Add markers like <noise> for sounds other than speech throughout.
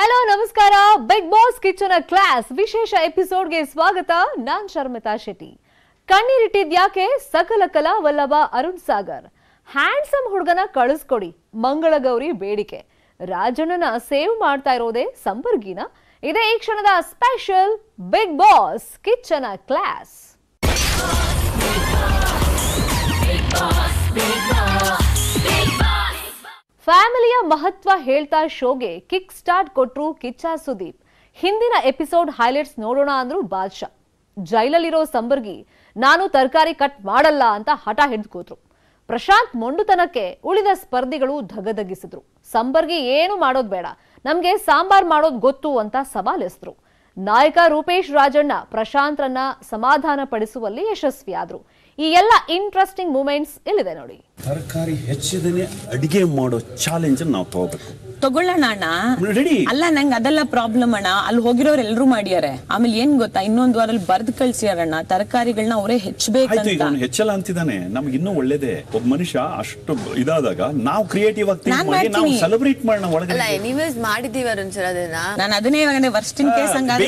Hello ನಮಸ್ಕಾರ big boss kitchen class ವಿಶೇಷ ಎಪಿಸೋಡ್ಗೆ ಸ್ವಾಗತ ನಾನ್ ಶರ್ಮಿತಾ ಶೆಟ್ಟಿ ಕಣ್ಣೀರಿಟ್ಟಿದ್ಯಾಕೆ ಸಕಲ ಕಲಾ ವಲ್ಲಭ ಅರುಣ್ ಸಾಗರ್ ಹ್ಯಾಂಡ್ಸಮ್ ಹುಡುಗನ ಕಳಿಸ್ಕೊಡಿ ಮಂಗಳಗೌರಿ ಬೇಡಿಕೆ ರಾಜಣ್ಣನ ಸೇವ್ ಮಾಡ್ತಾ ಇರೋದೇ ಸಂಪರ್ಗಿನ ಇದೇ ಈ ಕ್ಷಣದ ಸ್ಪೆಷಲ್ ಬಿಗ್ ಬಾಸ್ ಕಿಚನ ಕ್ಲಾಸ್ ಫ್ಯಾಮಿಲಿಯ ಮಹತ್ವ ಹೇಳ್ತಾ ಶೋಗೆ ಕಿಕ್ ಸ್ಟಾರ್ಟ್ ಕೊಟ್ರು ಕಿಚ್ಚ ಸುದೀಪ್ ಹಿಂದಿನ ಎಪಿಸೋಡ್ ಹೈಲೈಟ್ಸ್ ನೋಡೋಣ ಅಂದ್ರು ಬಾದ್ಶಾ ಜೈಲಲ್ಲಿರೋ ಸಂಬರ್ಗಿ ನಾನು ತರಕಾರಿ ಕಟ್ ಮಾಡಲ್ಲ ಅಂತ ಹಠ ಕೂತ್ರು ಪ್ರಶಾಂತ್ ಮೊಂಡುತನಕ್ಕೆ ಉಳಿದ ಸ್ಪರ್ಧಿಗಳು ಧಗಧಗಿಸಿದ್ರು ಸಂಬರ್ಗಿ ಏನು ಮಾಡೋದ್ ಬೇಡ ನಮ್ಗೆ ಸಾಂಬಾರ್ ಮಾಡೋದ್ ಗೊತ್ತು ಅಂತ ಸವಾಲೆಸರು ನಾಯಕ ರೂಪೇಶ್ ರಾಜಣ್ಣ ಪ್ರಶಾಂತ್ರನ್ನ ಸಮಾಧಾನ ಪಡಿಸುವಲ್ಲಿ ಯಶಸ್ವಿಯಾದ್ರು ಈ ಎಲ್ಲ ಇಂಟ್ರೆಸ್ಟಿಂಗ್ ಮೂಮೆಂಟ್ಸ್ ಇಲ್ಲಿದೆ ನೋಡಿ ತರಕಾರಿ ಹೆಚ್ಚದನೆ ಅಡಿಗೆ ಮಾಡೋ ಚಾಲೆಂಜ್ ನಾವು ತಗೋಬೇಕು ತಗೊಳ್ಳೋಣ ಅಣ್ಣ ರೆಡಿ ಅಲ್ಲ ನಂಗೆ ಅದೆಲ್ಲ ಪ್ರಾಬ್ಲಮ್ ಅಣ್ಣ ಅಲ್ಲಿ ಹೋಗಿರೋರು ಎಲ್ಲರೂ ಮಾಡ್ಯಾರೆ ಆಮೇಲೆ ಏನ್ ಗೊತ್ತಾ ಇನ್ನೊಂದ್ ವಾರಲ್ಲಿ ಬರ್ದ್ ಕಳ್ಸ್ಯಾರಣ್ಣ ತರಕಾರಿಗಳನ್ನ ಅವರೇ ಹೆಚ್ಚಬೇಕು ಹೆಚ್ಚಲ್ಲ ಅಂತಿದ್ದಾನೆ ನಮ್ಗೆ ಇನ್ನೂ ಒಳ್ಳೇದೇ ಒಬ್ಬ ಮನುಷ್ಯ ಅಷ್ಟು ಇದಾದಾಗ ನಾವು ಕ್ರಿಯೇಟಿವ್ ಆಗಿ ನಾವು ಸೆಲೆಬ್ರೇಟ್ ಮಾಡೋಣ ಅಲ್ಲ ಎನಿವೇಸ್ ನೀವೇ ಮಾಡಿದ್ದೀವಿ ಒಂದ್ಸಲ ಅದನ್ನ ನಾನು ಅದನ್ನೇ ಇವಾಗ ವರ್ಸ್ಟ್ ಇನ್ ಕೇಸ್ ಹಂಗಾದ್ರೆ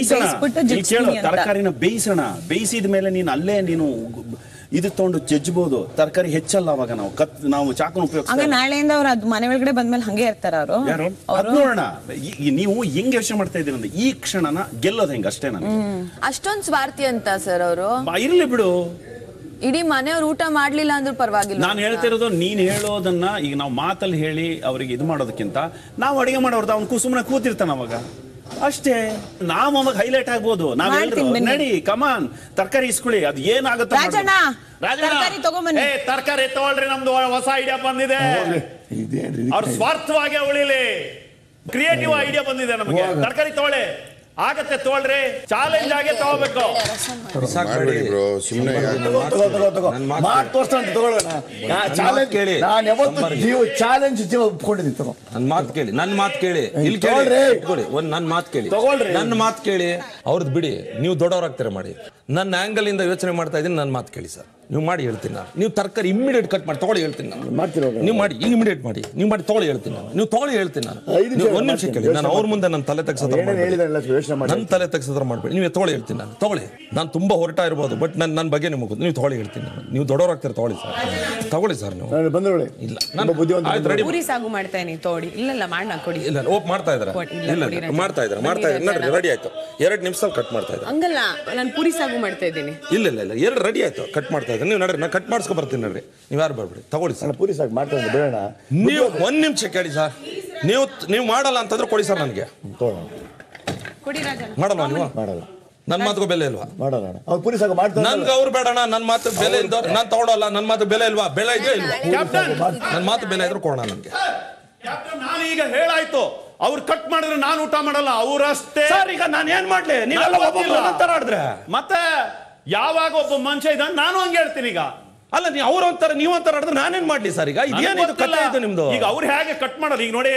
ಬೇಯಿಸೋಣ. ತರಕಾರಿನ ಬೇಯಿಸೋಣ ಬೇಯಿಸಿದ ಮೇಲೆ ನೀನು ಅಲ್ಲೇ ನೀನು ಇದು ತಗೊಂಡು ಜಜ್ಬೋದು ತರಕಾರಿ ಹೆಚ್ಚಲ್ಲ ಅವಾಗ ನಾವು ಕತ್ ನಾವು ಚಾಕು ಉಪಯೋಗ ನಾಳೆಯಿಂದ ಅವ್ರ ಮನೆ ಒಳಗಡೆ ಬಂದ್ಮೇಲೆ ಹಂಗೆ ಇರ್ತಾರ ಅವರು ನೋಡೋಣ ನೀವು ಹೆಂಗ್ ಯೋಚನೆ ಮಾಡ್ತಾ ಇದೀರ ಈ ಕ್ಷಣನ ಗೆಲ್ಲೋದು ಹೆಂಗ ಅಷ್ಟೇ ನಾನು ಅಷ್ಟೊಂದ್ ಸ್ವಾರ್ಥಿ ಅಂತ ಸರ್ ಅವರು ಇರ್ಲಿ ಬಿಡು ಇಡೀ ಮನೆಯವ್ರು ಊಟ ಮಾಡ್ಲಿಲ್ಲ ಅಂದ್ರೂ ಪರವಾಗಿಲ್ಲ ನಾನು ಹೇಳ್ತಿರೋದು ನೀನ್ ಹೇಳೋದನ್ನ ಈಗ ನಾವು ಮಾತಲ್ಲಿ ಹೇಳಿ ಅವ್ರಿಗೆ ಇದು ಮಾಡೋದಕ್ಕಿಂತ ನಾವು ಅಡಿಗೆ ಮಾಡೋರ್ದ ಅವ್ನು ಸುಮ್ಮನೆ ಕೂತಿರ್ತಾನ ಅವಾಗ ಅಷ್ಟೇ ನಾವು ಅವಾಗ ಹೈಲೈಟ್ ಆಗ್ಬೋದು ನಾವ್ ನಡಿ ಕಮಾನ್ ತರಕಾರಿ ಇಸ್ಕೊಳ್ಳಿ ಅದ್ ಏನಾಗುತ್ತೆ ರಾಜಣ್ಣ, ತರಕಾರಿ ತಗೊಳ್ರಿ ನಮ್ದು ಹೊಸ ಐಡಿಯಾ ಬಂದಿದೆ ಅವ್ರ ಸ್ವಾರ್ಥವಾಗಿ ಉಳಿಲಿ ಕ್ರಿಯೇಟಿವ್ ಐಡಿಯಾ ಬಂದಿದೆ ನಮಗೆ ತರಕಾರಿ ತಗೊಳ್ಳಿ ಆಗತ್ತೆ ತೋಳ್ರಿ ಚಾಲೆಂಜ್ ಆಗಿ ತಗೋಬೇಕು ಚಾಲೆಂಜ್ ಜೀವ ಒಪ್ಕೊಂಡಿದ್ದೀನಿ ತಗೋ ನನ್ನ ಮಾತು ಕೇಳಿ ನನ್ ಮಾತ್ ಕೇಳಿ ಇಲ್ಲಿ ಕೇಳಿ ಇಟ್ಕೊಳ್ಳಿ ಒಂದು ನನ್ನ ಮಾತು ಕೇಳಿ ತಗೊಳ್ರಿ ನನ್ನ ಮಾತು ಕೇಳಿ ಅವ್ರದ್ ಬಿಡಿ ನೀವು ದೊಡ್ಡವರಾಗ್ತೀರ ಮಾಡಿ ನನ್ನ ಆಂಗಲ್ ಇಂದ ಯೋಚನೆ ಮಾಡ್ತಾ ಇದ್ದೀನಿ ನನ್ ಮಾತ್ ಕೇಳಿ ಸರ್ ನೀವು ಮಾಡಿ ಹೇಳ್ತೀನಿ ನಾನು ನೀವು ತರಕಾರಿ ಇಮ್ಮಿಡಿಯೇಟ್ ಕಟ್ ಮಾಡಿ ತೊಗೊಳ್ಳಿ ಹೇಳ್ತೀನಿ ನಾನು ಮಾಡ್ತೀನಿ ನೀವು ಮಾಡಿ ಈಗ ಇಮಿಡಿಯೇಟ್ ಮಾಡಿ ನೀವು ಮಾಡಿ ತೊಗೊಳ್ಳಿ ಹೇಳ್ತೀನಿ ನಾನು ನೀವು ತೊಗೊಳ್ಳಿ ಹೇಳ್ತೀನಿ ನಾನು ಒಂದು ನಿಮಿಷ ಕೇಳಿ ನಾನು ಅವ್ರ ಮುಂದೆ ನನ್ನ ತಲೆ ತೆಗ್ಸೋದ್ರ ನನ್ನ ತಲೆ ತೆಗ್ಸೋದ್ರ ಮಾಡಬೇಡಿ ನೀವು ತೊಗೊಳ್ಳಿ ಹೇಳ್ತೀನಿ ನಾನು ತೊಗೊಳ್ಳಿ ನಾನು ತುಂಬ ಹೊರಟ ಇರ್ಬೋದು ಬಟ್ ನನ್ನ ನನ್ನ ಬಗ್ಗೆ ನಿಮಗೆ ನೀವು ತೊಗೊಳ್ಳಿ ಹೇಳ್ತೀನಿ ನಾನು ನೀವು ದೊಡ್ಡವರಾಗ್ತೀರ ತೊಗೊಳ್ಳಿ ಸರ್ ತೊಗೊಳ್ಳಿ ಸರ್ ನೀವು ನಾನು ಬಂದ್ರೋಳಿ ಇಲ್ಲ ನಾನು ಬುದ್ಧಿವಂತ ಮಾಡ್ತಾ ಇಲ್ಲ ಓಪ್ ಮಾಡ್ತಾ ಇದ್ದಾರೆ ಇಲ್ಲ, ಇಲ್ಲ ಮಾಡ್ತಾ ಇದ್ದಾರೆ ಮಾಡ್ತಾ ಇದ್ದಾರೆ ರೆಡಿ ಆಯ್ತು ಎರಡು ನಿಮಿಷ ಕಟ್ ಮಾಡ್ತಾ ಇದ್ದಾರೆ ಹಂಗಲ್ಲ ನಾನು ಪೂರಿ ಸಾಗು ಮಾಡ್ತಾ ಇದ್ದೀನಿ ಇಲ್ಲ ಇಲ್ಲ ಇಲ್ಲ ಎರಡು ರೆಡಿ ಆಯ್ತು ಕಟ್ ಮಾಡ್ತಾ ಇದ್ದಾರೆ ಆಯ್ತು ನೀವು ನಡ್ರಿ ನಾ ಕಟ್ ಮಾಡಿಸ್ಕೊ ಬರ್ತೀನಿ ನಡ್ರಿ ನೀವು ಯಾರು ಬರ್ಬೇಡಿ ತಗೊಳ್ಳಿ ಸರ್ ಪೂರಿ ಸಾಕು ಮಾಡ್ತಾರೆ ಬೇಡ ನೀವು ಒಂದ್ ನಿಮಿಷ ಕೇಳಿ ಸರ್ ನೀವು ನೀವು ಮಾಡಲ್ಲ ಅಂತಂದ್ರೆ ಕೊಡಿ ಸರ್ ನನಗೆ ಮಾಡಲ್ಲ ನೀವು ಮಾಡಲ್ಲ ನನ್ನ ಮಾತು ಬೆಲೆ ಇಲ್ವಾ ಮಾಡೋಣ ಅವ್ರು ಪೂರಿ ಅವ್ರು ಬೇಡಣ ನನ್ನ ಮಾತು ಬೆಲೆ ಇದ್ದವ್ರು ನಾನು ತಗೊಳಲ್ಲ ನನ್ನ ಮಾತು ಬೆಲೆ ಇಲ್ವಾ ಬೆಲೆ ಇದೆಯಾ ಇಲ್ವಾ ನನ್ನ ಮಾತು ಬೆಲೆ ಇದ್ರು ಕೊಡೋಣ ನನಗೆ ನಾನು ಈಗ ಹೇಳಾಯ್ತು ಅವ್ರು ಕಟ್ ಮಾಡಿದ್ರೆ ನಾನು ಊಟ ಮಾಡಲ್ಲ ಅವ್ರಷ್ಟೇ ಈಗ ನಾನು ಏನ್ ಮಾಡ್ಲಿ ನೀವೆಲ್ಲ ಒಬ್ಬೊಬ್ಬರ ಮತ್ತೆ ಯಾವಾಗ ಒಬ್ಬ ಮನುಷ್ಯ ಇದ್ದಾನೆ ನಾನು ಹಂಗೆ ಹೇಳ್ತೀನಿ ಈಗ ಅಲ್ಲ ನೀವು ಅವ್ರ ಒಂಥರ ನೀವು ಒಂಥರ ನಡೆದ್ರೆ ನಾನೇನ್ ಮಾಡ್ಲಿ ಸರ್ ಈಗ ಇದೇನಿದು ಕಥೆ ಇದು ನಿಮ್ದು ಈಗ ಅವ್ರು ಹೇಗೆ ಕಟ್ ಮಾಡೋದು ಈಗ ನೋಡಿ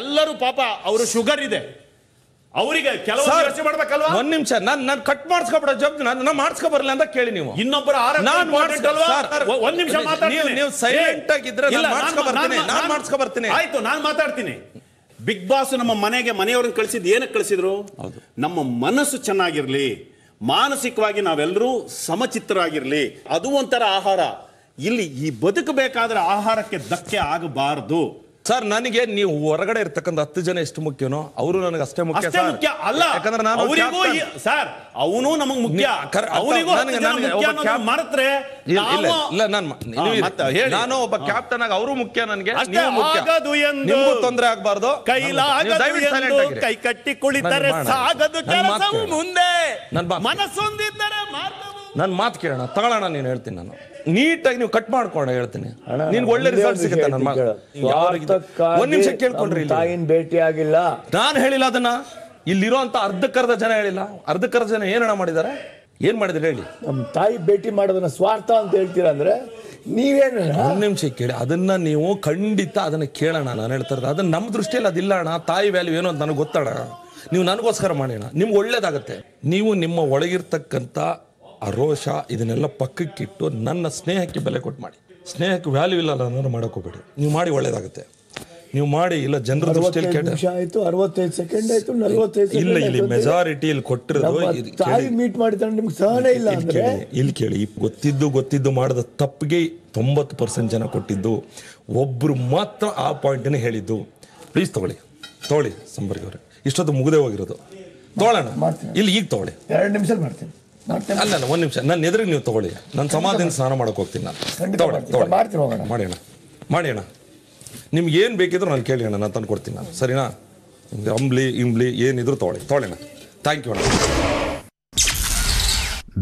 ಎಲ್ಲರೂ ಪಾಪ ಅವರು ಶುಗರ್ ಇದೆ ಅವರಿಗೆ ಕೆಲವು ಖರ್ಚು ಮಾಡಬೇಕಲ್ವಾ ಒಂದ್ ನಿಮಿಷ ನಾನು ನಾನು ಕಟ್ ಮಾಡಿಸ್ಕೊಬಿಡೋ ಜವಾಬ್ದಾರಿ ನಾನು ನಾನು ಮಾಡಿಸ್ಕೊ ಬರಲ್ಲ ಅಂತ ಕೇಳಿ ನೀವು ಇನ್ನೊಬ್ಬರ ನಾನು ಮಾಡಿಸ್ಕಲ್ವಾ ಒಂದ್ ನಿಮಿಷ ಮಾತಾಡ್ತೀನಿ ನೀವು ಸೈಲೆಂಟ್ ಆಗಿದ್ರೆ ನಾನು ಮಾಡಿಸ್ಕೊ ಬರ್ತೀನಿ ನಾನು ಮಾಡಿಸ್ಕೊ ಬರ್ತೀನಿ ಆಯ್ತು ನಾನು ಮಾತಾಡ್ತೀನಿ ಬಿಗ್ ಬಾಸ್ ನಮ್ಮ ಮನೆಗೆ ಮನೆಯವ್ರನ್ನ ಕಳಿಸಿದ್ ಏನಕ್ಕೆ ಕಳಿಸಿದ್ರು ನಮ್ಮ ಮನಸ್ಸು ಚೆನ್ನಾಗಿರ್ಲಿ ಮಾನಸಿಕವಾಗಿ ನಾವೆಲ್ಲರೂ ಸಮಚಿತ್ತರಾಗಿರಲಿ ಅದು ಒಂಥರ ಆಹಾರ ಇಲ್ಲಿ ಈ ಬದುಕಬೇಕಾದ್ರೆ ಆಹಾರಕ್ಕೆ ಧಕ್ಕೆ ಆಗಬಾರದು. ಸರ್ ನನಗೆ ನೀವು ಹೊರಗಡೆ ಇರ್ತಕ್ಕಂತ ಹತ್ತು ಜನ ಎಷ್ಟು ಮುಖ್ಯನೋ ಅವರು ನನಗೆ ಅಷ್ಟೇ ಮುಖ್ಯ ಸರ್ ಮುಖ್ಯ ಅಲ್ಲ ಯಾಕಂದ್ರೆ ನಾನು ಅವರಿಗೂ ಸರ್ ಅವನು ನಮಗೆ ಮುಖ್ಯ ಅವರಿಗೂ ಮರೆತ್ರೆ ಇಲ್ಲ ನಾನು ನಾನು ಒಬ್ಬ ಕ್ಯಾಪ್ಟನ್ ಆಗಿ ಅವರು ಮುಖ್ಯ ನನಗೆ ಆಗದು ಎಂದು ತೊಂದರೆ ಆಗ್ಬಾರ್ದು ಕೈ ಕಟ್ಟಿ ಕುಳಿತಾರೆ ಸಾಗದು ಕೆಲಸವು ಮುಂದೆ ಮನಸ್ಸೊಂದಿದ್ದರೆ ಮಾತು ನನ್ನ ಮಾತು ಕೇಳೋಣ ತಗೊಳ್ಳೋಣ ನೀನು ಹೇಳ್ತೀನಿ ನಾನು ನೀಟಾಗಿ ನೀವು ಕಟ್ ಮಾಡ್ಕೊಂಡು ಹೇಳ್ತೀನಿ ನಿನ್ಗೆ ಒಳ್ಳೆ ರಿಸಲ್ಟ್ ಸಿಗುತ್ತೆ ನನ್ನ ಮಗ ಒಂದ್ ನಿಮಿಷ ಕೇಳ್ಕೊಂಡ್ರಿ ತಾಯಿನ ಭೇಟಿ ಆಗಿಲ್ಲ ನಾನು ಹೇಳಿಲ್ಲ ಅದನ್ನ ಅಂತ ಅರ್ಧಕ್ಕರ್ಧ ಜನ ಹೇಳಿಲ್ಲ ಅರ್ಧಕ್ಕರ್ಧ ಜನ ಏನಣ್ಣ ಮಾಡಿದ್ದಾರೆ ಏನ್ ಮಾಡಿದ್ರೆ ಹೇಳಿ ನಮ್ಮ ತಾಯಿ ಭೇಟಿ ಮಾಡೋದನ್ನ ಸ್ವಾರ್ಥ ಅಂತ ಹೇಳ್ತೀರ ಅಂದ್ರೆ ನೀವೇನು ನಿಮಿಷ ಕೇಳಿ ಅದನ್ನ ನೀವು ಖಂಡಿತ ಅದನ್ನ ಕೇಳೋಣ ನಾನು ಹೇಳ್ತಾ ಅದನ್ನ ನಮ್ಮ ದೃಷ್ಟಿಯಲ್ಲಿ ಅದಿಲ್ಲ ಅಣ್ಣ ತಾಯಿ ವ್ಯಾಲ್ಯೂ ಏನು ಅಂತ ನನಗೆ ಗೊತ್ತಾಡ ನೀವು ನನಗೋಸ್ಕರ ಮಾಡೋಣ ನಿಮ್ಗೆ ಒಳ್ಳೇದಾಗತ್ತೆ ನೀವು ನಿಮ್ಮ ಒಳಗಿರ್ತಕ್ಕಂಥ ಆ ರೋಷ ಇದನ್ನೆಲ್ಲ ಪಕ್ಕಕ್ಕಿಟ್ಟು ನನ್ನ ಸ್ನೇಹಕ್ಕೆ ಬೆಲೆ ಕೊಟ್ಟು ಮಾಡಿ ಸ್ನೇಹಕ್ಕೆ ವ್ಯಾಲ್ಯೂ ಇಲ್ಲ ಅನ್ನೋದು ಹೋಗ್ಬೇಡಿ ನೀವು ಮಾಡಿ ಒಳ್ಳೇದಾಗುತ್ತೆ ನೀವು ಮಾಡಿ ಇಲ್ಲ ಜನರ ದೃಷ್ಟಿಯಲ್ಲಿ ಕೇಳಿ ಆಯ್ತು ಸೆಕೆಂಡ್ ಆಯ್ತು ಇಲ್ಲ ಇಲ್ಲಿ ಮೆಜಾರಿಟಿ ಇಲ್ಲಿ ಕೊಟ್ಟಿರೋದು ಮೀಟ್ ಮಾಡಿದ್ರೆ ಇಲ್ಲ ಅಂದ್ರೆ ಇಲ್ಲಿ ಕೇಳಿ ಗೊತ್ತಿದ್ದು ಗೊತ್ತಿದ್ದು ಮಾಡಿದ ತಪ್ಪಿಗೆ ತೊಂಬತ್ತು ಪರ್ಸೆಂಟ್ ಜನ ಕೊಟ್ಟಿದ್ದು ಒಬ್ರು ಮಾತ್ರ ಆ ಪಾಯಿಂಟನ್ನು ಹೇಳಿದ್ದು ಪ್ಲೀಸ್ ತಗೊಳ್ಳಿ ತಗೊಳ್ಳಿ ಸಂಬರ್ಗಿ ಅವರೇ ಇಷ್ಟೊತ್ತು ಮುಗದೆ ಹೋಗಿರೋದು ತಗೊಳ್ಳೋಣ ಇಲ್ಲಿ ಈಗ ತಗೊಳ್ಳಿ ಎರಡು ನಿಮಿಷ ಮಾಡ್ತೀನಿ ಅಲ್ಲ ಅಲ್ಲ ಒಂದು ನಿಮಿಷ ನನ್ನ ಎದುರಿಗೆ ನೀವು ತಗೊಳ್ಳಿ ನನ್ನ ಸಮಾಧಿನ ಸ್ನಾನ ಮಾಡಕ್ಕೆ ಹೋಗ್ತೀನಿ ನಾನು ತಗೊಳ್ಳಿ ಮಾಡಿ ಅಣ್ಣ ಮಾಡಿ ಅಣ್ಣ ನಿಮ್ಗೆ ಏನು ಬೇಕಿದ್ರು ನಾನು ಕೇಳಿ ಅಣ್ಣ ನಾನು ತಂದ್ಕೊಡ್ತೀನಿ ನಾನು ಸರಿನಾ ಅಂಬ್ಲಿ ಇಂಬ್ಲಿ ಏನಿದ್ರು ತಗೊಳ್ಳಿ ತಗೊಳ್ಳಿ ಥ್ಯಾಂಕ್ ಯು ಅಣ್ಣ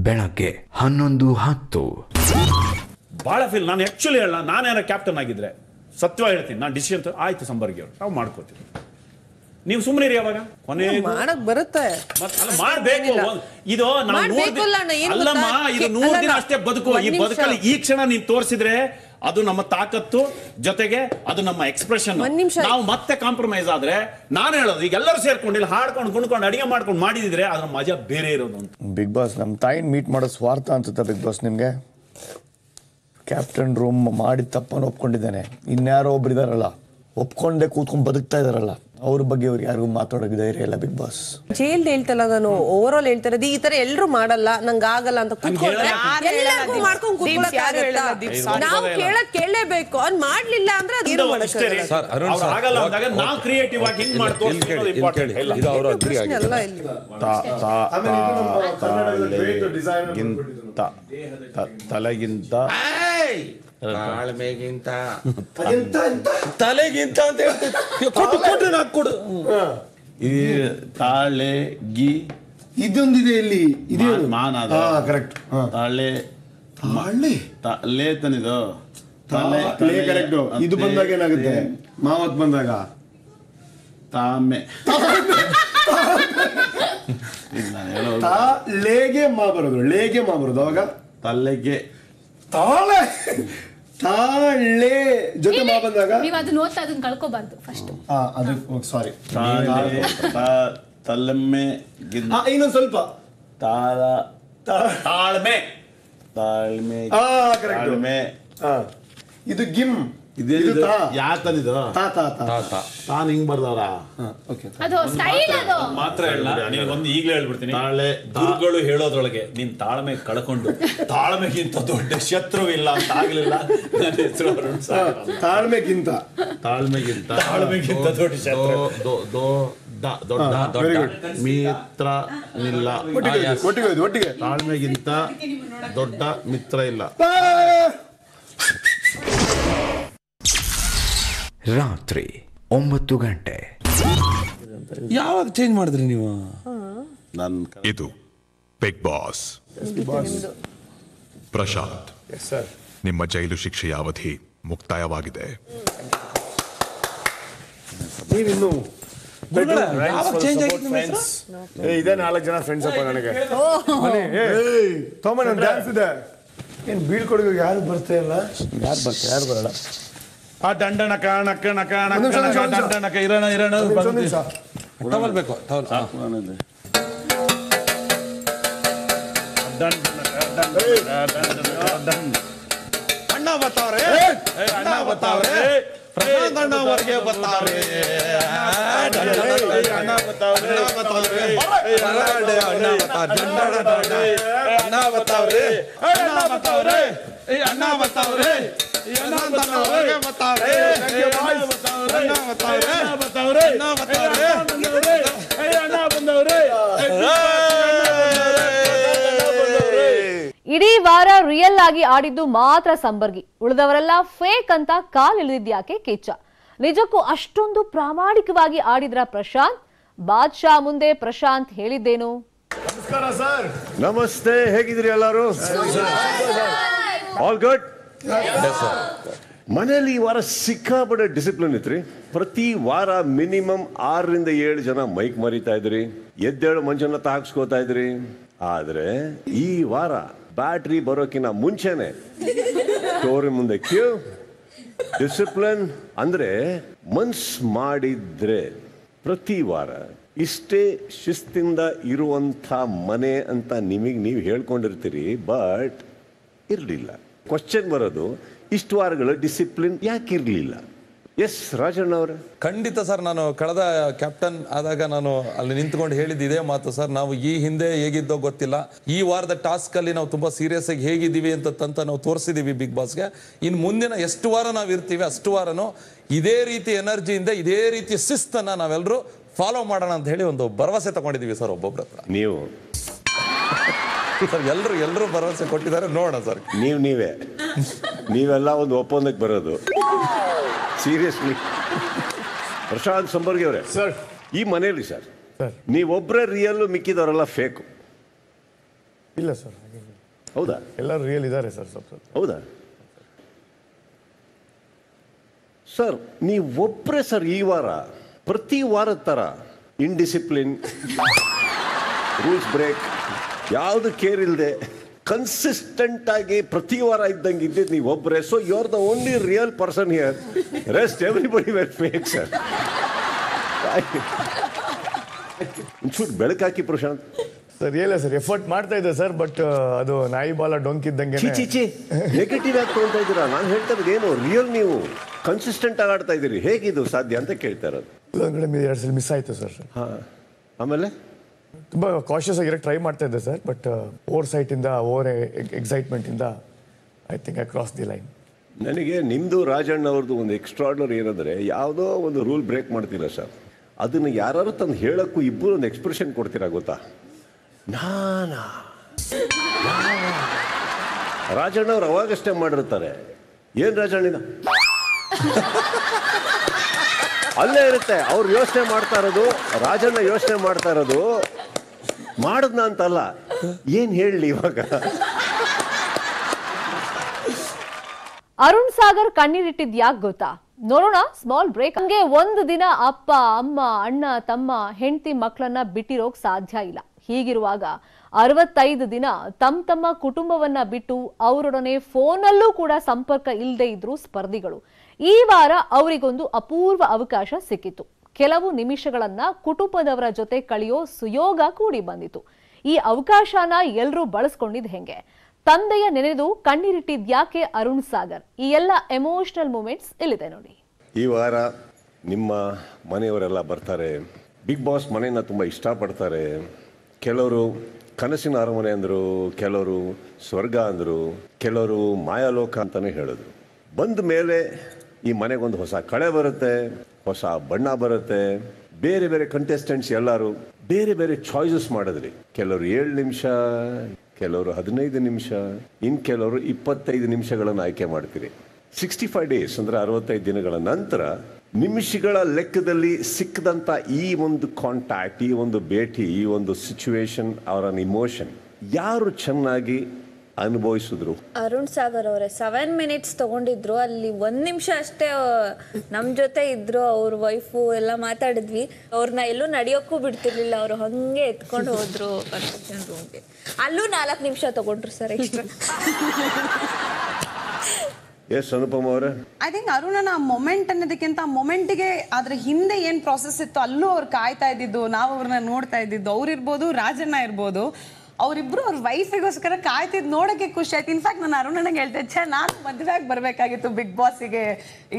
ಬೆಳಗ್ಗೆ ಹನ್ನೊಂದು ಹತ್ತು ಭಾಳ ಫೀಲ್ ನಾನು ಆ್ಯಕ್ಚುಲಿ ಹೇಳ ನಾನೇನೋ ಕ್ಯಾಪ್ಟನ್ ಆಗಿದ್ರೆ ಸತ್ಯ ಹೇಳ್ತೀನಿ ನಾನು ಡಿಸಿಷನ್ ಆಯಿತು ಸಂಬರ್ಗಿ ನಾವು ಮಾಡ್ಕೋತೀವಿ ನೀವು ಸುಮ್ಮನೆ ಅವಾಗ ಕೊನೆ ಮಾಡಕ್ ಬರುತ್ತೆ ಅಲ್ಲ ಮಾಡ್ಬೇಕು ಇದು ನಾವು ಅಲ್ಲಮ್ಮ ಇದು ನೂರ್ ದಿನ ಅಷ್ಟೇ ಬದುಕು ಈ ಬದುಕಲ್ಲಿ ಈ ಕ್ಷಣ ನೀನ್ ತೋರಿಸಿದ್ರೆ ಅದು ನಮ್ಮ ತಾಕತ್ತು ಜೊತೆಗೆ ಅದು ನಮ್ಮ ಎಕ್ಸ್ಪ್ರೆಷನ್ ನಾವು ಮತ್ತೆ ಕಾಂಪ್ರಮೈಸ್ ಆದ್ರೆ ನಾನು ಹೇಳೋದು ಈಗ ಎಲ್ಲರೂ ಸೇರ್ಕೊಂಡು ಇಲ್ಲಿ ಹಾಡ್ಕೊಂಡು ಕುಣ್ಕೊಂಡು ಅಡಿಗೆ ಮಾಡ್ಕೊಂಡು ಮಾಡಿದ್ರೆ ಅದ್ರ ಮಜಾ ಬೇರೆ ಇರೋದು ಅಂತ ಬಿಗ್ ಬಾಸ್ ನಮ್ಮ ತಾಯಿನ ಮೀಟ್ ಮಾಡೋ ಸ್ವಾರ್ಥ ಅನ್ಸುತ್ತೆ ಬಿಗ್ ಬಾಸ್ ನಿಮ್ಗೆ ಕ್ಯಾಪ್ಟನ್ ರೂಮ್ ಮಾಡಿ ತಪ್ಪನ್ನು ಒಪ್ಕೊಂಡಿದ್ದಾನೆ ಇನ್ಯಾರೋ ಒಬ್ರು ಇದಾರಲ್ಲ ಒಪ್ಕೊಂಡೆ ಕೂತ್ಕೊಂಡು ಬದುಕ್ತಾ ಇದಾರಲ್ಲ ಅವ್ರ ಬಗ್ಗೆ ಅವ್ರಿಗೆ ಯಾರಿಗೂ ಮಾತಾಡೋಕೆ ಧೈರ್ಯ ಇಲ್ಲ ಬಿಗ್ ಬಾಸ್ ಜೈಲ್ ಹೇಳ್ತಲ್ಲ ನಾನು ಓವರ್ ಆಲ್ ಹೇಳ್ತಾ ಈ ತರ ಎಲ್ರೂ ಮಾಡಲ್ಲ ನಂಗೆ ಆಗಲ್ಲ ಅಂತ ಕೂತ್ಕೊಂಡ್ರೆ ನಾವು ಕೇಳಕ್ ಕೇಳಲೇಬೇಕು ಮಾಡ್ಲಿಲ್ಲ ಅಂದ್ರೆ ತಲೆಗಿಂತ ತಾಳ್ಮೆಗಿಂತ ತಲೆಗಿಂತ ಅಂತ ಹೇಳ್ತಾರೆ ಕೊಟ್ಟು ನಾಕ್ ಕೊಡು ಈ ತಾಳೆ ಗಿ ಇದೊಂದಿದೆ ಇಲ್ಲಿ ಇದು ಮಾನ ಅದು ಕರೆಕ್ಟ್ ತಾಳೆ ತಾಳೆ ತಲೆ ತನಿದು ತಾಳೆ ತಲೆ ಕರೆಕ್ಟ್ ಇದು ಬಂದಾಗ ಏನಾಗುತ್ತೆ ಮಾವತ್ ಬಂದಾಗ ತಾಮೆ ತಾಳೆಗೆ ಮಾ ಬರೋದು ಲೇಗೆ ಮಾ ಬರೋದು ಅವಾಗ ತಲೆಗೆ ತಾಳೆ ತಾಳೆ ಜೊತೆ ಮಾ ಬಂದಾಗ ನೀವು ಅದನ್ನ ಓದ್ತಾ ಅದನ್ನ ಕಳ್ಕೊಬಾರ್ದು ಫಸ್ಟ್ ಆ ಅದು ಸಾರಿ ತಾಳೆ ತಾ- ತಲೆಮ್ಮೆ ಗಿದ್- ಆ, ಸ್ವಲ್ಪ ತಾಳ ತಾ- ತಾಳ್ಮೆ ತಾಳ್ಮೆ ಆ, correct. ತಾಳ್ಮೆ ಹಾ ಇದು ಗಿಮ್ ಇದೇನಿದು? ಮಾತ್ರ ನೀನ್ ಒಂದು ಹೇಳೋದ್ರೊಳಗೆ ನಿನ್ ತಾಳ್ಮೆ ಕಳ್ಕೊಂಡು ತಾಳ್ಮೆಗಿಂತ ದೊಡ್ಡ ಶತ್ರು ಇಲ್ಲ ಅಂತ ಆಗ್ಲಿಲ್ಲ ತಾಳ್ಮೆಗಿಂತ ತಾಳ್ಮೆಗಿಂತ ತಾಳ್ಮೆಗಿಂತ ದೊಡ್ಡ ಮಿತ್ರ ಇಲ್ಲ ಒಟ್ಟಿಗೆ ತಾಳ್ಮೆಗಿಂತ ದೊಡ್ಡ ಮಿತ್ರ ಇಲ್ಲ ರಾತ್ರಿ ಒಂಬತ್ತು ಗಂಟೆ ಯಾವಾಗ ಚೇಂಜ್ ಮಾಡಿದ್ರಿ ನೀವು ನನ್ನ ಇದು big boss Prashanth yes sir ನಿಮ್ಮ ಜೈಲು ಶಿಕ್ಷೆಯ ಅವಧಿ ಮುಕ್ತಾಯವಾಗಿದೆ ನೀವಿನ್ನು ಯಾವಾಗ ಚೇಂಜ್ ಆಗಿದ್ದು ನಿಮ್ಮ ಏ, ಇದೆ ನಾಲ್ಕು ಜನ ಫ್ರೆಂಡ್ಸ್ ಅಪ್ಪ ನನಗೆ ತಮ್ಮ ಡ್ಯಾನ್ಸ್ ಇದೆ ಏನ್ ಬೀಳ್ಕೊಡುಗೆ ಯಾರು ಬರ್ತಾ ಇಲ್ಲ ಯಾರು ಬರ್ತಾರೆ ಯಾರು ಬರಲ್ಲ ಆ ದಂಡನ ನಕ ನಕ ದಂಡನಕ ಇರೋಣ ಇರೋಣ ಅಣ್ಣ ಬತ್ತಾವ್ರೆ ಅಣ್ಣ ಬತ್ತಾವ್ರೆ ಅಣ್ಣ ಅಣ್ಣ ಬತ್ತಾವ್ರೆ ಅಣ್ಣ ಅಣ್ಣ ಅಣ್ಣ ಇಡೀ ವಾರ ರಿಯಲ್ ಆಗಿ ಆಡಿದ್ದು ಮಾತ್ರ ಸಂಬರ್ಗಿ ಉಳಿದವರೆಲ್ಲ ಫೇಕ್ ಅಂತ ಕಾಲ್ ಕಿಚ್ಚ ನಿಜಕ್ಕೂ ಅಷ್ಟೊಂದು ಪ್ರಾಮಾಣಿಕವಾಗಿ ಆಡಿದ್ರ ಪ್ರಶಾಂತ್ ಬಾದ್ಶಾ ಮುಂದೆ ಪ್ರಶಾಂತ್ ಹೇಳಿದ್ದೇನು ನಮಸ್ಕಾರ ಸರ್ ನಮಸ್ತೆ ಹೇಗಿದ್ರಿ ಎಲ್ಲರೂ ಆಲ್ ಗುಡ್ ಮನೆಯಲ್ಲಿ ಈ ವಾರ ಸಿಕ್ಕಾಪಟ್ಟೆ ಡಿಸಿಪ್ಲಿನ್ ಇತ್ತು ಪ್ರತಿ ವಾರ ಮಿನಿಮಮ್ ಆರರಿಂದ ಏಳು ಜನ ಮೈಕ್ ಮರಿತಾ ಇದ್ರಿ ಎದ್ದೇಳು ಮನುಷ್ಯನ ತಾಕ್ಸ್ಕೋತಾ ಇದ್ರಿ ಆದ್ರೆ ಈ ವಾರ ಬ್ಯಾಟ್ರಿ ಬರೋಕಿನ ಮುಂಚೆನೆ ಸ್ಟೋರಿ ಮುಂದೆ ಕ್ಯೂ ಡಿಸಿಪ್ಲಿನ್ ಅಂದ್ರೆ ಮನ್ಸ್ ಮಾಡಿದ್ರೆ ಪ್ರತಿ ವಾರ ಇಷ್ಟೇ ಶಿಸ್ತಿಂದ ಇರುವಂತ ಮನೆ ಅಂತ ನಿಮಗೆ ನೀವು ಹೇಳ್ಕೊಂಡಿರ್ತೀರಿ ಬಟ್ ಇರಲಿಲ್ಲ ಕ್ವಶನ್ ಬರೋದು ಇಷ್ಟು ವಾರಗಳು ಡಿಸಿಪ್ಲಿನ್ ಇರಲಿಲ್ಲ ಎಸ್ ರಾಜಣ್ಣ ಅವರ ಖಂಡಿತ ಸರ್ ನಾನು ಕಳೆದ ಕ್ಯಾಪ್ಟನ್ ಆದಾಗ ನಾನು ಅಲ್ಲಿ ನಿಂತ್ಕೊಂಡು ಇದೇ ಮಾತು ಸರ್ ನಾವು ಈ ಹಿಂದೆ ಹೇಗಿದ್ದೋ ಗೊತ್ತಿಲ್ಲ ಈ ವಾರದ ಟಾಸ್ಕ್ ಅಲ್ಲಿ ನಾವು ತುಂಬಾ ಸೀರಿಯಸ್ ಆಗಿ ಹೇಗಿದ್ದೀವಿ ಅಂತ ತಂತ ನಾವು ತೋರಿಸಿದೀವಿ ಬಿಗ್ ಬಾಸ್ಗೆ ಇನ್ನು ಮುಂದಿನ ಎಷ್ಟು ವಾರ ನಾವು ಇರ್ತೀವಿ ಅಷ್ಟು ವಾರನೂ ಇದೇ ರೀತಿ ಎನರ್ಜಿಯಿಂದ ಇದೇ ರೀತಿ ಶಿಸ್ತನ್ನು ನಾವೆಲ್ಲರೂ ಫಾಲೋ ಮಾಡೋಣ ಅಂತ ಹೇಳಿ ಒಂದು ಭರವಸೆ ತಗೊಂಡಿದ್ದೀವಿ ಸರ್ ಒಬ್ಬೊಬ್ಬರ ನೀವು ಸರ್ <laughs> ಎಲ್ಲರೂ ಎಲ್ಲರೂ ಭರವಸೆ ಕೊಟ್ಟಿದ್ದಾರೆ ನೋಡೋಣ ಸರ್ ನೀವು ನೀವೇ ನೀವೆಲ್ಲ ಒಂದು ಒಪ್ಪಂದಕ್ಕೆ ಬರೋದು ಸೀರಿಯಸ್ಲಿ ಪ್ರಶಾಂತ್ ಸಂಬರ್ಗಿ ಅವರೇ ಸರ್ ಈ ಮನೆಯಲ್ಲಿ ಸರ್ ನೀವೊಬ್ಬರೇ ರಿಯಲ್ ಮಿಕ್ಕಿದವರೆಲ್ಲ ಫೇಕು ಇಲ್ಲ ಸರ್ ಹೌದಾ ಎಲ್ಲರೂ ರಿಯಲ್ ಇದ್ದಾರೆ ಸರ್ ಸ್ವಲ್ಪ ಹೌದಾ ಸರ್ ನೀವೊಬ್ಬರೇ ಸರ್ ಈ ವಾರ ಪ್ರತಿ ವಾರದ ಥರ ಇನ್ಡಿಸಿಪ್ಲಿನ್ ರೂಲ್ಸ್ ಬ್ರೇಕ್ ಯಾವುದು ಕೇರ್ ಇಲ್ಲದೆ ಕನ್ಸಿಸ್ಟೆಂಟ್ ಆಗಿ ಪ್ರತಿ ವಾರ ಇದ್ದಂಗೆ ಇದ್ದಿದ್ದು ನೀವು ಒಬ್ಬರೇ so you are the only real person here rest everybody well fake sir ಒಂಚೂರು ಬೆಳಕಾಕಿ ಪ್ರಶಾಂತ್ ಸರ್ ಏನ ಸರ್ ಎಫರ್ಟ್ ಮಾಡ್ತಾ ಇದ್ದೆ ಸರ್ ಬಟ್ uh, ಅದು ನಾಯಿ ಬಾಲ ಡೊಂಕಿದ್ದಂಗೆ ಚೀಚಿ ನೆಗೆಟಿವ್ ಆಗಿ ತೊಗೊಳ್ತಾ ಇದ್ದೀರಾ ನಾನು ಹೇಳ್ತಾ ಏನು ರಿಯಲ್ ನೀವು ಕನ್ಸಿಸ್ಟೆಂಟ್ ಆಗಿ ಆಡ್ತಾ ಇದ್ದೀರಿ ಹೇಗಿದು ಸಾಧ್ಯ ಅಂತ ಕೇಳ್ತಾರೆ ಇರೋದು ಎರಡು ಸಲ ಮಿಸ್ ಆಯ್ತು ಸರ್ ಹಾಂ ಆಮೇಲೆ ತುಂಬ ಕಾಶಿಯಸ್ ಆಗಿರೋ ಟ್ರೈ ಮಾಡ್ತಾ ಇದ್ದೆ ಸರ್ ಬಟ್ ಓವರ್ ಸೈಟಿಂದ ಓವರ್ ಇಂದ I think I cross the line ನನಗೆ ನಿಮ್ಮದು ರಾಜಣ್ಣ ಅವ್ರದ್ದು ಒಂದು ಎಕ್ಸ್ಟ್ರಾಡ್ನರ್ ಏನಂದರೆ ಯಾವುದೋ ಒಂದು ರೂಲ್ ಬ್ರೇಕ್ ಮಾಡ್ತೀರ ಸರ್ ಅದನ್ನು ಯಾರು ತಂದು ಹೇಳೋಕ್ಕೂ ಇಬ್ಬರು ಒಂದು ಎಕ್ಸ್ಪ್ರೆಷನ್ ಕೊಡ್ತೀರಾ ಗೊತ್ತಾ ನಾನಾ ರಾಜಣ್ಣ ಅವಾಗಷ್ಟೇ ಮಾಡಿರ್ತಾರೆ ಏನು ರಾಜಣ್ಣ ಅಲ್ಲೇ ಇರುತ್ತೆ ಅವ್ರು ಯೋಚನೆ ಮಾಡ್ತಾ ಇರೋದು ರಾಜಣ್ಣ ಯೋಚನೆ ಮಾಡ್ತಾ ಇರೋದು ಮಾಡದ್ನ ಅಂತಲ್ಲ ಏನ್ ಹೇಳಿ ಇವಾಗ ಅರುಣ್ ಸಾಗರ್ ಕಣ್ಣೀರಿಟ್ಟಿದ್ ಯಾಕೆ ಗೊತ್ತಾ ನೋಡೋಣ ಸ್ಮಾಲ್ ಬ್ರೇಕ್ ಹಂಗೆ ಒಂದು ದಿನ ಅಪ್ಪ ಅಮ್ಮ ಅಣ್ಣ ತಮ್ಮ ಹೆಂಡತಿ ಮಕ್ಕಳನ್ನ ಬಿಟ್ಟಿರೋಕ್ ಸಾಧ್ಯ ಇಲ್ಲ ಹೀಗಿರುವಾಗ ಅರವತ್ತೈದು ದಿನ ತಮ್ಮ ತಮ್ಮ ಕುಟುಂಬವನ್ನ ಬಿಟ್ಟು ಅವರೊಡನೆ ಫೋನಲ್ಲೂ ಕೂಡ ಸಂಪರ್ಕ ಇಲ್ಲದೆ ಇದ್ರು ಸ್ಪರ್ಧಿಗಳು ಈ ವಾರ ಅವರಿಗೊಂದು ಅಪೂರ್ವ ಅವಕಾಶ ಸಿಕ್ಕಿತು ಕೆಲವು ನಿಮಿಷಗಳನ್ನ ಕುಟುಂಬದವರ ಜೊತೆ ಕಳೆಯೋ ಸುಯೋಗ ಕೂಡಿ ಬಂದಿತು ಈ ಅವಕಾಶನ ಎಲ್ಲರೂ ಬಳಸ್ಕೊಂಡಿದ್ ಹೆಂಗೆ ತಂದೆಯ ನೆನೆದು ಯಾಕೆ ಅರುಣ್ ಸಾಗರ್ ಈ ಎಲ್ಲ ಎಮೋಷನಲ್ ಮೂಮೆಂಟ್ಸ್ ಇಲ್ಲಿದೆ ನೋಡಿ ಈ ವಾರ ನಿಮ್ಮ ಮನೆಯವರೆಲ್ಲ ಬರ್ತಾರೆ ಬಿಗ್ ಬಾಸ್ ತುಂಬಾ ತುಂಬ ಇಷ್ಟಪಡ್ತಾರೆ ಕೆಲವರು ಕನಸಿನ ಅರಮನೆ ಅಂದರು ಕೆಲವರು ಸ್ವರ್ಗ ಅಂದರು ಕೆಲವರು ಮಾಯಾಲೋಕ ಅಂತಲೇ ಹೇಳಿದ್ರು ಬಂದ ಮೇಲೆ ಈ ಮನೆಗೊಂದು ಹೊಸ ಕಳೆ ಬರುತ್ತೆ ಹೊಸ ಬಣ್ಣ ಬರುತ್ತೆ ಬೇರೆ ಬೇರೆ ಕಂಟೆಸ್ಟೆಂಟ್ಸ್ ಎಲ್ಲರೂ ಬೇರೆ ಬೇರೆ ಚಾಯ್ಸಸ್ ಮಾಡಿದ್ರಿ ಕೆಲವರು ಏಳು ನಿಮಿಷ ಕೆಲವರು ಹದಿನೈದು ನಿಮಿಷ ಇನ್ ಕೆಲವರು ಇಪ್ಪತ್ತೈದು ನಿಮಿಷಗಳನ್ನು ಆಯ್ಕೆ ಮಾಡ್ತೀರಿ ಸಿಕ್ಸ್ಟಿ ಫೈವ್ ಡೇಸ್ ಅಂದರೆ ಅರವತ್ತೈದು ದಿನಗಳ ನಂತರ ನಿಮಿಷಗಳ ಲೆಕ್ಕದಲ್ಲಿ ಸಿಕ್ಕದಂತ ಈ ಒಂದು ಕಾಂಟ್ಯಾಕ್ಟ್ ಈ ಒಂದು ಭೇಟಿ ಈ ಒಂದು ಸಿಚುವೇಶನ್ ಅವರ ಇಮೋಷನ್ ಯಾರು ಚೆನ್ನಾಗಿ ಅನುಭವಿಸಿದ್ರು ಅರುಣ್ ಸಾಗರ್ ಅವರೇ ಸೆವೆನ್ ಮಿನಿಟ್ಸ್ ತಗೊಂಡಿದ್ರು ಅಲ್ಲಿ ಒಂದ್ ನಿಮಿಷ ಅಷ್ಟೇ ನಮ್ ಜೊತೆ ಇದ್ರು ಅವ್ರ ವೈಫು ಎಲ್ಲ ಮಾತಾಡಿದ್ವಿ ಅವ್ರನ್ನ ಎಲ್ಲೂ ನಡೆಯೋಕ್ಕೂ ಬಿಡ್ತಿರ್ಲಿಲ್ಲ ಅವ್ರು ಹಂಗೆ ಎತ್ಕೊಂಡು ಹೋದ್ರು ಕನ್ಸ್ಟ್ರಕ್ಷನ್ ರೂಮ್ಗೆ ಅಲ್ಲೂ ನಾಲ್ಕು ನಿಮಿಷ ತಗೊಂಡ್ರು ಸರ್ <laughs> ಎಸ್ ಅನುಪಮ ಅವರೇ ಐ ಥಿಂಕ್ ಅರುಣನ ಆ ಮೊಮೆಂಟ್ ಅನ್ನೋದಕ್ಕಿಂತ ಮೊಮೆಂಟ್ಗೆ ಗೆ ಅದ್ರ ಹಿಂದೆ ಏನು ಪ್ರಾಸೆಸ್ ಇತ್ತು ಅಲ್ಲೂ ಅವ್ರು ಕಾಯ್ತಾ ಇದ್ದಿದ್ದು ನಾವು ಅವ್ರನ್ನ ನೋಡ್ತಾ ಇದ್ದಿದ್ದು ಅವ್ರಿರ್ಬೋದು ಇರ್ಬೋದು ರಾಜಣ್ಣ ಇರ್ಬೋದು ಅವರಿಬ್ರು ಅವ್ರ ವಯಸ್ಸಿಗೋಸ್ಕರ ಕಾಯ್ತಿದ್ ನೋಡಕ್ಕೆ ಖುಷಿ ಆಯ್ತು ಇನ್ಫ್ಯಾಕ್ಟ್ ನಾನು ಅರುಣನಿಗೆ ಹೇಳ್ತಾ ಇದ್ದೆ ನಾನು ಮದುವೆಯಾಗಿ ಬರಬೇಕಾಗಿತ್ತು ಬಿಗ್ ಬಾಸ್ಗೆ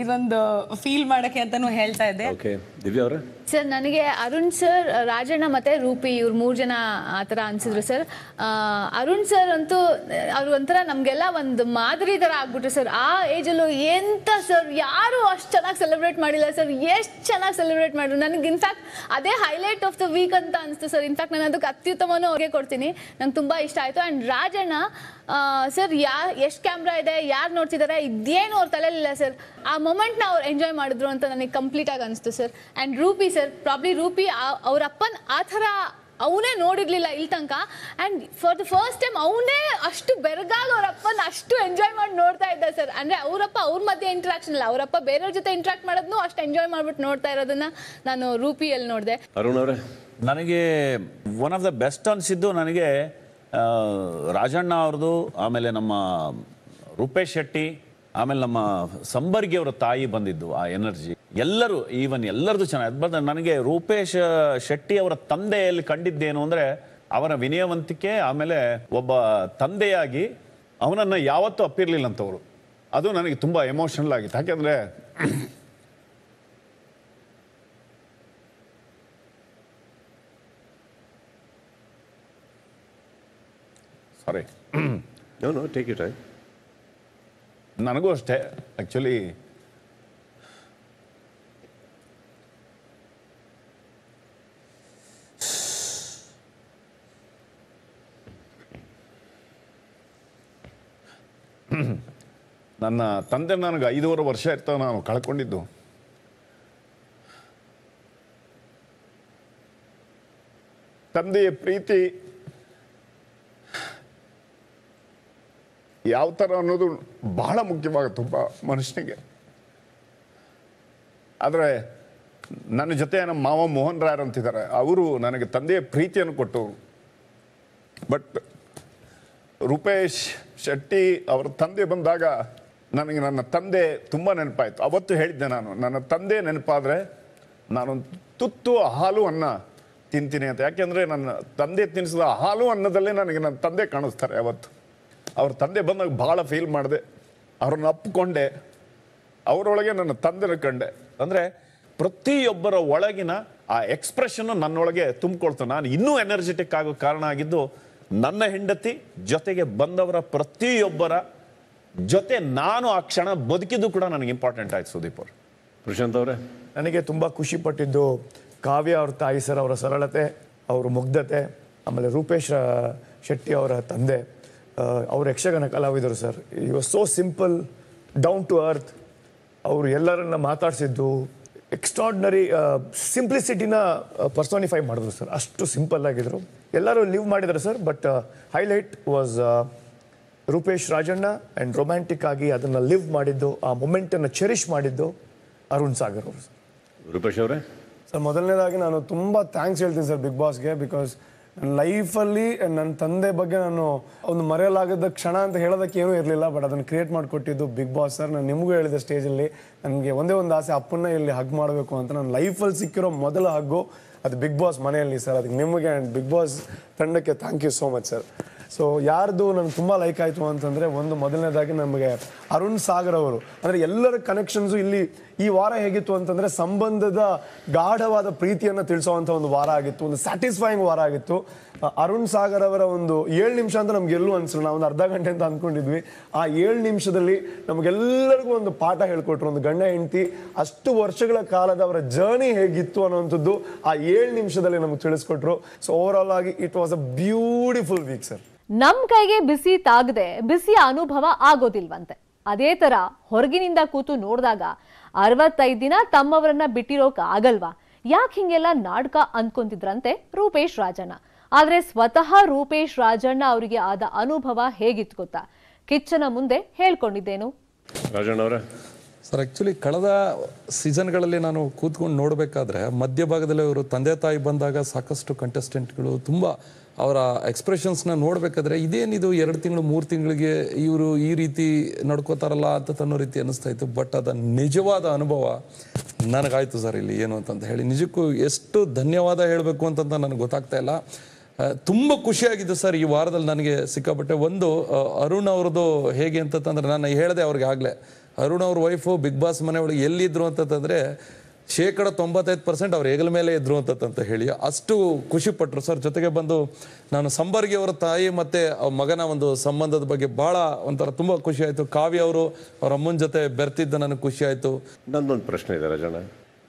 ಇದೊಂದು ಫೀಲ್ ಮಾಡಕ್ಕೆ ಅಂತಾನು ಹೇಳ್ತಾ ಇದ್ದೆ ದಿವ್ಯ ಅವರೇ ಸರ್ ನನಗೆ ಅರುಣ್ ಸರ್ ರಾಜಣ್ಣ ಮತ್ತೆ ರೂಪಿ ಇವ್ರು ಮೂರು ಜನ ಆ ಥರ ಅನ್ಸಿದ್ರು ಸರ್ ಅರುಣ್ ಸರ್ ಅಂತೂ ಅವ್ರು ಒಂಥರ ನಮಗೆಲ್ಲ ಒಂದು ಮಾದರಿ ಥರ ಆಗ್ಬಿಟ್ರು ಸರ್ ಆ ಏಜಲ್ಲೂ ಎಂತ ಸರ್ ಯಾರು ಅಷ್ಟು ಚೆನ್ನಾಗಿ ಸೆಲೆಬ್ರೇಟ್ ಮಾಡಿಲ್ಲ ಸರ್ ಎಷ್ಟು ಚೆನ್ನಾಗಿ ಸೆಲೆಬ್ರೇಟ್ ಮಾಡಿದ್ರು ನನಗೆ ಇನ್ಫ್ಯಾಕ್ಟ್ ಅದೇ ಹೈಲೈಟ್ ಆಫ್ ದ ವೀಕ್ ಅಂತ ಅನಿಸ್ತು ಸರ್ ಇನ್ಫ್ಯಾಕ್ಟ್ ನಾನು ಅದಕ್ಕೆ ಅತ್ಯುತ್ತಮವೂ ಅವ್ರಿಗೆ ಕೊಡ್ತೀನಿ ನಂಗೆ ತುಂಬ ಇಷ್ಟ ಆಯಿತು ಆ್ಯಂಡ್ ರಾಜಣ್ಣ ಸರ್ ಯಾ ಎಷ್ಟು ಕ್ಯಾಮ್ರಾ ಇದೆ ಯಾರು ನೋಡ್ತಿದ್ದಾರೆ ಇದೇನು ಅವ್ರ ತಲೆಯಲ್ಲಿಲ್ಲ ಸರ್ ಆ ಮೊಮೆಂಟ್ನ ಅವ್ರು ಎಂಜಾಯ್ ಮಾಡಿದ್ರು ಅಂತ ನನಗೆ ಕಂಪ್ಲೀಟ್ ಆಗಿ ಅನಿಸ್ತು sir and Roopi sir probably Roopi ಅವ್ರ ಅಪ್ಪನ ಆ ಥರ ಅವನೇ ನೋಡಿರ್ಲಿಲ್ಲ ಇಲ್ಲಿ ತನಕ and for the first time ಅವನೇ ಅಷ್ಟು ಬೆರಗಾಗಿ ಅವರಪ್ಪನ ಅಷ್ಟು ಎಂಜಾಯ್ ಮಾಡಿ ನೋಡ್ತಾ ಇದ್ದ ಸರ್ ಅಂದರೆ ಅವರಪ್ಪ ಅವ್ರ ಮಧ್ಯೆ ಇಂಟ್ರಾಕ್ಷನ್ ಇಲ್ಲ ಅವರಪ್ಪ ಬೇರೆಯವ್ರ ಜೊತೆ ಇಂಟ್ರಾಕ್ಟ್ ಮಾಡೋದನ್ನು ಅಷ್ಟು ಎಂಜಾಯ್ ಮಾಡಿಬಿಟ್ಟು ನೋಡ್ತಾ ಇರೋದನ್ನ ನಾನು ರೂಪಿಯಲ್ಲಿ ನೋಡಿದೆ ಅರುಣ್ ಅವರೇ ನನಗೆ ಒನ್ ಆಫ್ ದ ಬೆಸ್ಟ್ ಅನಿಸಿದ್ದು ನನಗೆ ರಾಜಣ್ಣ ಅವ್ರದ್ದು ಆಮೇಲೆ ನಮ್ಮ ರೂಪೇಶ್ ಶೆಟ್ಟಿ ಆಮೇಲೆ ನಮ್ಮ ಸಂಬರ್ಗಿ ಅವರ ತಾಯಿ ಬಂದಿದ್ದು ಆ ಎನರ್ಜಿ ಎಲ್ಲರೂ ಈವನ್ ಎಲ್ಲರದು ಚೆನ್ನಾಗಿ ಬಟ್ ನನಗೆ ರೂಪೇಶ್ ಶೆಟ್ಟಿ ಅವರ ತಂದೆಯಲ್ಲಿ ಕಂಡಿದ್ದೇನು ಅಂದರೆ ಅವನ ವಿನಯವಂತಿಕೆ ಆಮೇಲೆ ಒಬ್ಬ ತಂದೆಯಾಗಿ ಅವನನ್ನು ಯಾವತ್ತೂ ಅಪ್ಪಿರಲಿಲ್ಲ ಅಂತವರು ಅದು ನನಗೆ ತುಂಬ ಎಮೋಷನಲ್ ಆಗಿತ್ತು ಯಾಕೆಂದರೆ ಸಾರಿ ಟೇಕ್ ಯು ನನಗೂ ಅಷ್ಟೇ ಆ್ಯಕ್ಚುಲಿ <clears throat> ನನ್ನ ತಂದೆ ನನಗೆ ಐದೂವರೆ ವರ್ಷ ಇರ್ತಾವ ನಾನು ಕಳ್ಕೊಂಡಿದ್ದು ತಂದೆಯ ಪ್ರೀತಿ ಯಾವ ಥರ ಅನ್ನೋದು ಬಹಳ ಮುಖ್ಯವಾಗುತ್ತೆ ಒಬ್ಬ ಮನುಷ್ಯನಿಗೆ ಆದರೆ ನನ್ನ ಜೊತೆ ನಮ್ಮ ಮಾವ ಮೋಹನ್ ರಾಯರ್ ಅಂತಿದ್ದಾರೆ ಅವರು ನನಗೆ ತಂದೆಯ ಪ್ರೀತಿಯನ್ನು ಕೊಟ್ಟು ಬಟ್ ರೂಪೇಶ್ ಶೆಟ್ಟಿ ಅವರ ತಂದೆ ಬಂದಾಗ ನನಗೆ ನನ್ನ ತಂದೆ ತುಂಬ ನೆನಪಾಯಿತು ಅವತ್ತು ಹೇಳಿದ್ದೆ ನಾನು ನನ್ನ ತಂದೆ ನೆನಪಾದರೆ ನಾನು ತುತ್ತು ಹಾಲು ಅನ್ನ ತಿಂತೀನಿ ಅಂತ ಯಾಕೆಂದರೆ ನನ್ನ ತಂದೆ ತಿನ್ನಿಸಿದ ಹಾಲು ಅನ್ನದಲ್ಲೇ ನನಗೆ ನನ್ನ ತಂದೆ ಕಾಣಿಸ್ತಾರೆ ಅವತ್ತು ಅವ್ರ ತಂದೆ ಬಂದಾಗ ಭಾಳ ಫೀಲ್ ಮಾಡಿದೆ ಅವ್ರನ್ನ ಅಪ್ಕೊಂಡೆ ಅವರೊಳಗೆ ನನ್ನ ತಂದೆನ ಕಂಡೆ ಅಂದರೆ ಪ್ರತಿಯೊಬ್ಬರ ಒಳಗಿನ ಆ ಎಕ್ಸ್ಪ್ರೆಷನ್ನು ನನ್ನೊಳಗೆ ತುಂಬಿಕೊಳ್ತಾನೆ ನಾನು ಇನ್ನೂ ಎನರ್ಜೆಟಿಕ್ ಆಗೋ ಕಾರಣ ಆಗಿದ್ದು ನನ್ನ ಹೆಂಡತಿ ಜೊತೆಗೆ ಬಂದವರ ಪ್ರತಿಯೊಬ್ಬರ ಜೊತೆ ನಾನು ಆ ಕ್ಷಣ ಬದುಕಿದ್ದು ಕೂಡ ನನಗೆ ಇಂಪಾರ್ಟೆಂಟ್ ಆಯ್ತು ಸುದೀಪ್ ಅವರು ಪ್ರಶಾಂತ್ ಅವರೇ ನನಗೆ ತುಂಬ ಖುಷಿಪಟ್ಟಿದ್ದು ಕಾವ್ಯ ಅವ್ರ ತಾಯಿ ಸರ್ ಅವರ ಸರಳತೆ ಅವ್ರ ಮುಗ್ಧತೆ ಆಮೇಲೆ ರೂಪೇಶ್ ಶೆಟ್ಟಿ ಅವರ ತಂದೆ ಅವ್ರ ಯಕ್ಷಗಾನ ಕಲಾವಿದರು sir you was so simple down to earth ಅವರು ಎಲ್ಲರನ್ನ ಮಾತಾಡಿಸಿದ್ದು ಎಕ್ಸ್ಟ್ರಾಡ್ನರಿ ಸಿಂಪ್ಲಿಸಿಟಿನ ಪರ್ಸೋನಿಫೈ ಮಾಡಿದ್ರು ಸರ್ ಅಷ್ಟು ಸಿಂಪಲ್ ಆಗಿದ್ರು ಎಲ್ಲರೂ ಲಿವ್ ಮಾಡಿದ್ರು sir but highlight was Roopesh Rajanna and romantic ಆಗಿ ಅದನ್ನು ಲಿವ್ ಮಾಡಿದ್ದು ಆ ಮೂಮೆಂಟನ್ನು ಚೆರಿಷ್ ಮಾಡಿದ್ದು ಅರುಣ್ ಸಾಗರ್ ಅವರು ಸರ್ ರೂಪೇಶ್ ಅವರೇ ಸರ್ ಮೊದಲನೇದಾಗಿ ನಾನು ತುಂಬ ಥ್ಯಾಂಕ್ಸ್ ಹೇಳ್ತೀನಿ ಸರ್ ಬಿಗ್ ಬಾಸ್ಗೆ ಬಿಕಾಸ್ ಲೈಫಲ್ಲಿ ನನ್ನ ತಂದೆ ಬಗ್ಗೆ ನಾನು ಒಂದು ಮರೆಯಲಾಗದ ಕ್ಷಣ ಅಂತ ಹೇಳೋದಕ್ಕೆ ಏನೂ ಇರಲಿಲ್ಲ ಬಟ್ ಅದನ್ನು ಕ್ರಿಯೇಟ್ ಮಾಡಿಕೊಟ್ಟಿದ್ದು ಬಿಗ್ ಬಾಸ್ ಸರ್ ನಾನು ನಿಮಗೂ ಹೇಳಿದ ಸ್ಟೇಜಲ್ಲಿ ನನಗೆ ಒಂದೇ ಒಂದು ಆಸೆ ಅಪ್ಪನ್ನ ಇಲ್ಲಿ ಹಗ್ ಮಾಡಬೇಕು ಅಂತ ನಾನು ಲೈಫಲ್ಲಿ ಸಿಕ್ಕಿರೋ ಮೊದಲ ಹಗ್ಗು ಅದು ಬಿಗ್ ಬಾಸ್ ಮನೆಯಲ್ಲಿ ಸರ್ ಅದಕ್ಕೆ ನಿಮಗೆ ಆ್ಯಂಡ್ ಬಿಗ್ ಬಾಸ್ ತಂಡಕ್ಕೆ thank you so much sir so ಯಾರ್ದು ನನಗೆ ತುಂಬ ಲೈಕ್ ಆಯಿತು ಅಂತಂದರೆ ಒಂದು ಮೊದಲನೇದಾಗಿ ನಮಗೆ ಅರುಣ್ ಸಾಗರ್ ಅವರು ಅಂದರೆ ಎಲ್ಲರ ಕನೆಕ್ಷನ್ಸು ಇಲ್ಲಿ ಈ ವಾರ ಹೇಗಿತ್ತು ಅಂತಂದ್ರೆ ಸಂಬಂಧದ ಗಾಢವಾದ ಪ್ರೀತಿಯನ್ನ ತಿಳಿಸುವಂತ ಒಂದು ವಾರ ಆಗಿತ್ತು ಒಂದು ಸ್ಯಾಟಿಸ್ಫೈಯಿಂಗ್ ವಾರ ಆಗಿತ್ತು ಅರುಣ್ ಸಾಗರ್ ಅವರ ಒಂದು ಏಳು ನಿಮಿಷ ಅಂತ ನಮ್ಗೆ ಎಲ್ಲೂ ಅನ್ಸಲ್ಲ ನಾವು ಒಂದು ಅರ್ಧ ಗಂಟೆ ಅಂತ ಅಂದ್ಕೊಂಡಿದ್ವಿ ಆ ಏಳು ನಿಮಿಷದಲ್ಲಿ ನಮ್ಗೆಲ್ಲರಿಗೂ ಒಂದು ಪಾಠ ಹೇಳ್ಕೊಟ್ರು ಒಂದು ಗಂಡ ಹೆಂಡತಿ ಅಷ್ಟು ವರ್ಷಗಳ ಕಾಲದ ಅವರ ಜರ್ನಿ ಹೇಗಿತ್ತು ಅನ್ನುವಂಥದ್ದು ಆ ಏಳು ನಿಮಿಷದಲ್ಲಿ ನಮ್ಗೆ ತಿಳಿಸ್ಕೊಟ್ರು ಸೊ ಓವರ್ ಆಲ್ ಆಗಿ it was a beautiful week sir ನಮ್ ಕೈಗೆ ಬಿಸಿ ತಾಗದೆ ಬಿಸಿಯ ಅನುಭವ ಆಗೋದಿಲ್ವಂತೆ ಅದೇ ತರ ಹೊರಗಿನಿಂದ ಕೂತು ನೋಡಿದಾಗ ಅರವತ್ತೈದು ದಿನ ತಮ್ಮವರನ್ನ ಬಿಟ್ಟಿರೋಕ ಆಗಲ್ವಾ ಯಾಕೆ ಹಿಂಗೆಲ್ಲ ನಾಟಕ ಅಂದ್ಕೊಂತಿದ್ರಂತೆ ರೂಪೇಶ್ ರಾಜಣ್ಣ ಆದ್ರೆ ಸ್ವತಃ ರೂಪೇಶ್ ರಾಜಣ್ಣ ಅವರಿಗೆ ಆದ ಅನುಭವ ಹೇಗಿತ್ತು ಗೊತ್ತಾ ಕಿಚ್ಚನ ಮುಂದೆ ಹೇಳ್ಕೊಂಡಿದ್ದೇನು ರಾಜಣ್ಣ ಸರ್ ಆ್ಯಕ್ಚುಲಿ ಕಳೆದ ಸೀಸನ್ಗಳಲ್ಲಿ ನಾನು ಕೂತ್ಕೊಂಡು ನೋಡಬೇಕಾದ್ರೆ ಮಧ್ಯಭಾಗದಲ್ಲಿ ಅವರು ತಂದೆ ತಾಯಿ ಬಂದಾಗ ಸಾಕಷ್ಟು ಕಂಟೆಸ್ಟೆಂಟ್ಗಳು ತುಂಬ ಅವರ ಎಕ್ಸ್ಪ್ರೆಷನ್ಸ್ನ ನೋಡಬೇಕಾದ್ರೆ ಇದೇನಿದು ಎರಡು ತಿಂಗಳು ಮೂರು ತಿಂಗಳಿಗೆ ಇವರು ಈ ರೀತಿ ನಡ್ಕೋತಾರಲ್ಲ ಅಂತ ತನ್ನೋ ರೀತಿ ಅನ್ನಿಸ್ತಾ ಇತ್ತು ಬಟ್ ಅದ ನಿಜವಾದ ಅನುಭವ ನನಗಾಯಿತು ಸರ್ ಇಲ್ಲಿ ಏನು ಅಂತಂತ ಹೇಳಿ ನಿಜಕ್ಕೂ ಎಷ್ಟು ಧನ್ಯವಾದ ಹೇಳಬೇಕು ಅಂತಂತ ನನಗೆ ಗೊತ್ತಾಗ್ತಾ ಇಲ್ಲ ತುಂಬ ಖುಷಿಯಾಗಿದ್ದು ಸರ್ ಈ ವಾರದಲ್ಲಿ ನನಗೆ ಸಿಕ್ಕಾಪಟ್ಟೆ ಒಂದು ಅರುಣ್ ಅವ್ರದ್ದು ಹೇಗೆ ಅಂತಂತಂದರೆ ನಾನು ಹೇಳಿದೆ ಅವ್ರಿಗೆ ಆಗಲೇ ಅರುಣ್ ಅವ್ರ ವೈಫು ಬಿಗ್ ಬಾಸ್ ಮನೆಯೊಳಗೆ ಎಲ್ಲಿದ್ದರು ಅಂತಂತಂದರೆ ಶೇಕಡ ತೊಂಬತ್ತೈದು ಪರ್ಸೆಂಟ್ ಅವ್ರು ಹೆಗಲ ಮೇಲೆ ಇದ್ರು ಅಂತ ಹೇಳಿ ಅಷ್ಟು ಖುಷಿ ಪಟ್ಟರು ಸರ್ ಜೊತೆಗೆ ಬಂದು ನಾನು ಸಂಬರ್ಗಿ ಅವರ ತಾಯಿ ಮತ್ತು ಅವ್ರ ಮಗನ ಒಂದು ಸಂಬಂಧದ ಬಗ್ಗೆ ಭಾಳ ಒಂಥರ ತುಂಬ ಖುಷಿ ಆಯಿತು ಕಾವ್ಯ ಅವರು ಅವ್ರ ಅಮ್ಮನ ಜೊತೆ ಬೆರ್ತಿದ್ದ ನನಗೆ ಖುಷಿ ಆಯ್ತು ನಂದೊಂದು ಪ್ರಶ್ನೆ ಇದೆ ರಜಣ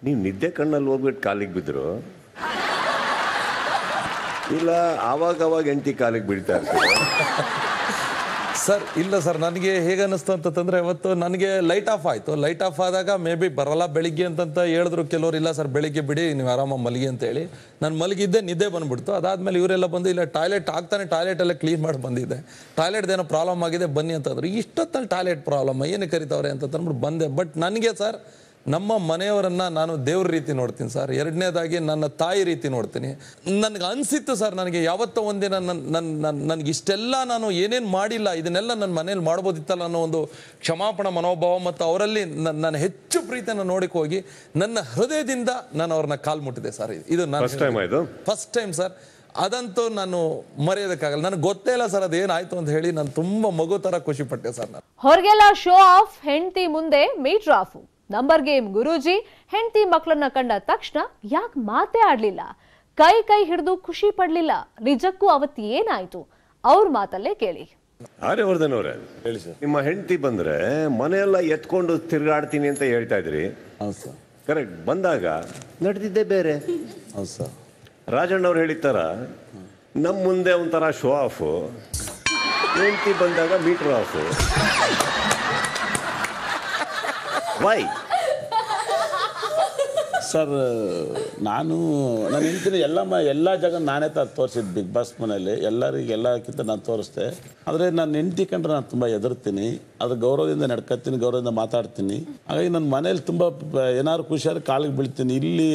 ನೀವು ನಿದ್ದೆ ಕಣ್ಣಲ್ಲಿ ಹೋಗ್ಬಿಟ್ಟು ಕಾಲಿಗೆ ಬಿದ್ದರು ಇಲ್ಲ ಆವಾಗ ಅವಾಗ ಎಂಟಿ ಕಾಲಿಗೆ ಬಿಡ್ತಾ ಇರ್ತೀವಿ ಸರ್ ಇಲ್ಲ ಸರ್ ನನಗೆ ಹೇಗೆ ಅನ್ನಿಸ್ತು ಅಂತಂದ್ರೆ ಅವತ್ತು ನನಗೆ ಲೈಟ್ ಆಫ್ ಆಯಿತು ಲೈಟ್ ಆಫ್ ಆದಾಗ ಮೇ ಬಿ ಬರಲ್ಲ ಬೆಳಿಗ್ಗೆ ಅಂತಂತ ಹೇಳಿದ್ರು ಕೆಲವರು ಇಲ್ಲ ಸರ್ ಬೆಳಿಗ್ಗೆ ಬಿಡಿ ನೀವು ಆರಾಮಾಗಿ ಮಲಗಿ ಅಂತೇಳಿ ನಾನು ಮಲಗಿದ್ದೆ ನಿದ್ದೆ ಬಂದ್ಬಿಡ್ತು ಅದಾದಮೇಲೆ ಇವರೆಲ್ಲ ಬಂದು ಇಲ್ಲ ಟಾಯ್ಲೆಟ್ ಆಗ್ತಾನೆ ಟಾಯ್ಲೆಟೆಲ್ಲ ಕ್ಲೀನ್ ಮಾಡಿ ಬಂದಿದ್ದೆ ಏನೋ ಪ್ರಾಬ್ಲಮ್ ಆಗಿದೆ ಬನ್ನಿ ಅಂತಂದ್ರು ಇಷ್ಟೊತ್ತಲ್ಲಿ ಟಾಯ್ಲೆಟ್ ಪ್ರಾಬ್ಲಮ್ ಏನು ಕರಿತವ್ರೆ ಅಂತಂದ್ಬಿಟ್ಟು ಬಂದೆ ಬಟ್ ನನಗೆ ಸರ್ ನಮ್ಮ ಮನೆಯವರನ್ನ ನಾನು ದೇವ್ರ ರೀತಿ ನೋಡ್ತೀನಿ ಸರ್ ಎರಡನೇದಾಗಿ ನನ್ನ ತಾಯಿ ರೀತಿ ನೋಡ್ತೀನಿ ನನಗೆ ಅನಿಸಿತ್ತು ಸರ್ ನನಗೆ ಯಾವತ್ತೋ ಒಂದಿನ ನನ್ನ ನನ್ನ ನನಗೆ ಇಷ್ಟೆಲ್ಲ ನಾನು ಏನೇನು ಮಾಡಿಲ್ಲ ಇದನ್ನೆಲ್ಲ ನನ್ನ ಮನೇಲಿ ಮಾಡ್ಬೋದಿತ್ತಲ್ಲ ಅನ್ನೋ ಒಂದು ಕ್ಷಮಾಪಣ ಮನೋಭಾವ ಮತ್ತು ಅವರಲ್ಲಿ ನನ್ನ ಹೆಚ್ಚು ಪ್ರೀತಿಯನ್ನು ನೋಡಿಕೋಗಿ ಹೋಗಿ ನನ್ನ ಹೃದಯದಿಂದ ನಾನು ಅವ್ರನ್ನ ಕಾಲು ಮುಟ್ಟಿದೆ ಸರ್ ಇದು ನನ್ನ ಫಸ್ಟ್ ಟೈಮ್ ಸರ್ ಅದಂತೂ ನಾನು ಮರೆಯೋದಕ್ಕಾಗಲ್ಲ ನನಗೆ ಗೊತ್ತೇ ಇಲ್ಲ ಸರ್ ಅದೇನಾಯ್ತು ಅಂತ ಹೇಳಿ ನಾನು ತುಂಬಾ ಮಗು ತರ ಖುಷಿ ಪಟ್ಟೆ ಸರ್ ನಾನು ಹೊರಗೆಲ್ಲ ಶೋ ಆಫ್ ಹೆಂಡತಿ ಮುಂದೆ ಮೀಟ್ರ್ ನಂಬರ್ ಗೇಮ್ ಗುರೂಜಿ ಹೆಂಡತಿ ಮಕ್ಕಳನ್ನ ಕಂಡ ತಕ್ಷಣ ಯಾಕೆ ಮಾತೇ ಆಡ್ಲಿಲ್ಲ ಕೈ ಕೈ ಹಿಡಿದು ಖುಷಿ ಪಡ್ಲಿಲ್ಲ ನಿಜಕ್ಕೂ ಅವತ್ತು ಏನಾಯ್ತು ಅವ್ರ ಮಾತಲ್ಲೇ ಕೇಳಿ ಹೇಳಿ ಅವರೇ ನಿಮ್ಮ ಹೆಂಡತಿ ಬಂದ್ರೆ ಮನೆಯೆಲ್ಲ ಎತ್ಕೊಂಡು ತಿರುಗಾಡ್ತೀನಿ ಅಂತ ಹೇಳ್ತಾ ಇದ್ರಿ ಕರೆಕ್ಟ್ ಬಂದಾಗ ನಡೆದಿದ್ದೆ ಬೇರೆ ರಾಜಣ್ಣ ಅವ್ರು ಹೇಳಿತಾರ ನಮ್ಮ ಮುಂದೆ ಒಂಥರ ಶೋ ಆಫ್ ಹೆಂಡತಿ ಬಂದಾಗ ಮೀಟರ್ ಆಫ್ ವೈ ಸರ್ ನಾನು ನಾನು ಹೇಳ್ತೀನಿ ಎಲ್ಲ ಮ ಎಲ್ಲ ಜಾಗ ನಾನೇ ತಾ ತೋರಿಸಿದ್ದು ಬಿಗ್ ಬಾಸ್ ಮನೇಲಿ ಎಲ್ಲರಿಗೆ ಎಲ್ಲಕ್ಕಿಂತ ನಾನು ತೋರಿಸ್ದೆ ಆದರೆ ನಾನು ಹೆಂಡತಿ ಕಂಡ್ರೆ ನಾನು ತುಂಬ ಎದುರ್ತೀನಿ ಅದು ಗೌರವದಿಂದ ನಡ್ಕತ್ತೀನಿ ಗೌರವದಿಂದ ಮಾತಾಡ್ತೀನಿ ಹಾಗಾಗಿ ನನ್ನ ಮನೇಲಿ ತುಂಬ ಏನಾದ್ರು ಖುಷಿಯಾದ್ರೆ ಕಾಲಿಗೆ ಬೀಳ್ತೀನಿ ಇಲ್ಲಿ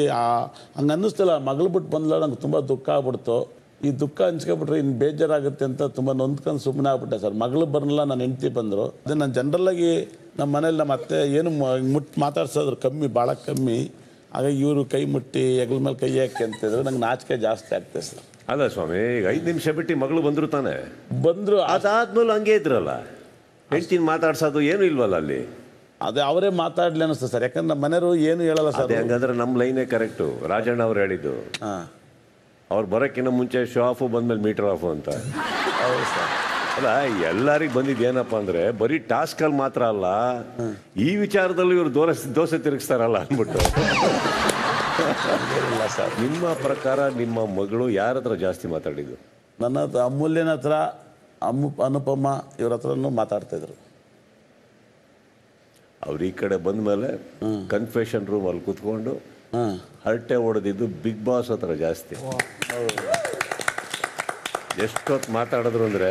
ಹಂಗೆ ಅನ್ನಿಸ್ತಿಲ್ಲ ಮಗಳು ಬಿಟ್ಟು ಬಂದ್ಲ ನಂಗೆ ತುಂಬ ದುಃಖ ಆಗ್ಬಿಡ್ತು ಈ ದುಃಖ ಹಂಚ್ಕೊಬಿಟ್ರೆ ಇನ್ನು ಬೇಜಾರಾಗುತ್ತೆ ಅಂತ ತುಂಬ ನೊಂದ್ಕೊಂಡು ಸುಮ್ಮನೆ ಆಗ್ಬಿಟ್ಟೆ ಸರ್ ಮಗಳು ಬರಲಿಲ್ಲ ನಾನು ಹೆಂಡ್ತಿ ಬಂದರು ಅದನ್ನು ನಾನು ಜನರಲ್ಲಾಗಿ ನಮ್ಮ ಮನೇಲಿ ನಮ್ಮ ಅತ್ತೆ ಏನು ಮುಟ್ಟು ಮಾತಾಡ್ಸೋದ್ರು ಕಮ್ಮಿ ಭಾಳ ಕಮ್ಮಿ ಆಗ ಇವರು ಕೈ ಮುಟ್ಟಿ ಹೆಗಲ ಮೇಲೆ ಕೈ ಹಾಕಿ ಅಂತಿದ್ರು ನಂಗೆ ನಾಚಿಕೆ ಜಾಸ್ತಿ ಆಗ್ತದೆ ಸರ್ ಅಲ್ಲ ಸ್ವಾಮಿ ಈಗ ಐದು ನಿಮಿಷ ಬಿಟ್ಟು ಮಗಳು ಬಂದರು ತಾನೆ ಬಂದರು ಅದಾದ್ಮೇಲೆ ಹಂಗೆ ಇದ್ರಲ್ಲ ಹೆಂಡ್ತಿನ ಮಾತಾಡ್ಸೋದು ಏನು ಇಲ್ವಲ್ಲ ಅಲ್ಲಿ ಅದೇ ಅವರೇ ಮಾತಾಡ್ಲಿ ಅನಿಸ್ತು ಸರ್ ಯಾಕಂದ್ರೆ ನಮ್ಮ ಮನೆಯವರು ಏನು ಹೇಳಲ್ಲ ಸರ್ ಹಂಗಂದ್ರೆ ನಮ್ಮ ಲೈನೇ ಕರೆಕ್ಟು ರಾಜಣ್ಣ ಅವ್ರು ಹೇಳಿದ್ದು ಹಾಂ ಅವ್ರು ಬರೋಕ್ಕಿಂತ ಮುಂಚೆ ಶೋ ಆಫು ಬಂದಮೇಲೆ ಮೀಟರ್ ಆಫು ಅಂತ ಅಲ್ಲ ಎಲ್ಲರಿಗೆ ಬಂದಿದ್ದು ಏನಪ್ಪ ಅಂದರೆ ಬರೀ ಟಾಸ್ಕಲ್ಲಿ ಮಾತ್ರ ಅಲ್ಲ ಈ ವಿಚಾರದಲ್ಲೂ ಇವರು ದೋಸೆ ದೋಸೆ ತಿರುಗಿಸ್ತಾರಲ್ಲ ಅಂದ್ಬಿಟ್ಟು ಇಲ್ಲ ಸರ್ ನಿಮ್ಮ ಪ್ರಕಾರ ನಿಮ್ಮ ಮಗಳು ಯಾರ ಹತ್ರ ಜಾಸ್ತಿ ಮಾತಾಡಿದ್ದು ನನ್ನ ಹತ್ರ ಅಮೂಲ್ಯನ ಹತ್ರ ಅಮ್ಮ ಅನುಪಮ್ಮ ಇವ್ರ ಹತ್ರನೂ ಮಾತಾಡ್ತಿದ್ರು ಅವ್ರ ಈ ಕಡೆ ಬಂದ ಮೇಲೆ ಕನ್ಫೆಷನ್ ರೂಮಲ್ಲಿ ಕೂತ್ಕೊಂಡು ಹಾಂ ಹರಟೆ ಹೊಡೆದಿದ್ದು ಬಿಗ್ ಬಾಸ್ ಹತ್ರ ಜಾಸ್ತಿ ಎಷ್ಟೊತ್ತು ಮಾತಾಡಿದ್ರು ಅಂದರೆ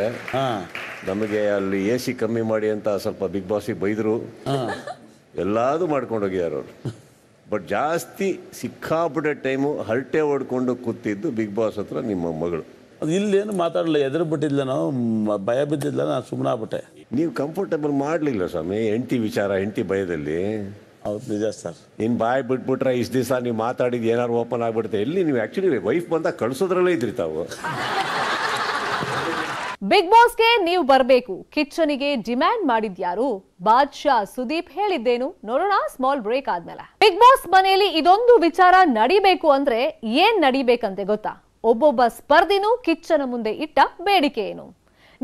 ನಮಗೆ ಅಲ್ಲಿ ಎ ಸಿ ಕಮ್ಮಿ ಮಾಡಿ ಅಂತ ಸ್ವಲ್ಪ ಬಿಗ್ ಬಾಸಿಗೆ ಬೈದ್ರು ಹಾಂ ಮಾಡ್ಕೊಂಡೋಗ್ಯಾರು ಮಾಡ್ಕೊಂಡು ಹೋಗಿದ್ದಾರೆ ಅವರು ಬಟ್ ಜಾಸ್ತಿ ಸಿಕ್ಕಾಪಟ್ಟೆ ಟೈಮು ಹರಟೆ ಹೊಡ್ಕೊಂಡು ಕೂತಿದ್ದು ಬಿಗ್ ಬಾಸ್ ಹತ್ರ ನಿಮ್ಮ ಮಗಳು ಅದು ಇಲ್ಲೇನು ಮಾತಾಡಲಿಲ್ಲ ಎದುರು ಬಿಟ್ಟಿದ್ಲ ನಾವು ಭಯ ಬಿದ್ದಿಲ್ಲ ನಾನು ಸುಮ್ಮನಾಗ್ಬಿಟ್ಟೆ ನೀವು ಕಂಫರ್ಟೇಬಲ್ ಮಾಡಲಿಲ್ಲ ಸ್ವಾಮಿ ಎಂಟಿ ವಿಚಾರ ಎಂಟಿ ಭಯದಲ್ಲಿ ಹೌದು ನಿಜ ಸರ್ ನಿನ್ ಬಾಯ್ ಬಿಟ್ಬಿಟ್ರೆ ಇಷ್ಟ ದಿವಸ ನೀವು ಮಾತಾಡಿದ್ ಏನಾರು ಓಪನ್ ಆಗ್ಬಿಡುತ್ತೆ ಎಲ್ಲಿ ನೀವು ಆಕ್ಚುಲಿ ವೈಫ್ ಬಂದ ಕಳ್ಸೋದ್ರಲ್ಲೇ ಇದ್ರಿ ತಾವು ಬಿಗ್ ಬಾಸ್ಗೆ ನೀವು ಬರಬೇಕು ಕಿಚ್ಚನಿಗೆ ಡಿಮ್ಯಾಂಡ್ ಮಾಡಿದ್ಯಾರು ಬಾದ್ಶಾ ಸುದೀಪ್ ಹೇಳಿದ್ದೇನು ನೋಡೋಣ ಸ್ಮಾಲ್ ಬ್ರೇಕ್ ಆದ್ಮೇಲೆ ಬಿಗ್ ಬಾಸ್ ಮನೆಯಲ್ಲಿ ಇದೊಂದು ವಿಚಾರ ನಡಿಬೇಕು ಅಂದ್ರೆ ಏನ್ ನಡಿಬೇಕಂತೆ ಗೊತ್ತಾ ಒಬ್ಬೊಬ್ಬ ಸ್ಪರ್ಧಿನೂ ಕಿಚ್ಚನ ಮುಂದೆ ಇಟ್ಟ ಬೇಡಿಕೆ ಏನು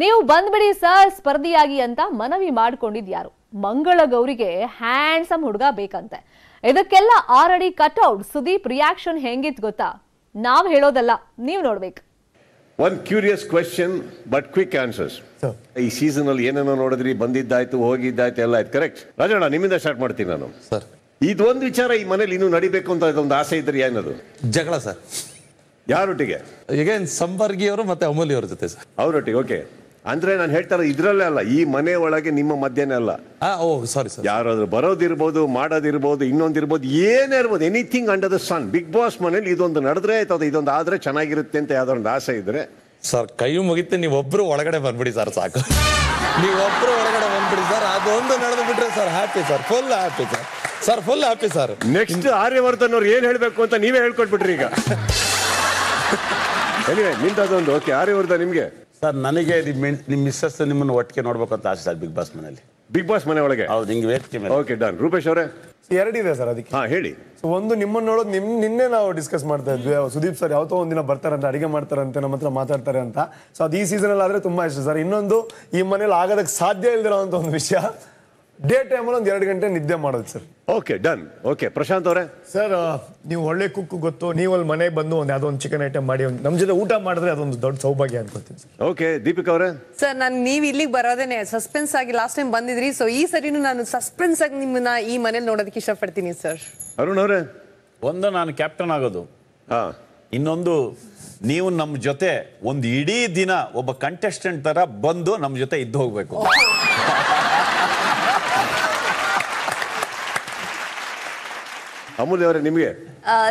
ನೀವು ಬಂದ್ಬಿಡಿ ಸರ್ ಸ್ಪರ್ಧಿಯಾಗಿ ಅಂತ ಮನವಿ ಮಾಡ್ಕೊಂಡಿದ್ಯಾರು ಮಂಗಳ ಗೌರಿಗೆ ಹ್ಯಾಂಡ್ಸಮ್ ಹುಡುಗ ಬೇಕಂತೆ ಇದಕ್ಕೆಲ್ಲ ಆರಡಿ ಕಟ್ಔಟ್ ಸುದೀಪ್ ರಿಯಾಕ್ಷನ್ ಹೆಂಗಿತ್ ಗೊತ್ತಾ ನಾವ್ ಹೇಳೋದಲ್ಲ ನೀವ್ ನೋಡ್ಬೇಕು one curious question but quick answers ಈ ಸೀಸನ್ ಅಲ್ಲಿ ಏನೇನೋ ನೋಡಿದ್ರಿ ಬಂದಿದ್ದಾಯ್ತು ಹೋಗಿದ್ದಾಯ್ತು ಎಲ್ಲ ಆಯ್ತು ಕರೆಕ್ಟ್ ರಾಜಣ್ಣ ನಿಮ್ಮಿಂದ ಸ್ಟಾರ್ಟ್ ಮಾಡ್ತೀನಿ ನಾನು ಸರ್ ಇದೊಂದು ವಿಚಾರ ಈ ಮನೇಲಿ ಇನ್ನೂ ನಡಿಬೇಕು ಅಂತ ಒಂದು ಆಸೆ ಇದ್ರಿ ಏನದು ಜಗಳ ಸರ್ ಯಾರೊಟ್ಟಿಗೆ ಸಂಬರ್ಗಿಯವರು ಮತ್ತೆ ಅಮೂಲ್ಯವ್ರ ಜೊತೆ ಸರ್ ಅವರೊಟ್ಟಿಗೆ ಓಕೆ ಅಂದ್ರೆ ನಾನು ಹೇಳ್ತಾರೆ ಇದ್ರಲ್ಲೇ ಅಲ್ಲ ಈ ಮನೆ ಒಳಗೆ ನಿಮ್ಮ ಮಧ್ಯನೇ ಅಲ್ಲ ಸಾರಿ ಸರ್ ಯಾರಾದ್ರೂ ಬರೋದಿರ್ಬೋದು ಮಾಡೋದಿರ್ಬೋದು ಇನ್ನೊಂದಿರ್ಬೋದು ಏನೇ ಇರ್ಬೋದು anything under the sun big boss ಮನೇಲಿ ಇದೊಂದು ನಡೆದ್ರೆ ಅಥವಾ ಇದೊಂದು ಆದ್ರೆ ಚೆನ್ನಾಗಿರುತ್ತೆ ಅಂತ ಒಂದು ಆಸೆ ಇದ್ರೆ ಸರ್ ಕೈ ಮುಗಿತೆ ನೀವೊಬ್ರು ಒಳಗಡೆ ಬಂದ್ಬಿಡಿ ಸರ್ ಸಾಕು ನೀವೊಬ್ರು ಒಳಗಡೆ ಬಂದ್ಬಿಡಿ ಸರ್ ಅದೊಂದು ನಡೆದು ಬಿಟ್ರೆ sir happy sir full happy sir sir full happy sir next Aryavardhan ಅವ್ರು ಏನ್ ಹೇಳ್ಬೇಕು ಅಂತ ನೀವೇ ಹೇಳ್ಕೊಟ್ಬಿಟ್ರಿ ಈಗ ಎನಿವೆ <laughs> ನಿಂತದೊಂದು ಓಕೆ ಆರ್ಯವರ್ಧನ್ ನಿಮಗೆ ಸರ್ ನನಗೆ ನಿಮ್ಮ ಮಿಸ್ಸಸ್ ನಿಮ್ಮನ್ನು ಒಟ್ಟಿಗೆ ನೋಡ್ಬೇಕಂತ ಆಸೆ ಸರ್ ಬಿಗ್ ಬಾಸ್ ಮನೆಯಲ್ಲಿ ಬಿಗ್ ಬಾಸ್ ಮನೆ ಒಳಗೆ ಹೌದು ಹಿಂಗೆ ಮೇಲೆ ಓಕೆ ಡನ್ ರೂಪೇಶ್ ಅವರೇ ಎರಡಿದೆ ಸರ್ ಅದಕ್ಕೆ ಹಾ ಹೇಳಿ ಒಂದು ನಿಮ್ಮನ್ನ ನೋಡೋದು ನಿಮ್ ನಿನ್ನೆ ನಾವು ಡಿಸ್ಕಸ್ ಮಾಡ್ತಾ ಇದ್ವಿ ಸುದೀಪ್ ಸರ್ ಯಾವತ್ತೋ ಒಂದಿನ ಬರ್ತಾರಂತೆ ಅಡಿಗೆ ಮಾಡ್ತಾರಂತೆ ನಮ್ಮ ಹತ್ರ ಮಾತಾಡ್ತಾರೆ ಅಂತ ಸೊ ಅದು ಈ ಸೀಸನ್ ಅಲ್ಲಿ ಆದ್ರೆ ತುಂಬಾ ಇಷ್ಟ ಸರ್ ಇನ್ನೊಂದು ಈ ಮನೇಲಿ ಆಗೋದಕ್ಕೆ ಸಾಧ್ಯ ಇಲ್ದಿರೋ ಅಂತ ಒಂದು ವಿಷಯ ಡೇ ಟೈಮಲ್ಲಿ ಒಂದು ಎರಡು ಗಂಟೆ ನಿದ್ದೆ ಮಾಡೋದು sir okay done okay Prashanth ಅವರೇ ಸರ್ ನೀವು ಒಳ್ಳೆ ಕುಕ್ ಗೊತ್ತು ನೀವು ಅಲ್ಲಿ ಮನೆಗೆ ಬಂದು ಒಂದು ಯಾವುದೋ ಚಿಕನ್ ಐಟಮ್ ಮಾಡಿ ನಮ್ಮ ಜೊತೆ ಊಟ ಮಾಡಿದ್ರೆ ಅದೊಂದು ದೊಡ್ಡ ಸೌಭಾಗ್ಯ ಅನ್ಕೋತೀನಿ ಓಕೆ ದೀಪಿಕಾ ಅವರೇ ಸರ್ ನಾನು ನೀವು ಇಲ್ಲಿಗೆ ಬರೋದೇನೆ ಸಸ್ಪೆನ್ಸ್ ಆಗಿ ಲಾಸ್ಟ್ ಟೈಮ್ ಬಂದಿದ್ರಿ ಸೊ ಈ ಸರಿನೂ ನಾನು ಸಸ್ಪೆನ್ಸ್ ಆಗಿ ನಿಮ್ಮನ್ನ ಈ ಮನೇಲಿ ನೋಡೋದಕ್ಕೆ ಇಷ್ಟಪಡ್ತೀನಿ ಸರ್ ಅರುಣ್ ಅವರೇ ಒಂದು ನಾನು ಕ್ಯಾಪ್ಟನ್ ಆಗೋದು ಇನ್ನೊಂದು ನೀವು ನಮ್ಮ ಜೊತೆ ಒಂದು ಇಡೀ ದಿನ ಒಬ್ಬ ಕಂಟೆಸ್ಟೆಂಟ್ ತರ ಬಂದು ನಮ್ಮ ಜೊತೆ ಇದ್ದು ಹೋಗ್ಬೇಕು ಅಮೂಲ್ಯ ಅವರೇ ನಿಮಗೆ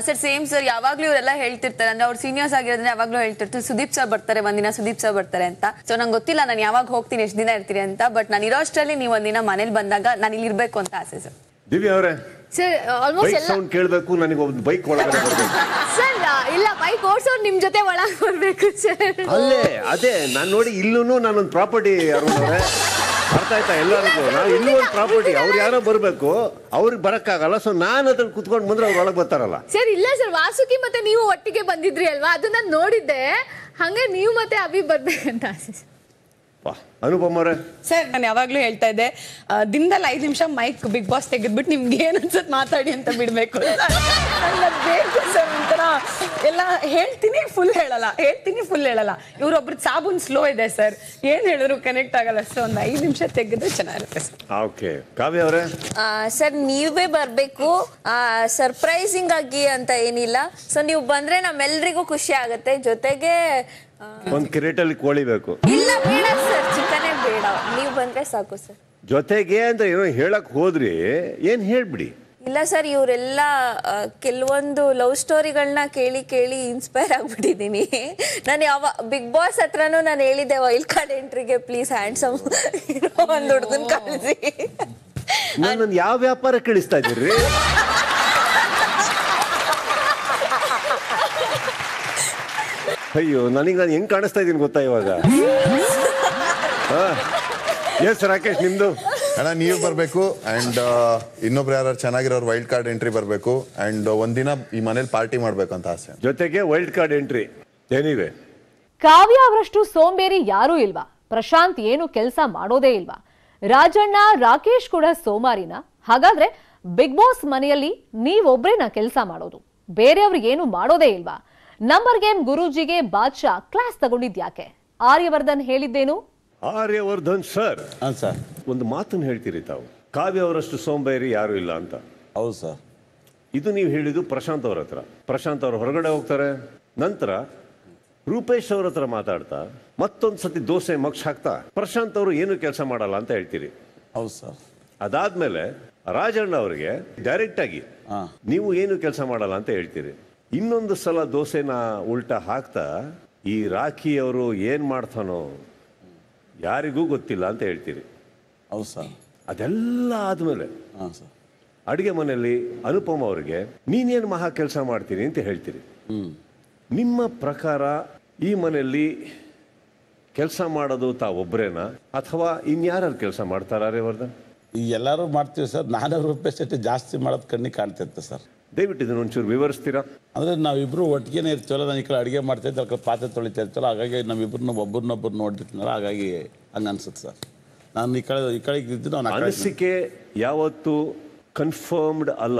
ಸರ್ ಸೇಮ್ ಸರ್ ಯಾವಾಗ್ಲೂ ಇವರೆಲ್ಲ ಹೇಳ್ತಿರ್ತಾರೆ ಅಂದ್ರೆ ಅವ್ರು ಸೀನಿಯರ್ಸ್ ಆಗಿರೋದ್ರೆ ಯಾವಾಗ್ಲೂ ಹೇಳ್ತಿರ್ತಾರೆ ಸುದೀಪ್ ಸರ್ ಬರ್ತಾರೆ ಒಂದಿನ ಸುದೀಪ್ ಸರ್ ಬರ್ತಾರೆ ಅಂತ ಸೊ ನಂಗೆ ಗೊತ್ತಿಲ್ಲ ನಾನು ಯಾವಾಗ ಹೋಗ್ತೀನಿ ಎಷ್ಟು ದಿನ ಇರ್ತೀರಿ ಅಂತ ಬಟ್ ನಾನು ಇರೋ ಅಷ್ಟರಲ್ಲಿ ನೀವು ಒಂದಿನ ಮನೇಲಿ ಬಂದಾಗ ನಾನು ಇಲ್ಲಿ ಇರ್ಬೇಕು ಅಂತ ಆಸೆ ಸರ್ ದಿವ್ಯ ಅವರೇ ಸರ್ ಆಲ್ಮೋಸ್ಟ್ ಎಲ್ಲ ಸೌಂಡ್ ಕೇಳಬೇಕು ನನಗೆ ಒಂದು ಬೈಕ್ ಒಳಗಡೆ ಬರಬೇಕು ಸರ್ <laughs> ಇಲ್ಲ ಬೈಕ್ ಓಡಿಸೋರು ನಿಮ್ ಜೊತೆ ಒಳಗೆ ಬರ್ಬೇಕು ಸರ್ ಅಲ್ಲೇ ಅದೇ ನಾನು ನೋಡಿ ಇಲ್ಲೂ ನಾನೊಂದು ಪ್ರಾಪರ್ಟಿ ಅರುಣ್ ಅವರೇ ಅರ್ಥ ಆಯ್ತಾ ಎಲ್ಲರಿಗೂ ನಾವು ಇನ್ನೂ ಒಂದು ಪ್ರಾಪರ್ಟಿ ಅವ್ರು ಯಾರೋ ಬರಬೇಕು ಅವ್ರಿಗೆ ಬರೋಕ್ಕಾಗಲ್ಲ ಸೊ ನಾನು ಅದ್ರಲ್ಲಿ ಕುತ್ಕೊಂಡು ಬಂದ್ರೆ ಅವ್ರು ಒಳಗೆ ಬರ್ತಾರಲ್ಲ ಸರ್ ಇಲ್ಲ ಸರ್ ವಾಸುಕಿ ಮತ್ತೆ ನೀವು ಒಟ್ಟಿಗೆ ಬಂದಿದ್ರಿ ಅಲ್ವಾ ಅದನ್ನ ನೋಡಿದ್ದೆ ಹಂಗೆ ನೀವು ಮತ್ತೆ ಅಭಿ ಬರ್ಬೇಕಂತ ಆಸೆ ಅನುಪಮ್ ಸರ್ ನಾನು ಯಾವಾಗ್ಲೂ ಹೇಳ್ತಾ ಇದ್ದೆ ಆ, ದಿನದಲ್ಲಿ ಐದು ನಿಮಿಷ ಮೈಕ್ ಬಿಗ್ ಬಾಸ್ ತೆಗೆದ್ಬಿಟ್ಟು ನಿಮ್ಗೆ ಏನ್ ಅನ್ಸತ್ ಮಾತಾಡಿ ಅಂತ ಬಿಡ್ಬೇಕು ನನ್ನದ್ ಬೇಕು ಸರ್ ಒಂಥರ ಎಲ್ಲ ಹೇಳ್ತೀನಿ ಫುಲ್ ಹೇಳಲ್ಲ ಹೇಳ್ತೀನಿ ಫುಲ್ ಹೇಳಲ್ಲ ಇವ್ರೊಬ್ರ ಸಾಬೂನ್ ಸ್ಲೋ ಇದೆ ಸರ್ ಏನ್ ಹೇಳಿದ್ರು ಕನೆಕ್ಟ್ ಆಗಲ್ಲ ಸೊ ಒಂದ್ ಐದು ನಿಮಿಷ ತೆಗೆದ್ರೆ ಚೆನ್ನಾಗಿರುತ್ತೆ ಸರ್ ಓಕೆ ಕಾವ್ಯ ಅವರೇ ಸರ್ ನೀವೇ ಬರಬೇಕು ಸರ್ಪ್ರೈಸಿಂಗ್ ಆಗಿ ಅಂತ ಏನಿಲ್ಲ ಸೊ ನೀವು ಬಂದ್ರೆ ನಮ್ಮೆಲ್ರಿಗೂ ಖುಷಿ ಆಗುತ್ತೆ ಜೊತೆಗೆ ಒಂದ್ ಅಲ್ಲಿ ಕೋಳಿ ಬೇಕು ಇಲ್ಲ ಸರ್ ಬೇಡ ನೀವು ಬಂದ್ರೆ ಸಾಕು ಸರ್ ಜೊತೆಗೆ ಅಂತ ಏನೋ ಹೇಳಕ್ ಹೋದ್ರಿ ಏನ್ ಹೇಳ್ಬಿಡಿ ಇಲ್ಲ ಸರ್ ಇವರೆಲ್ಲ ಕೆಲವೊಂದು ಲವ್ ಸ್ಟೋರಿಗಳನ್ನ ಕೇಳಿ ಕೇಳಿ ಇನ್ಸ್ಪೈರ್ ಆಗ್ಬಿಟ್ಟಿದ್ದೀನಿ ನಾನು ಯಾವ ಬಿಗ್ ಬಾಸ್ ಹತ್ರನೂ ನಾನು ಹೇಳಿದ್ದೆ ವೈಲ್ಡ್ ಕಾರ್ಡ್ ಎಂಟ್ರಿಗೆ ಪ್ಲೀಸ್ ಹ್ಯಾಂಡ್ಸಮ್ ಒಂದು ಹುಡುಗನ್ ಕಳಿಸಿ ನಾನು ಯಾವ ವ್ಯಾಪಾರ ಕಳಿಸ್ತಾ ಇದ್ದೀರಿ <laughs> ಅಯ್ಯೋ ನನಗೆ ನಾನು ಹೆಂಗ್ ಕಾಣಿಸ್ತಾ ಇದ್ದೀನಿ ಗೊತ್ತಾ ಇವಾಗ ಎಸ್ <laughs> ರಾಕೇಶ್ ನಿಮ್ದು ಅಣ್ಣ ನೀವು ಬರಬೇಕು ಆ್ಯಂಡ್ ಇನ್ನೊಬ್ರು ಯಾರು ಚೆನ್ನಾಗಿರೋರು ವೈಲ್ಡ್ ಕಾರ್ಡ್ ಎಂಟ್ರಿ ಬರಬೇಕು ಆ್ಯಂಡ್ ಒಂದಿನ ಈ ಮನೇಲಿ ಪಾರ್ಟಿ ಮಾಡಬೇಕು ಅಂತ ಆಸೆ ಜೊತೆಗೆ ವೈಲ್ಡ್ ಕಾರ್ಡ್ ಎಂಟ್ರಿ ಏನಿವೆ ಕಾವ್ಯ ಅವರಷ್ಟು ಸೋಂಬೇರಿ ಯಾರೂ ಇಲ್ವಾ ಪ್ರಶಾಂತ್ ಏನು ಕೆಲಸ ಮಾಡೋದೇ ಇಲ್ವಾ ರಾಜಣ್ಣ ರಾಕೇಶ್ ಕೂಡ ಸೋಮಾರಿನ ಹಾಗಾದ್ರೆ ಬಿಗ್ ಬಾಸ್ ಮನೆಯಲ್ಲಿ ನೀವೊಬ್ಬರೇನ ಕೆಲಸ ಮಾಡೋದು ಬೇರೆಯವ್ರಿಗೆ ಏನು ಮಾಡೋದೇ ಇಲ್ವಾ ನಂಬರ್ ಗೇಮ್ ಗುರುಜಿಗೆ ಬಾದ್ಶಾ ಕ್ಲಾಸ್ ತಗೊಂಡಿದ್ಯಾಕೆ ಆರ್ಯವರ್ಧನ್ ಹೇಳಿದ್ದೇನು ಆರ್ಯವರ್ಧನ್ ಸರ್ ಸರ್ ಒಂದು ಮಾತನ್ನು ಹೇಳ್ತೀರಿ ತಾವು ಕಾವ್ಯ ಅವರಷ್ಟು ಸೋಂಬೇರಿ ಯಾರು ಇಲ್ಲ ಅಂತ ಹೌದು ಸರ್ ಇದು ನೀವು ಹೇಳಿದ್ದು ಪ್ರಶಾಂತ್ ಅವ್ರ ಹತ್ರ ಪ್ರಶಾಂತ್ ಅವರು ಹೊರಗಡೆ ಹೋಗ್ತಾರೆ ನಂತರ ರೂಪೇಶ್ ಅವ್ರ ಹತ್ರ ಮಾತಾಡ್ತಾ ಮತ್ತೊಂದು ಸತಿ ದೋಸೆ ಮಕ್ಷ ಹಾಕ್ತಾ ಪ್ರಶಾಂತ್ ಅವರು ಏನು ಕೆಲಸ ಮಾಡಲ್ಲ ಅಂತ ಹೇಳ್ತೀರಿ ಹೌದು ಸರ್ ಅದಾದ್ಮೇಲೆ ರಾಜಣ್ಣ ಅವರಿಗೆ ಡೈರೆಕ್ಟ್ ಆಗಿ ನೀವು ಏನು ಕೆಲಸ ಮಾಡಲ್ಲ ಅಂತ ಹೇಳ್ತೀರಿ ಇನ್ನೊಂದು ಸಲ ದೋಸೆನ ಉಲ್ಟಾ ಹಾಕ್ತಾ ಈ ರಾಖಿ ಅವರು ಏನು ಮಾಡ್ತಾನೋ ಯಾರಿಗೂ ಗೊತ್ತಿಲ್ಲ ಅಂತ ಹೇಳ್ತೀರಿ ಹೌದು ಸರ್ ಅದೆಲ್ಲ ಆದಮೇಲೆ ಹಾಂ ಸರ್ ಅಡುಗೆ ಮನೆಯಲ್ಲಿ ಅನುಪಮ ಅವರಿಗೆ ನೀನೇನು ಮಹಾ ಕೆಲಸ ಮಾಡ್ತೀನಿ ಅಂತ ಹೇಳ್ತೀರಿ ನಿಮ್ಮ ಪ್ರಕಾರ ಈ ಮನೆಯಲ್ಲಿ ಕೆಲಸ ಮಾಡೋದು ತಾ ಒಬ್ಬರೇನಾ ಅಥವಾ ಇನ್ಯಾರು ಕೆಲಸ ಮಾಡ್ತಾರೆ ಎಲ್ಲರೂ ಮಾಡ್ತೀವಿ ಸರ್ ನಾನೂರು ರೂಪಾಯಿ ಸೆಟ್ಟು ಜಾಸ್ತಿ ಮಾಡೋದು ಕಣ್ಣಿಗೆ ಕಾಣ್ತಿತ್ತು ಸರ್ ದಯವಿಟ್ಟು ಇದನ್ನು ಒಂಚೂರು ವಿವರಿಸ್ತೀರಾ ಅಂದರೆ ನಾವಿಬ್ಬರು ಒಟ್ಟಿಗೆ ಇರ್ತೀವಲ್ಲ ನಾನು ಈ ಕಡೆ ಅಡುಗೆ ಮಾಡ್ತಾ ಇದ್ದೆ ಪಾತ್ರೆ ತೊಳಿತಾ ಇರ್ತಲ್ಲ ಹಾಗಾಗಿ ನಾವಿಬ್ಬರನ್ನ ಒಬ್ಬರನ್ನೊಬ್ಬರು ನೋಡ್ತಿರ್ತೀನಲ್ಲ ಹಾಗಾಗಿ ಹಂಗೆ ಅನ್ಸುತ್ತೆ ಸರ್ ನಾನು ಈ ಕಡೆ ಈ ಕಡೆ ಇದ್ದು ನಾನು ಅನಿಸಿಕೆ ಯಾವತ್ತು ಕನ್ಫರ್ಮ್ಡ್ ಅಲ್ಲ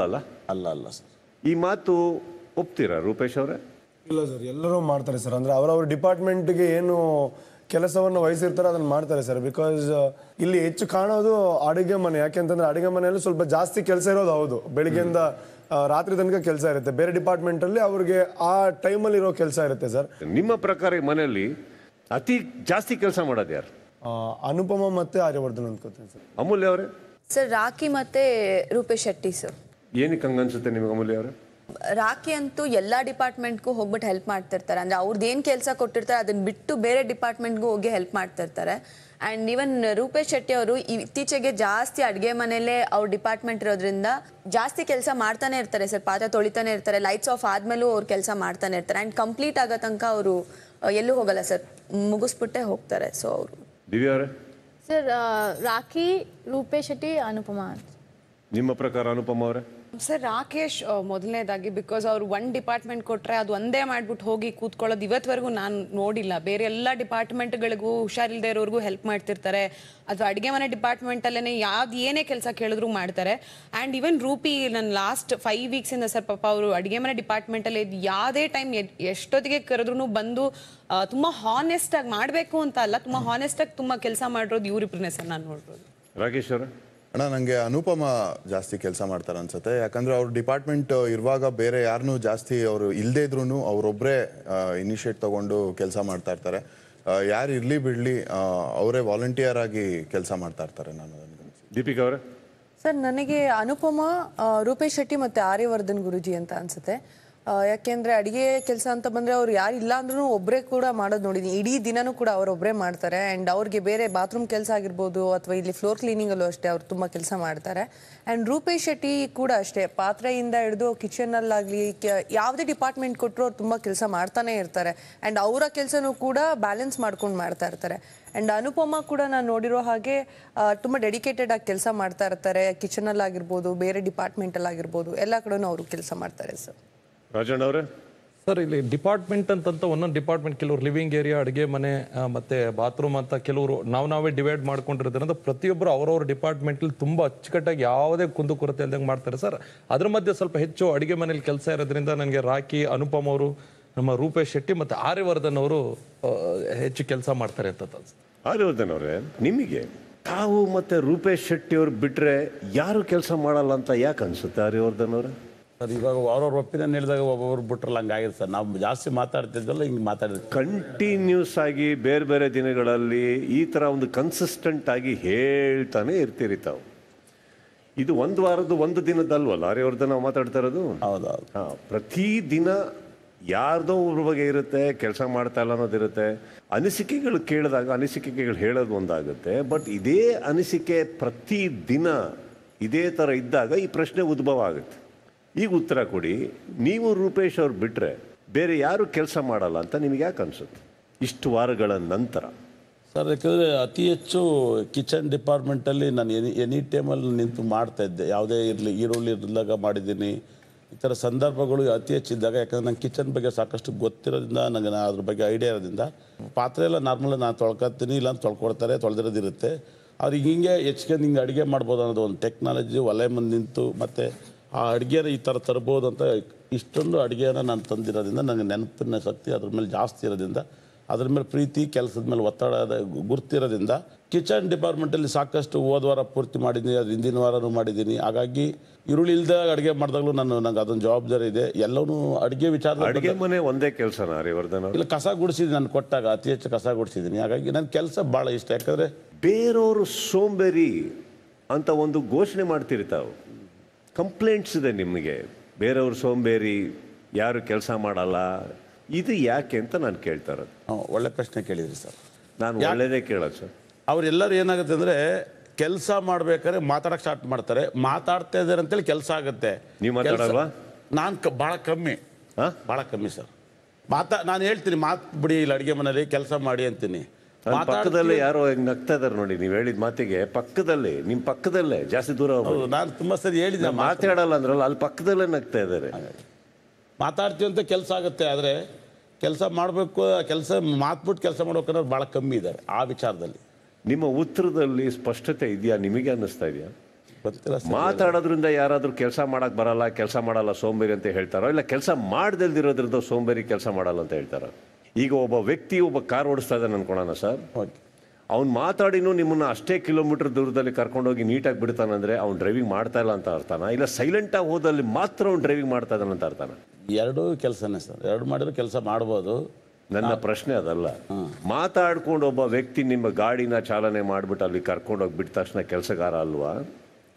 ಅಲ್ಲ ಅಲ್ಲ ಸರ್ ಈ ಮಾತು ಒಪ್ತೀರಾ ರೂಪೇಶ್ ಅವರೇ ಇಲ್ಲ ಸರ್ ಎಲ್ಲರೂ ಮಾಡ್ತಾರೆ ಸರ್ ಅಂದರೆ ಅವರವ್ರ ಡಿಪಾರ್ಟ್ಮೆಂಟ್ಗೆ ಏನು ಕೆಲಸವನ್ನು ವಹಿಸಿರ್ತಾರೆ ಅದನ್ನು ಮಾಡ್ತಾರೆ ಸರ್ ಬಿಕಾಸ್ ಇಲ್ಲಿ ಹೆಚ್ಚು ಕಾಣೋದು ಅಡುಗೆ ಮನೆ ಯಾಕೆಂತಂದ್ರೆ ಅಡುಗೆ ಮನೆಯಲ್ಲಿ ಸ್ವಲ್ಪ ಜಾಸ್ತಿ ಕೆಲಸ ಇರೋದು ಹೌದು ಬೆಳಿಗ್ಗೆಯಿಂದ ರಾತ್ರಿ ತನಕ ಕೆಲಸ ಇರುತ್ತೆ ಬೇರೆ ಡಿಪಾರ್ಟ್ಮೆಂಟ್ ಅಲ್ಲಿ ಅವ್ರಿಗೆ ಆ ಟೈಮ್ ಅಲ್ಲಿ ಇರೋ ಕೆಲಸ ಇರುತ್ತೆ ಸರ್ ನಿಮ್ಮ ಪ್ರಕಾರ ಮನೆಯಲ್ಲಿ ಅತಿ ಜಾಸ್ತಿ ಕೆಲಸ ಮಾಡೋದು ಯಾರು ಅನುಪಮ ಮತ್ತೆ ಆರ್ಯವರ್ಧನ್ ಅನ್ಕೋತೀನಿ ಸರ್ ಅಮೂಲ್ಯ ಅವರೇ ಸರ್ ರಾಖಿ ಮತ್ತೆ ರೂಪೇಶ್ ಶೆಟ್ಟಿ ಸರ್ ಏನಕ್ಕೆ ಅನ್ಸುತ್ತೆ ನಿಮಗೆ ಅಮೂಲ್ಯ ಅವರೇ ರಾಖಿ ಅಂತೂ ಎಲ್ಲ ಡಿಪಾರ್ಟ್ಮೆಂಟ್ಗೂ ಹೋಗ್ಬಿಟ್ಟು ಹೆಲ್ಪ್ ಮಾಡ್ತಿರ್ತಾರೆ ಅಂದ್ರೆ ಅವ್ರದ್ದು ಏನು ಕೆಲಸ ಕೊಟ್ಟಿರ್ತಾರೆ ಅದನ್ನ ಬಿಟ್ಟು ಬೇರೆ ಡಿಪಾರ್ಟ್ಮೆಂಟ್ಗೂ ಹೋಗಿ ಹೆಲ್ಪ್ ಮಾಡ್ತಿರ್ತಾರೆ ಅಂಡ್ ಇವನ್ ರೂಪೇಶ್ ಶೆಟ್ಟಿ ಅವರು ಇತ್ತೀಚೆಗೆ ಜಾಸ್ತಿ ಅಡುಗೆ ಮನೆಯಲ್ಲೇ ಅವ್ರ ಡಿಪಾರ್ಟ್ಮೆಂಟ್ ಇರೋದ್ರಿಂದ ಜಾಸ್ತಿ ಕೆಲಸ ಮಾಡ್ತಾನೆ ಇರ್ತಾರೆ ಸರ್ ಪಾತ್ರ ತೊಳಿತಾನೆ ಇರ್ತಾರೆ ಲೈಟ್ಸ್ ಆಫ್ ಆದ್ಮೇಲೂ ಅವ್ರು ಕೆಲಸ ಮಾಡ್ತಾನೆ ಇರ್ತಾರೆ ಆ್ಯಂಡ್ ಕಂಪ್ಲೀಟ್ ಆಗೋ ತನಕ ಅವರು ಎಲ್ಲೂ ಹೋಗಲ್ಲ ಸರ್ ಮುಗಿಸ್ಬಿಟ್ಟೆ ಹೋಗ್ತಾರೆ ಸೊ ಅವರು ಸರ್ ರಾಖಿ ರೂಪೇಶ್ ಶೆಟ್ಟಿ ಅನುಪಮಾ ನಿಮ್ಮ ಪ್ರಕಾರ ಅನುಪಮ ಅವರೇ ಸರ್ ರಾಕೇಶ್ ಮೊದಲನೇದಾಗಿ ಬಿಕಾಸ್ ಅವ್ರು ಒನ್ ಡಿಪಾರ್ಟ್ಮೆಂಟ್ ಕೊಟ್ರೆ ಅದು ಒಂದೇ ಮಾಡ್ಬಿಟ್ಟು ಹೋಗಿ ಕೂತ್ಕೊಳ್ಳೋದು ಇವತ್ತವರೆಗೂ ನಾನು ನೋಡಿಲ್ಲ ಬೇರೆ ಎಲ್ಲ ಡಿಪಾರ್ಟ್ಮೆಂಟ್ಗಳಿಗೂ ಹುಷಾರಿಲ್ಲದೆ ಇರೋರಿಗೂ ಹೆಲ್ಪ್ ಮಾಡ್ತಿರ್ತಾರೆ ಅಥವಾ ಅಡುಗೆ ಮನೆ ಡಿಪಾರ್ಟ್ಮೆಂಟಲ್ಲೇ ಯಾವ್ದು ಏನೇ ಕೆಲಸ ಕೇಳಿದ್ರು ಮಾಡ್ತಾರೆ ಆ್ಯಂಡ್ ಈವನ್ ರೂಪಿ ನನ್ನ ಲಾಸ್ಟ್ ಫೈವ್ ವೀಕ್ಸಿಂದ ಸರ್ ಪಾಪ ಅವರು ಅಡುಗೆ ಮನೆ ಡಿಪಾರ್ಟ್ಮೆಂಟಲ್ಲಿ ಯಾವುದೇ ಟೈಮ್ ಎಷ್ಟೊತ್ತಿಗೆ ಕರೆದ್ರೂ ಬಂದು ತುಂಬ ಹಾನೆಸ್ಟಾಗಿ ಮಾಡಬೇಕು ಅಂತ ಅಲ್ಲ ತುಂಬ ಹಾನೆಸ್ಟಾಗಿ ತುಂಬ ಕೆಲಸ ಮಾಡಿರೋದು ಇವರಿಬ್ಬರನ್ನೇ ಸರ್ ನಾನು ನೋಡ್ಬೋದು ರಾಕೇಶ್ ಅವರು ಅಣ್ಣ ನನಗೆ ಅನುಪಮ ಜಾಸ್ತಿ ಕೆಲಸ ಮಾಡ್ತಾರೆ ಅನ್ಸುತ್ತೆ ಯಾಕಂದ್ರೆ ಅವ್ರ ಡಿಪಾರ್ಟ್ಮೆಂಟ್ ಇರುವಾಗ ಬೇರೆ ಯಾರನ್ನೂ ಜಾಸ್ತಿ ಅವರು ಇಲ್ಲದೇ ಇದ್ರೂ ಅವರೊಬ್ಬರೇ ಇನಿಷಿಯೇಟ್ ತಗೊಂಡು ಕೆಲಸ ಮಾಡ್ತಾ ಇರ್ತಾರೆ ಯಾರು ಇರಲಿ ಬಿಡಲಿ ಅವರೇ ವಾಲಂಟಿಯರ್ ಆಗಿ ಕೆಲಸ ಮಾಡ್ತಾ ಇರ್ತಾರೆ ನಾನು ದೀಪಿಕಾ ಅವರೇ ಸರ್ ನನಗೆ ಅನುಪಮ ರೂಪೇಶ್ ಶೆಟ್ಟಿ ಮತ್ತು ಆರ್ಯವರ್ಧನ್ ಗುರುಜಿ ಅಂತ ಅನ್ಸುತ್ತೆ ಯಾಕೆಂದ್ರೆ ಅಡಿಗೆ ಕೆಲಸ ಅಂತ ಬಂದ್ರೆ ಅವ್ರು ಯಾರು ಇಲ್ಲ ಅಂದ್ರೂ ಒಬ್ಬರೇ ಕೂಡ ಮಾಡೋದು ನೋಡಿದೀನಿ ಇಡೀ ದಿನನೂ ಕೂಡ ಅವ್ರು ಒಬ್ಬರೇ ಮಾಡ್ತಾರೆ ಅಂಡ್ ಅವ್ರಿಗೆ ಬೇರೆ ಬಾತ್ರೂಮ್ ಕೆಲಸ ಆಗಿರ್ಬೋದು ಅಥವಾ ಇಲ್ಲಿ ಫ್ಲೋರ್ ಕ್ಲೀನಿಂಗಲ್ಲೂ ಅಷ್ಟೇ ಅವ್ರು ತುಂಬ ಕೆಲಸ ಮಾಡ್ತಾರೆ ಅಂಡ್ ರೂಪೇಶ್ ಶೆಟ್ಟಿ ಕೂಡ ಅಷ್ಟೇ ಪಾತ್ರೆಯಿಂದ ಹಿಡಿದು ಕಿಚನಲ್ಲಾಗಲಿ ಯಾವುದೇ ಡಿಪಾರ್ಟ್ಮೆಂಟ್ ಕೊಟ್ಟರು ಅವ್ರು ತುಂಬ ಕೆಲಸ ಮಾಡ್ತಾನೆ ಇರ್ತಾರೆ ಅಂಡ್ ಅವರ ಕೆಲಸನೂ ಕೂಡ ಬ್ಯಾಲೆನ್ಸ್ ಮಾಡ್ಕೊಂಡು ಮಾಡ್ತಾ ಇರ್ತಾರೆ ಆ್ಯಂಡ್ ಅನುಪಮ ಕೂಡ ನಾನು ನೋಡಿರೋ ಹಾಗೆ ತುಂಬ ಡೆಡಿಕೇಟೆಡ್ ಆಗಿ ಕೆಲಸ ಮಾಡ್ತಾ ಇರ್ತಾರೆ ಕಿಚನ್ ಅಲ್ಲಾಗಿರ್ಬೋದು ಬೇರೆ ಡಿಪಾರ್ಟ್ಮೆಂಟಲ್ಲಿ ಆಗಿರ್ಬೋದು ಎಲ್ಲ ಕಡೆನೂ ಅವರು ಕೆಲಸ ಮಾಡ್ತಾರೆ ಸರ್ ರಾಜಣ್ಣ ಅವರೇ ಸರ್ ಇಲ್ಲಿ ಡಿಪಾರ್ಟ್ಮೆಂಟ್ ಅಂತಂತ ಒಂದೊಂದು ಡಿಪಾರ್ಟ್ಮೆಂಟ್ ಕೆಲವರು ಲಿವಿಂಗ್ ಏರಿಯಾ ಅಡುಗೆ ಮನೆ ಮತ್ತೆ ಬಾತ್ರೂಮ್ ಅಂತ ಕೆಲವರು ನಾವು ನಾವೇ ಡಿವೈಡ್ ಮಾಡ್ಕೊಂಡಿರೋದ್ರಿಂದ ಪ್ರತಿಯೊಬ್ಬರು ಅವರವ್ರ ಡಿಪಾರ್ಟ್ಮೆಂಟಲ್ಲಿ ತುಂಬ ಅಚ್ಚುಕಟ್ಟಾಗಿ ಯಾವುದೇ ಕುಂದುಕೊರತೆ ಇಲ್ಲದಂಗೆ ಮಾಡ್ತಾರೆ ಸರ್ ಅದ್ರ ಮಧ್ಯೆ ಸ್ವಲ್ಪ ಹೆಚ್ಚು ಅಡುಗೆ ಮನೇಲಿ ಕೆಲಸ ಇರೋದ್ರಿಂದ ನನಗೆ ರಾಕಿ ಅನುಪಮ್ ಅವರು ನಮ್ಮ ರೂಪೇಶ್ ಶೆಟ್ಟಿ ಮತ್ತು ಆರ್ಯವರ್ಧನ್ ಅವರು ಹೆಚ್ಚು ಕೆಲಸ ಮಾಡ್ತಾರೆ ಅಂತ ಆರ್ಯವರ್ಧನ್ ಅವರೇ ನಿಮಗೆ ತಾವು ಮತ್ತು ರೂಪೇಶ್ ಶೆಟ್ಟಿ ಅವರು ಬಿಟ್ಟರೆ ಯಾರು ಕೆಲಸ ಮಾಡಲ್ಲ ಅಂತ ಯಾಕೆ ಅನಿಸುತ್ತೆ ಆರ್ಯವರ್ಧನ್ ಅವರೇ ಸರ್ ಇವಾಗ ಅವ್ರವ್ರ ಒಪ್ಪಿನ ಹೇಳಿದಾಗ ಒಬ್ಬೊಬ್ರು ಬಿಟ್ರಲ್ಲ ಹಂಗಾಗಿದೆ ಸರ್ ನಾವು ಜಾಸ್ತಿ ಮಾತಾಡ್ತಿದ್ದಲ್ಲ ಹಿಂಗೆ ಮಾತಾಡಿದ್ವಿ ಕಂಟಿನ್ಯೂಸ್ ಆಗಿ ಬೇರೆ ಬೇರೆ ದಿನಗಳಲ್ಲಿ ಈ ಥರ ಒಂದು ಕನ್ಸಿಸ್ಟೆಂಟ್ ಆಗಿ ಹೇಳ್ತಾನೆ ಇರ್ತೀರಿ ತಾವು ಇದು ಒಂದು ವಾರದ್ದು ಒಂದು ದಿನದಲ್ವಲ್ಲ ಅವ್ರದ್ದು ನಾವು ಮಾತಾಡ್ತಾ ಇರೋದು ಹೌದೌದು ಹಾಂ ಪ್ರತಿ ದಿನ ಯಾರ್ದೋ ಒಬ್ಬರ ಬಗ್ಗೆ ಇರುತ್ತೆ ಕೆಲಸ ಮಾಡ್ತಾ ಇಲ್ಲ ಅನ್ನೋದಿರುತ್ತೆ ಅನಿಸಿಕೆಗಳು ಕೇಳಿದಾಗ ಅನಿಸಿಕೆಗಳು ಹೇಳೋದು ಒಂದಾಗುತ್ತೆ ಬಟ್ ಇದೇ ಅನಿಸಿಕೆ ಪ್ರತಿ ದಿನ ಇದೇ ಥರ ಇದ್ದಾಗ ಈ ಪ್ರಶ್ನೆ ಉದ್ಭವ ಆಗುತ್ತೆ ಈಗ ಉತ್ತರ ಕೊಡಿ ನೀವು ರೂಪೇಶ್ ಅವ್ರು ಬಿಟ್ಟರೆ ಬೇರೆ ಯಾರು ಕೆಲಸ ಮಾಡಲ್ಲ ಅಂತ ನಿಮಗೆ ಯಾಕೆ ಅನಿಸುತ್ತೆ ಇಷ್ಟು ವಾರಗಳ ನಂತರ ಸರ್ ಯಾಕಂದರೆ ಅತಿ ಹೆಚ್ಚು ಕಿಚನ್ ಡಿಪಾರ್ಟ್ಮೆಂಟಲ್ಲಿ ನಾನು ಎನಿ ಎನಿ ಟೈಮಲ್ಲಿ ನಿಂತು ಮಾಡ್ತಾ ಇದ್ದೆ ಯಾವುದೇ ಇರಲಿ ಈರುಳ್ಳಿ ಇರಲಾಗ ಮಾಡಿದ್ದೀನಿ ಈ ಥರ ಸಂದರ್ಭಗಳು ಅತಿ ಹೆಚ್ಚು ಇದ್ದಾಗ ಯಾಕಂದರೆ ನಂಗೆ ಕಿಚನ್ ಬಗ್ಗೆ ಸಾಕಷ್ಟು ಗೊತ್ತಿರೋದ್ರಿಂದ ನನಗೆ ನಾನು ಅದ್ರ ಬಗ್ಗೆ ಐಡಿಯಾ ಇರೋದ್ರಿಂದ ಪಾತ್ರೆ ಎಲ್ಲ ನಾರ್ಮಲ್ ನಾನು ತೊಳ್ಕೊತೀನಿ ಇಲ್ಲ ಅಂತ ತೊಳ್ಕೊಡ್ತಾರೆ ತೊಳೆದಿರೋದಿರುತ್ತೆ ಅವ್ರಿಗೆ ಹಿಂಗೆ ಹೆಚ್ಚಿಗೆ ಹಿಂಗೆ ಅಡುಗೆ ಮಾಡ್ಬೋದು ಅನ್ನೋದು ಒಂದು ಟೆಕ್ನಾಲಜಿ ಒಲೆ ಮುಂದೆ ನಿಂತು ಮತ್ತು ಆ ಅಡುಗೆನ ಈ ಥರ ತರ್ಬೋದು ಅಂತ ಇಷ್ಟೊಂದು ಅಡುಗೆನ ನಾನು ತಂದಿರೋದ್ರಿಂದ ನನಗೆ ನೆನಪಿನ ಶಕ್ತಿ ಅದ್ರ ಮೇಲೆ ಜಾಸ್ತಿ ಇರೋದ್ರಿಂದ ಅದ್ರ ಮೇಲೆ ಪ್ರೀತಿ ಕೆಲಸದ ಮೇಲೆ ಒತ್ತಡದ ಗುರ್ತಿರೋದ್ರಿಂದ ಕಿಚನ್ ಡಿಪಾರ್ಟ್ಮೆಂಟಲ್ಲಿ ಸಾಕಷ್ಟು ಹೋದ ವಾರ ಪೂರ್ತಿ ಮಾಡಿದ್ದೀನಿ ಅದು ಹಿಂದಿನ ವಾರನೂ ಮಾಡಿದ್ದೀನಿ ಹಾಗಾಗಿ ಈರುಳ್ಳಿ ಇಲ್ಲದೆ ಅಡುಗೆ ಮಾಡಿದಾಗಲೂ ನಾನು ನಂಗೆ ಅದೊಂದು ಜವಾಬ್ದಾರಿ ಇದೆ ಎಲ್ಲವೂ ಅಡುಗೆ ವಿಚಾರ ಅಡುಗೆ ಮನೆ ಒಂದೇ ಕೆಲಸ ಇಲ್ಲ ಕಸ ಗುಡಿಸಿದ್ದೀನಿ ನಾನು ಕೊಟ್ಟಾಗ ಅತಿ ಹೆಚ್ಚು ಕಸ ಗುಡಿಸಿದ್ದೀನಿ ಹಾಗಾಗಿ ನನ್ನ ಕೆಲಸ ಭಾಳ ಇಷ್ಟ ಯಾಕಂದರೆ ಬೇರೆಯವರು ಸೋಂಬೇರಿ ಅಂತ ಒಂದು ಘೋಷಣೆ ಮಾಡ್ತಿರ್ತಾವೆ ಕಂಪ್ಲೇಂಟ್ಸ್ ಇದೆ ನಿಮಗೆ ಬೇರೆಯವ್ರ ಸೋಂಬೇರಿ ಯಾರು ಕೆಲಸ ಮಾಡಲ್ಲ ಇದು ಯಾಕೆ ಅಂತ ನಾನು ಕೇಳ್ತಾ ಇರೋದು ಒಳ್ಳೆ ಪ್ರಶ್ನೆ ಕೇಳಿದ್ರಿ ಸರ್ ನಾನು ಒಳ್ಳೆಯದೇ ಕೇಳೋದು ಸರ್ ಅವರೆಲ್ಲರೂ ಏನಾಗುತ್ತೆ ಅಂದರೆ ಕೆಲಸ ಮಾಡ್ಬೇಕಾದ್ರೆ ಮಾತಾಡಕ್ಕೆ ಸ್ಟಾರ್ಟ್ ಮಾಡ್ತಾರೆ ಮಾತಾಡ್ತಾ ಇದ್ದಾರೆ ಅಂತೇಳಿ ಕೆಲಸ ಆಗುತ್ತೆ ನೀವು ಮಾತಾಡಲ್ವಾ ನಾನು ಕ ಭಾಳ ಕಮ್ಮಿ ಹಾಂ ಭಾಳ ಕಮ್ಮಿ ಸರ್ ಮಾತಾ ನಾನು ಹೇಳ್ತೀನಿ ಮಾತು ಬಿಡಿ ಇಲ್ಲಿ ಅಡುಗೆ ಮನೇಲಿ ಕೆಲಸ ಮಾಡಿ ಅಂತೀನಿ ಪಕ್ಕದಲ್ಲಿ ಯಾರೋ ಹೆಂಗ್ ನಗ್ತಾ ಇದಾರೆ ನೋಡಿ ನೀವ್ ಹೇಳಿದ ಮಾತಿಗೆ ಪಕ್ಕದಲ್ಲಿ ನಿಮ್ ಪಕ್ಕದಲ್ಲೇ ಜಾಸ್ತಿ ದೂರ ನಾನು ತುಂಬಾ ಸರಿ ಹೇಳಿದ್ದೆ ಮಾತಾಡಲ್ಲ ಅಂದ್ರಲ್ಲ ಅಲ್ಲಿ ಪಕ್ಕದಲ್ಲೇ ನಗ್ತಾ ಇದ್ದಾರೆ ಮಾತಾಡ್ತೀವಿ ಅಂತ ಕೆಲಸ ಆಗುತ್ತೆ ಆದ್ರೆ ಕೆಲಸ ಮಾಡಬೇಕು ಕೆಲಸ ಮಾತ್ಬಿಟ್ಟು ಕೆಲಸ ಮಾಡ್ಬೇಕನ್ನೋರು ಬಹಳ ಕಮ್ಮಿ ಇದ್ದಾರೆ ಆ ವಿಚಾರದಲ್ಲಿ ನಿಮ್ಮ ಉತ್ತರದಲ್ಲಿ ಸ್ಪಷ್ಟತೆ ಇದೆಯಾ ನಿಮಗೆ ಅನ್ನಿಸ್ತಾ ಇದೆಯಾ ಮಾತಾಡೋದ್ರಿಂದ ಯಾರಾದರೂ ಕೆಲಸ ಮಾಡಕ್ಕೆ ಬರಲ್ಲ ಕೆಲಸ ಮಾಡಲ್ಲ ಸೋಂಬೇರಿ ಅಂತ ಹೇಳ್ತಾರೋ ಇಲ್ಲ ಕೆಲಸ ಮಾಡದಲ್ದಿರೋದ್ರಿಂದ ಸೋಂಬೇರಿ ಕೆಲಸ ಮಾಡಲ್ಲ ಅಂತ ಹೇಳ್ತಾರೋ ಈಗ ಒಬ್ಬ ವ್ಯಕ್ತಿ ಒಬ್ಬ ಕಾರ್ ಓಡಿಸ್ತಾ ಇದ್ದಾನೆ ಅನ್ಕೊಳ್ಳೋಣ ಸರ್ ಓಕೆ ಅವ್ನು ಮಾತಾಡಿನೂ ನಿಮ್ಮನ್ನು ಅಷ್ಟೇ ಕಿಲೋಮೀಟರ್ ದೂರದಲ್ಲಿ ಕರ್ಕೊಂಡೋಗಿ ನೀಟಾಗಿ ಬಿಡ್ತಾನಂದರೆ ಅವ್ನು ಡ್ರೈವಿಂಗ್ ಮಾಡ್ತಾ ಇಲ್ಲ ಅಂತ ಅರ್ಥನ ಇಲ್ಲ ಸೈಲೆಂಟಾಗಿ ಹೋದಲ್ಲಿ ಮಾತ್ರ ಅವ್ನು ಡ್ರೈವಿಂಗ್ ಮಾಡ್ತಾ ಇದ್ದಾನೆ ಅಂತ ಅರ್ಥನ ಎರಡೂ ಕೆಲಸನೇ ಸರ್ ಎರಡು ಮಾಡಿದ್ರೆ ಕೆಲಸ ಮಾಡ್ಬೋದು ನನ್ನ ಪ್ರಶ್ನೆ ಅದಲ್ಲ ಮಾತಾಡ್ಕೊಂಡು ಒಬ್ಬ ವ್ಯಕ್ತಿ ನಿಮ್ಮ ಗಾಡಿನ ಚಾಲನೆ ಮಾಡಿಬಿಟ್ಟು ಅಲ್ಲಿ ಕರ್ಕೊಂಡೋಗಿ ಬಿಟ್ಟ ತಕ್ಷಣ ಕೆಲಸಗಾರ ಅಲ್ವಾ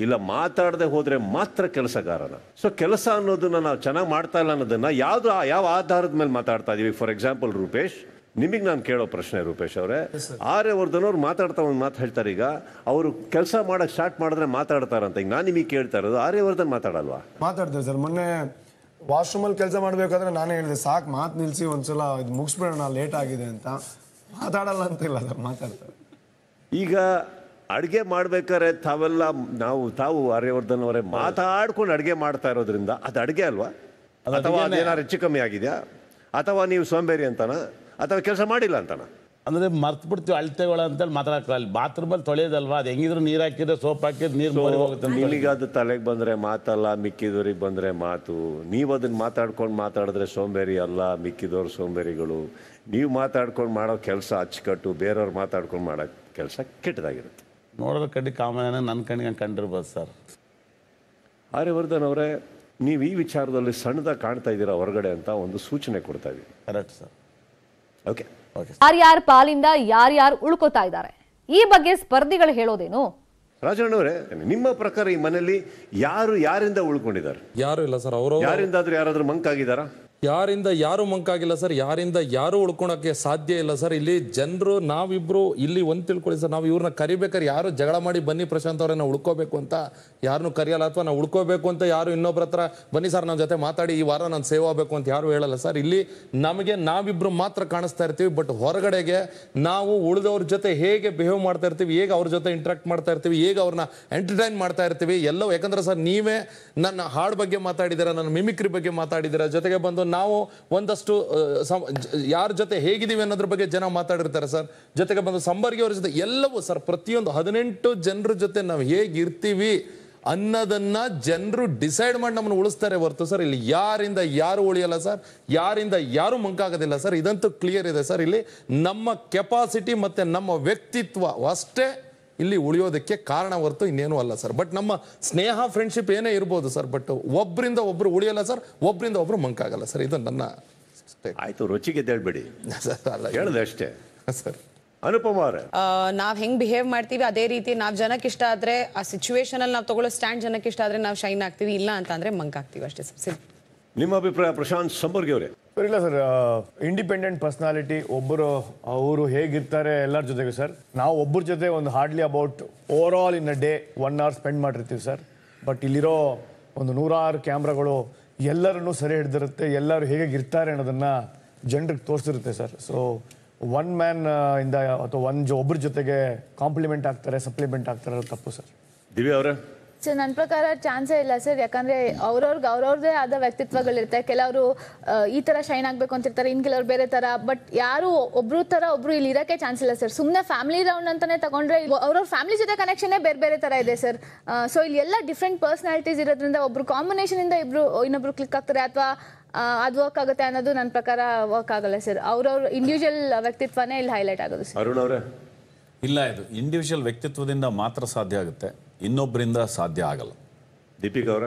ಇಲ್ಲ ಮಾತಾಡದೆ ಹೋದರೆ ಮಾತ್ರ ಕೆಲಸಗಾರನ ಸೊ ಕೆಲಸ ಅನ್ನೋದನ್ನ ನಾವು ಚೆನ್ನಾಗಿ ಮಾಡ್ತಾ ಇಲ್ಲ ಅನ್ನೋದನ್ನ ಯಾವ್ದು ಯಾವ ಆಧಾರದ ಮೇಲೆ ಮಾತಾಡ್ತಾ ಇದೀವಿ ಫಾರ್ ಎಕ್ಸಾಂಪಲ್ ರೂಪೇಶ್ ನಿಮಗೆ ನಾನು ಕೇಳೋ ಪ್ರಶ್ನೆ ರೂಪೇಶ್ ಅವರೇ ಆರ್ಯವರ್ಧನ್ ಅವ್ರು ಮಾತಾಡ್ತಾ ಒಂದು ಮಾತು ಹೇಳ್ತಾರೆ ಈಗ ಅವರು ಕೆಲಸ ಮಾಡಕ್ ಸ್ಟಾರ್ಟ್ ಮಾಡಿದ್ರೆ ಮಾತಾಡ್ತಾರಂತ ಈಗ ನಾನು ನಿಮಗೆ ಕೇಳ್ತಾ ಇರೋದು ಆರ್ಯವರ್ಧನ್ ಮಾತಾಡಲ್ವಾ ಮಾತಾಡ್ತಾರೆ ಸರ್ ಮೊನ್ನೆ ವಾಶ್ರೂಮಲ್ಲಿ ಕೆಲಸ ಮಾಡಬೇಕಾದ್ರೆ ನಾನೇ ಹೇಳಿದೆ ಸಾಕು ಮಾತು ನಿಲ್ಲಿಸಿ ಒಂದ್ಸಲ ಇದು ಮುಗಿಸ್ಬಿಡೋಣ ಲೇಟ್ ಆಗಿದೆ ಅಂತ ಮಾತಾಡಲ್ಲ ಅಂತಿಲ್ಲ ಸರ್ ಮಾತಾಡ್ತಾರೆ ಈಗ ಅಡುಗೆ ಮಾಡಬೇಕಾದ್ರೆ ತಾವೆಲ್ಲ ನಾವು ತಾವು ಆರ್ಯವರ್ಧನ್ ಅವರೇ ಮಾತಾಡ್ಕೊಂಡು ಅಡುಗೆ ಮಾಡ್ತಾ ಇರೋದ್ರಿಂದ ಅದು ಅಡುಗೆ ಅಲ್ವಾ ಅಥವಾ ಅದೇನಾದ್ರು ಹೆಚ್ಚು ಕಮ್ಮಿ ಆಗಿದೆಯಾ ಅಥವಾ ನೀವು ಸೋಂಬೇರಿ ಅಂತಾನ ಅಥವಾ ಕೆಲಸ ಮಾಡಿಲ್ಲ ಅಂತಾನ ಅಂದ್ರೆ ಮರ್ತು ಬಿಡ್ತೀವಿ ಅಳ್ತೆಗಳ ಅಂತೇಳಿ ಬಾತ್ರೂಮ್ ಅಲ್ಲಿ ತೊಳೆಯೋದಲ್ವಾ ಅದು ಹೆಂಗಿದ್ರು ನೀರು ಹಾಕಿದ್ರೆ ಸೋಪ್ ಹಾಕಿದ್ರೆ ನೀರು ಹೋಗುತ್ತೆ ನಿಮಗೆ ಅದು ತಲೆಗೆ ಬಂದರೆ ಮಾತಲ್ಲ ಮಿಕ್ಕಿದವ್ರಿಗೆ ಬಂದರೆ ಮಾತು ನೀವು ಅದನ್ನ ಮಾತಾಡ್ಕೊಂಡು ಮಾತಾಡಿದ್ರೆ ಸೋಂಬೇರಿ ಅಲ್ಲ ಮಿಕ್ಕಿದವ್ರು ಸೋಂಬೇರಿಗಳು ನೀವು ಮಾತಾಡ್ಕೊಂಡು ಮಾಡೋ ಕೆಲಸ ಅಚ್ಚುಕಟ್ಟು ಬೇರೆಯವ್ರು ಮಾತಾಡ್ಕೊಂಡು ಮಾಡೋ ಕೆಲಸ ಕೆಟ್ಟದಾಗಿರುತ್ತೆ ನೋಡೋದ್ರ ಕಣ್ಣಿಗೆ ಕಾಮನ್ ನನ್ನ ಕಣ್ಣಿಗೆ ಹಂಗೆ ಕಂಡಿರ್ಬೋದು ಸರ್ ಆರ್ಯವರ್ಧನ್ ಅವರೇ ನೀವು ಈ ವಿಚಾರದಲ್ಲಿ ಸಣ್ಣದಾಗಿ ಕಾಣ್ತಾ ಇದ್ದೀರಾ ಹೊರಗಡೆ ಅಂತ ಒಂದು ಸೂಚನೆ ಕೊಡ್ತಾ ಇದ್ದೀವಿ ಕರೆಕ್ಟ್ ಸರ್ ಓಕೆ ಯಾರ್ಯಾರ ಪಾಲಿಂದ ಯಾರ್ಯಾರು ಉಳ್ಕೋತಾ ಇದ್ದಾರೆ ಈ ಬಗ್ಗೆ ಸ್ಪರ್ಧಿಗಳು ಹೇಳೋದೇನು ರಾಜಣ್ಣವ್ರೆ ನಿಮ್ಮ ಪ್ರಕಾರ ಈ ಮನೆಯಲ್ಲಿ ಯಾರು ಯಾರಿಂದ ಉಳ್ಕೊಂಡಿದ್ದಾರೆ ಯಾರು ಇಲ್ಲ ಸರ್ ಅವರು ಯಾರಿಂದಾದ್ರೂ ಯಾರಾದ್ರೂ ಮಂಕ್ ಆಗಿದ್ದಾರಾ ಯಾರಿಂದ ಯಾರು ಮಂಕಾಗಿಲ್ಲ ಸರ್ ಯಾರಿಂದ ಯಾರು ಉಳ್ಕೊಳಕ್ಕೆ ಸಾಧ್ಯ ಇಲ್ಲ ಸರ್ ಇಲ್ಲಿ ಜನರು ನಾವಿಬ್ರು ಇಲ್ಲಿ ಒಂದು ತಿಳ್ಕೊಳ್ಳಿ ಸರ್ ನಾವು ಇವ್ರನ್ನ ಕರಿಬೇಕಾದ್ರೆ ಯಾರು ಜಗಳ ಮಾಡಿ ಬನ್ನಿ ಪ್ರಶಾಂತ್ ಅವರನ್ನ ಉಳ್ಕೋಬೇಕು ಅಂತ ಯಾರನ್ನು ಕರೆಯಲ್ಲ ಅಥವಾ ನಾವು ಉಳ್ಕೋಬೇಕು ಅಂತ ಯಾರು ಇನ್ನೊಬ್ಬರ ಹತ್ರ ಬನ್ನಿ ಸರ್ ನಮ್ಮ ಜೊತೆ ಮಾತಾಡಿ ಈ ವಾರ ನಾನು ಸೇವ್ ಆಗಬೇಕು ಅಂತ ಯಾರು ಹೇಳಲ್ಲ ಸರ್ ಇಲ್ಲಿ ನಮಗೆ ನಾವಿಬ್ರು ಮಾತ್ರ ಕಾಣಿಸ್ತಾ ಇರ್ತೀವಿ ಬಟ್ ಹೊರಗಡೆಗೆ ನಾವು ಉಳಿದವ್ರ ಜೊತೆ ಹೇಗೆ ಬಿಹೇವ್ ಮಾಡ್ತಾ ಇರ್ತೀವಿ ಹೇಗೆ ಅವ್ರ ಜೊತೆ ಇಂಟ್ರಾಕ್ಟ್ ಮಾಡ್ತಾ ಇರ್ತೀವಿ ಹೇಗೆ ಅವ್ರನ್ನ ಎಂಟರ್ಟೈನ್ ಮಾಡ್ತಾ ಇರ್ತೀವಿ ಎಲ್ಲವೂ ಯಾಕಂದ್ರೆ ಸರ್ ನೀವೇ ನನ್ನ ಹಾಡ್ ಬಗ್ಗೆ ಮಾತಾಡಿದ್ದೀರಾ ನನ್ನ ಮಿಮಿಕ್ರಿ ಬಗ್ಗೆ ಮಾತಾಡಿದ್ದೀರಾ ಜೊತೆಗೆ ಬಂದು ನಾವು ಒಂದಷ್ಟು ಯಾರ ಜೊತೆ ಹೇಗಿದ್ದೀವಿ ಅನ್ನೋದ್ರ ಬಗ್ಗೆ ಜನ ಮಾತಾಡಿರ್ತಾರೆ ಸರ್ ಜೊತೆಗೆ ಬಂದು ಸಂಬರ್ಗಿ ಅವ್ರ ಜೊತೆ ಎಲ್ಲವೂ ಸರ್ ಪ್ರತಿಯೊಂದು ಹದಿನೆಂಟು ಜನರ ಜೊತೆ ನಾವು ಹೇಗಿರ್ತೀವಿ ಅನ್ನೋದನ್ನ ಜನರು ಡಿಸೈಡ್ ಮಾಡಿ ನಮ್ಮನ್ನು ಉಳಿಸ್ತಾರೆ ಹೊರತು ಸರ್ ಇಲ್ಲಿ ಯಾರಿಂದ ಯಾರು ಉಳಿಯಲ್ಲ ಸರ್ ಯಾರಿಂದ ಯಾರು ಮಂಕಾಗೋದಿಲ್ಲ ಸರ್ ಇದಂತೂ ಕ್ಲಿಯರ್ ಇದೆ ಸರ್ ಇಲ್ಲಿ ನಮ್ಮ ಕೆಪಾಸಿಟಿ ಮತ್ತು ನಮ್ಮ ವ್ಯಕ್ತಿತ್ವ ಅಷ್ಟೇ ಇಲ್ಲಿ ಉಳಿಯೋದಕ್ಕೆ ಕಾರಣ ಹೊರತು ಇನ್ನೇನು ಅಲ್ಲ ಸರ್ ಬಟ್ ನಮ್ಮ ಸ್ನೇಹ ಫ್ರೆಂಡ್ಶಿಪ್ ಏನೇ ಇರ್ಬೋದು ಸರ್ ಬಟ್ ಒಬ್ಬರಿಂದ ಒಬ್ರು ಉಳಿಯಲ್ಲ ಸರ್ ಒಬ್ಬರಿಂದ ಒಬ್ರು ಮಂಕಾಗಲ್ಲ ಸರ್ ಇದು ನನ್ನ ಆಯ್ತು ರುಚಿಗೆ ಹೇಳ್ಬೇಡಿ <laughs> ಅಷ್ಟೇ <laughs> ಸರ್ ಅನುಪಮಾರ ನಾವ್ ಹೆಂಗ್ ಬಿಹೇವ್ ಮಾಡ್ತೀವಿ ಅದೇ ರೀತಿ ನಾವ್ ಜನಕ್ಕೆ ಇಷ್ಟ ಆದ್ರೆ ಆ ಸಿಚುವೇಶನ್ ಅಲ್ಲಿ ನಾವು ತಗೊಳ್ಳೋ ಸ್ಟ್ಯಾಂಡ್ ಜನಕ್ಕೆ ಇಷ್ಟ ಆದ್ರೆ ನಾವು ಶೈನ್ ಆಗ್ತೀವಿ ಇಲ್ಲ ಅಂತ ಅಂದ್ರೆ ಮಂಕ್ ಆಗ್ತೀವಿ ಅಷ್ಟೇ ಸರ್ ನಿಮ್ಮ ಅಭಿಪ್ರಾಯ ಪ್ರಶಾಂತ್ ಸಂಬರ್ಗಿ ಅವರೇ ಸರ್ ಇಲ್ಲ ಸರ್ ಇಂಡಿಪೆಂಡೆಂಟ್ ಪರ್ಸ್ನಾಲಿಟಿ ಒಬ್ಬರು ಅವರು ಹೇಗಿರ್ತಾರೆ ಎಲ್ಲರ ಜೊತೆಗೆ ಸರ್ ನಾವು ಒಬ್ಬರ ಜೊತೆ ಒಂದು hardly about over all in a day one hour spend ಮಾಡಿರ್ತೀವಿ ಸರ್ ಬಟ್ ಇಲ್ಲಿರೋ ಒಂದು ನೂರಾರು ಕ್ಯಾಮ್ರಾಗಳು ಎಲ್ಲರನ್ನು ಸರಿ ಹಿಡ್ದಿರುತ್ತೆ ಎಲ್ಲರೂ ಹೇಗೆ ಇರ್ತಾರೆ ಅನ್ನೋದನ್ನು ಜನರಿಗೆ ತೋರಿಸಿರುತ್ತೆ ಸರ್ ಸೊ ಒನ್ ಮ್ಯಾನ್ ಇಂದ ಅಥವಾ ಒನ್ ಒಬ್ಬರ ಜೊತೆಗೆ ಕಾಂಪ್ಲಿಮೆಂಟ್ ಆಗ್ತಾರೆ ಸಪ್ಲಿಮೆಂಟ್ ಆಗ್ತಾರೆ ತಪ್ಪು ಸರ್ ದಿವ್ಯ ಅವರೇ ಸರ್ ನನ್ನ ಪ್ರಕಾರ ಚಾನ್ಸೇ ಇಲ್ಲ ಸರ್ ಯಾಕಂದ್ರೆ ಅವ್ರವ್ರಿಗೆ ಅವ್ರವ್ರದೇ ಆದ ವ್ಯಕ್ತಿತ್ವಗಳಿರುತ್ತೆ ಕೆಲವರು ಈ ಥರ ಶೈನ್ ಆಗಬೇಕು ಇರ್ತಾರೆ ಇನ್ ಕೆಲವರು ಬೇರೆ ಥರ ಬಟ್ ಯಾರು ಒಬ್ರು ಥರ ಒಬ್ರು ಇಲ್ಲಿ ಇರೋಕ್ಕೆ ಚಾನ್ಸ್ ಇಲ್ಲ ಸರ್ ಸುಮ್ಮನೆ ಫ್ಯಾಮಿಲಿ ರೌಂಡ್ ಅಂತಾನೆ ತಗೊಂಡ್ರೆ ಅವ್ರವ್ರ ಫ್ಯಾಮಿಲಿ ಜೊತೆ ಕನೆಕ್ಷನ್ನೇ ಬೇರೆ ಬೇರೆ ಥರ ಇದೆ ಸರ್ ಸೊ ಇಲ್ಲಿ ಎಲ್ಲ ಡಿಫ್ರೆಂಟ್ ಪರ್ಸನಾಲಿಟೀಸ್ ಇರೋದ್ರಿಂದ ಒಬ್ರು ಇಂದ ಇಬ್ಬರು ಇನ್ನೊಬ್ರು ಕ್ಲಿಕ್ ಆಗ್ತಾರೆ ಅಥವಾ ಅದು ವರ್ಕ್ ಆಗುತ್ತೆ ಅನ್ನೋದು ನನ್ನ ಪ್ರಕಾರ ವರ್ಕ್ ಆಗಲ್ಲ ಸರ್ ಅವ್ರವ್ರ ಇಂಡಿವಿಜುವಲ್ ವ್ಯಕ್ತಿತ್ವನೇ ಇಲ್ಲಿ ಹೈಲೈಟ್ ಆಗೋದು ಸರ್ ಅರುಣ್ ಅವರೇ ಇಲ್ಲ ಇದು ಇಂಡಿವಿಜುವಲ್ ವ್ಯಕ್ತಿತ್ವದಿಂದ ಮಾತ್ರ ಸಾಧ್ಯ ಆಗುತ್ತೆ ಇನ್ನೊಬ್ಬರಿಂದ ಸಾಧ್ಯ ಆಗಲ್ಲ ದೀಪಿಕಾ ಅವರ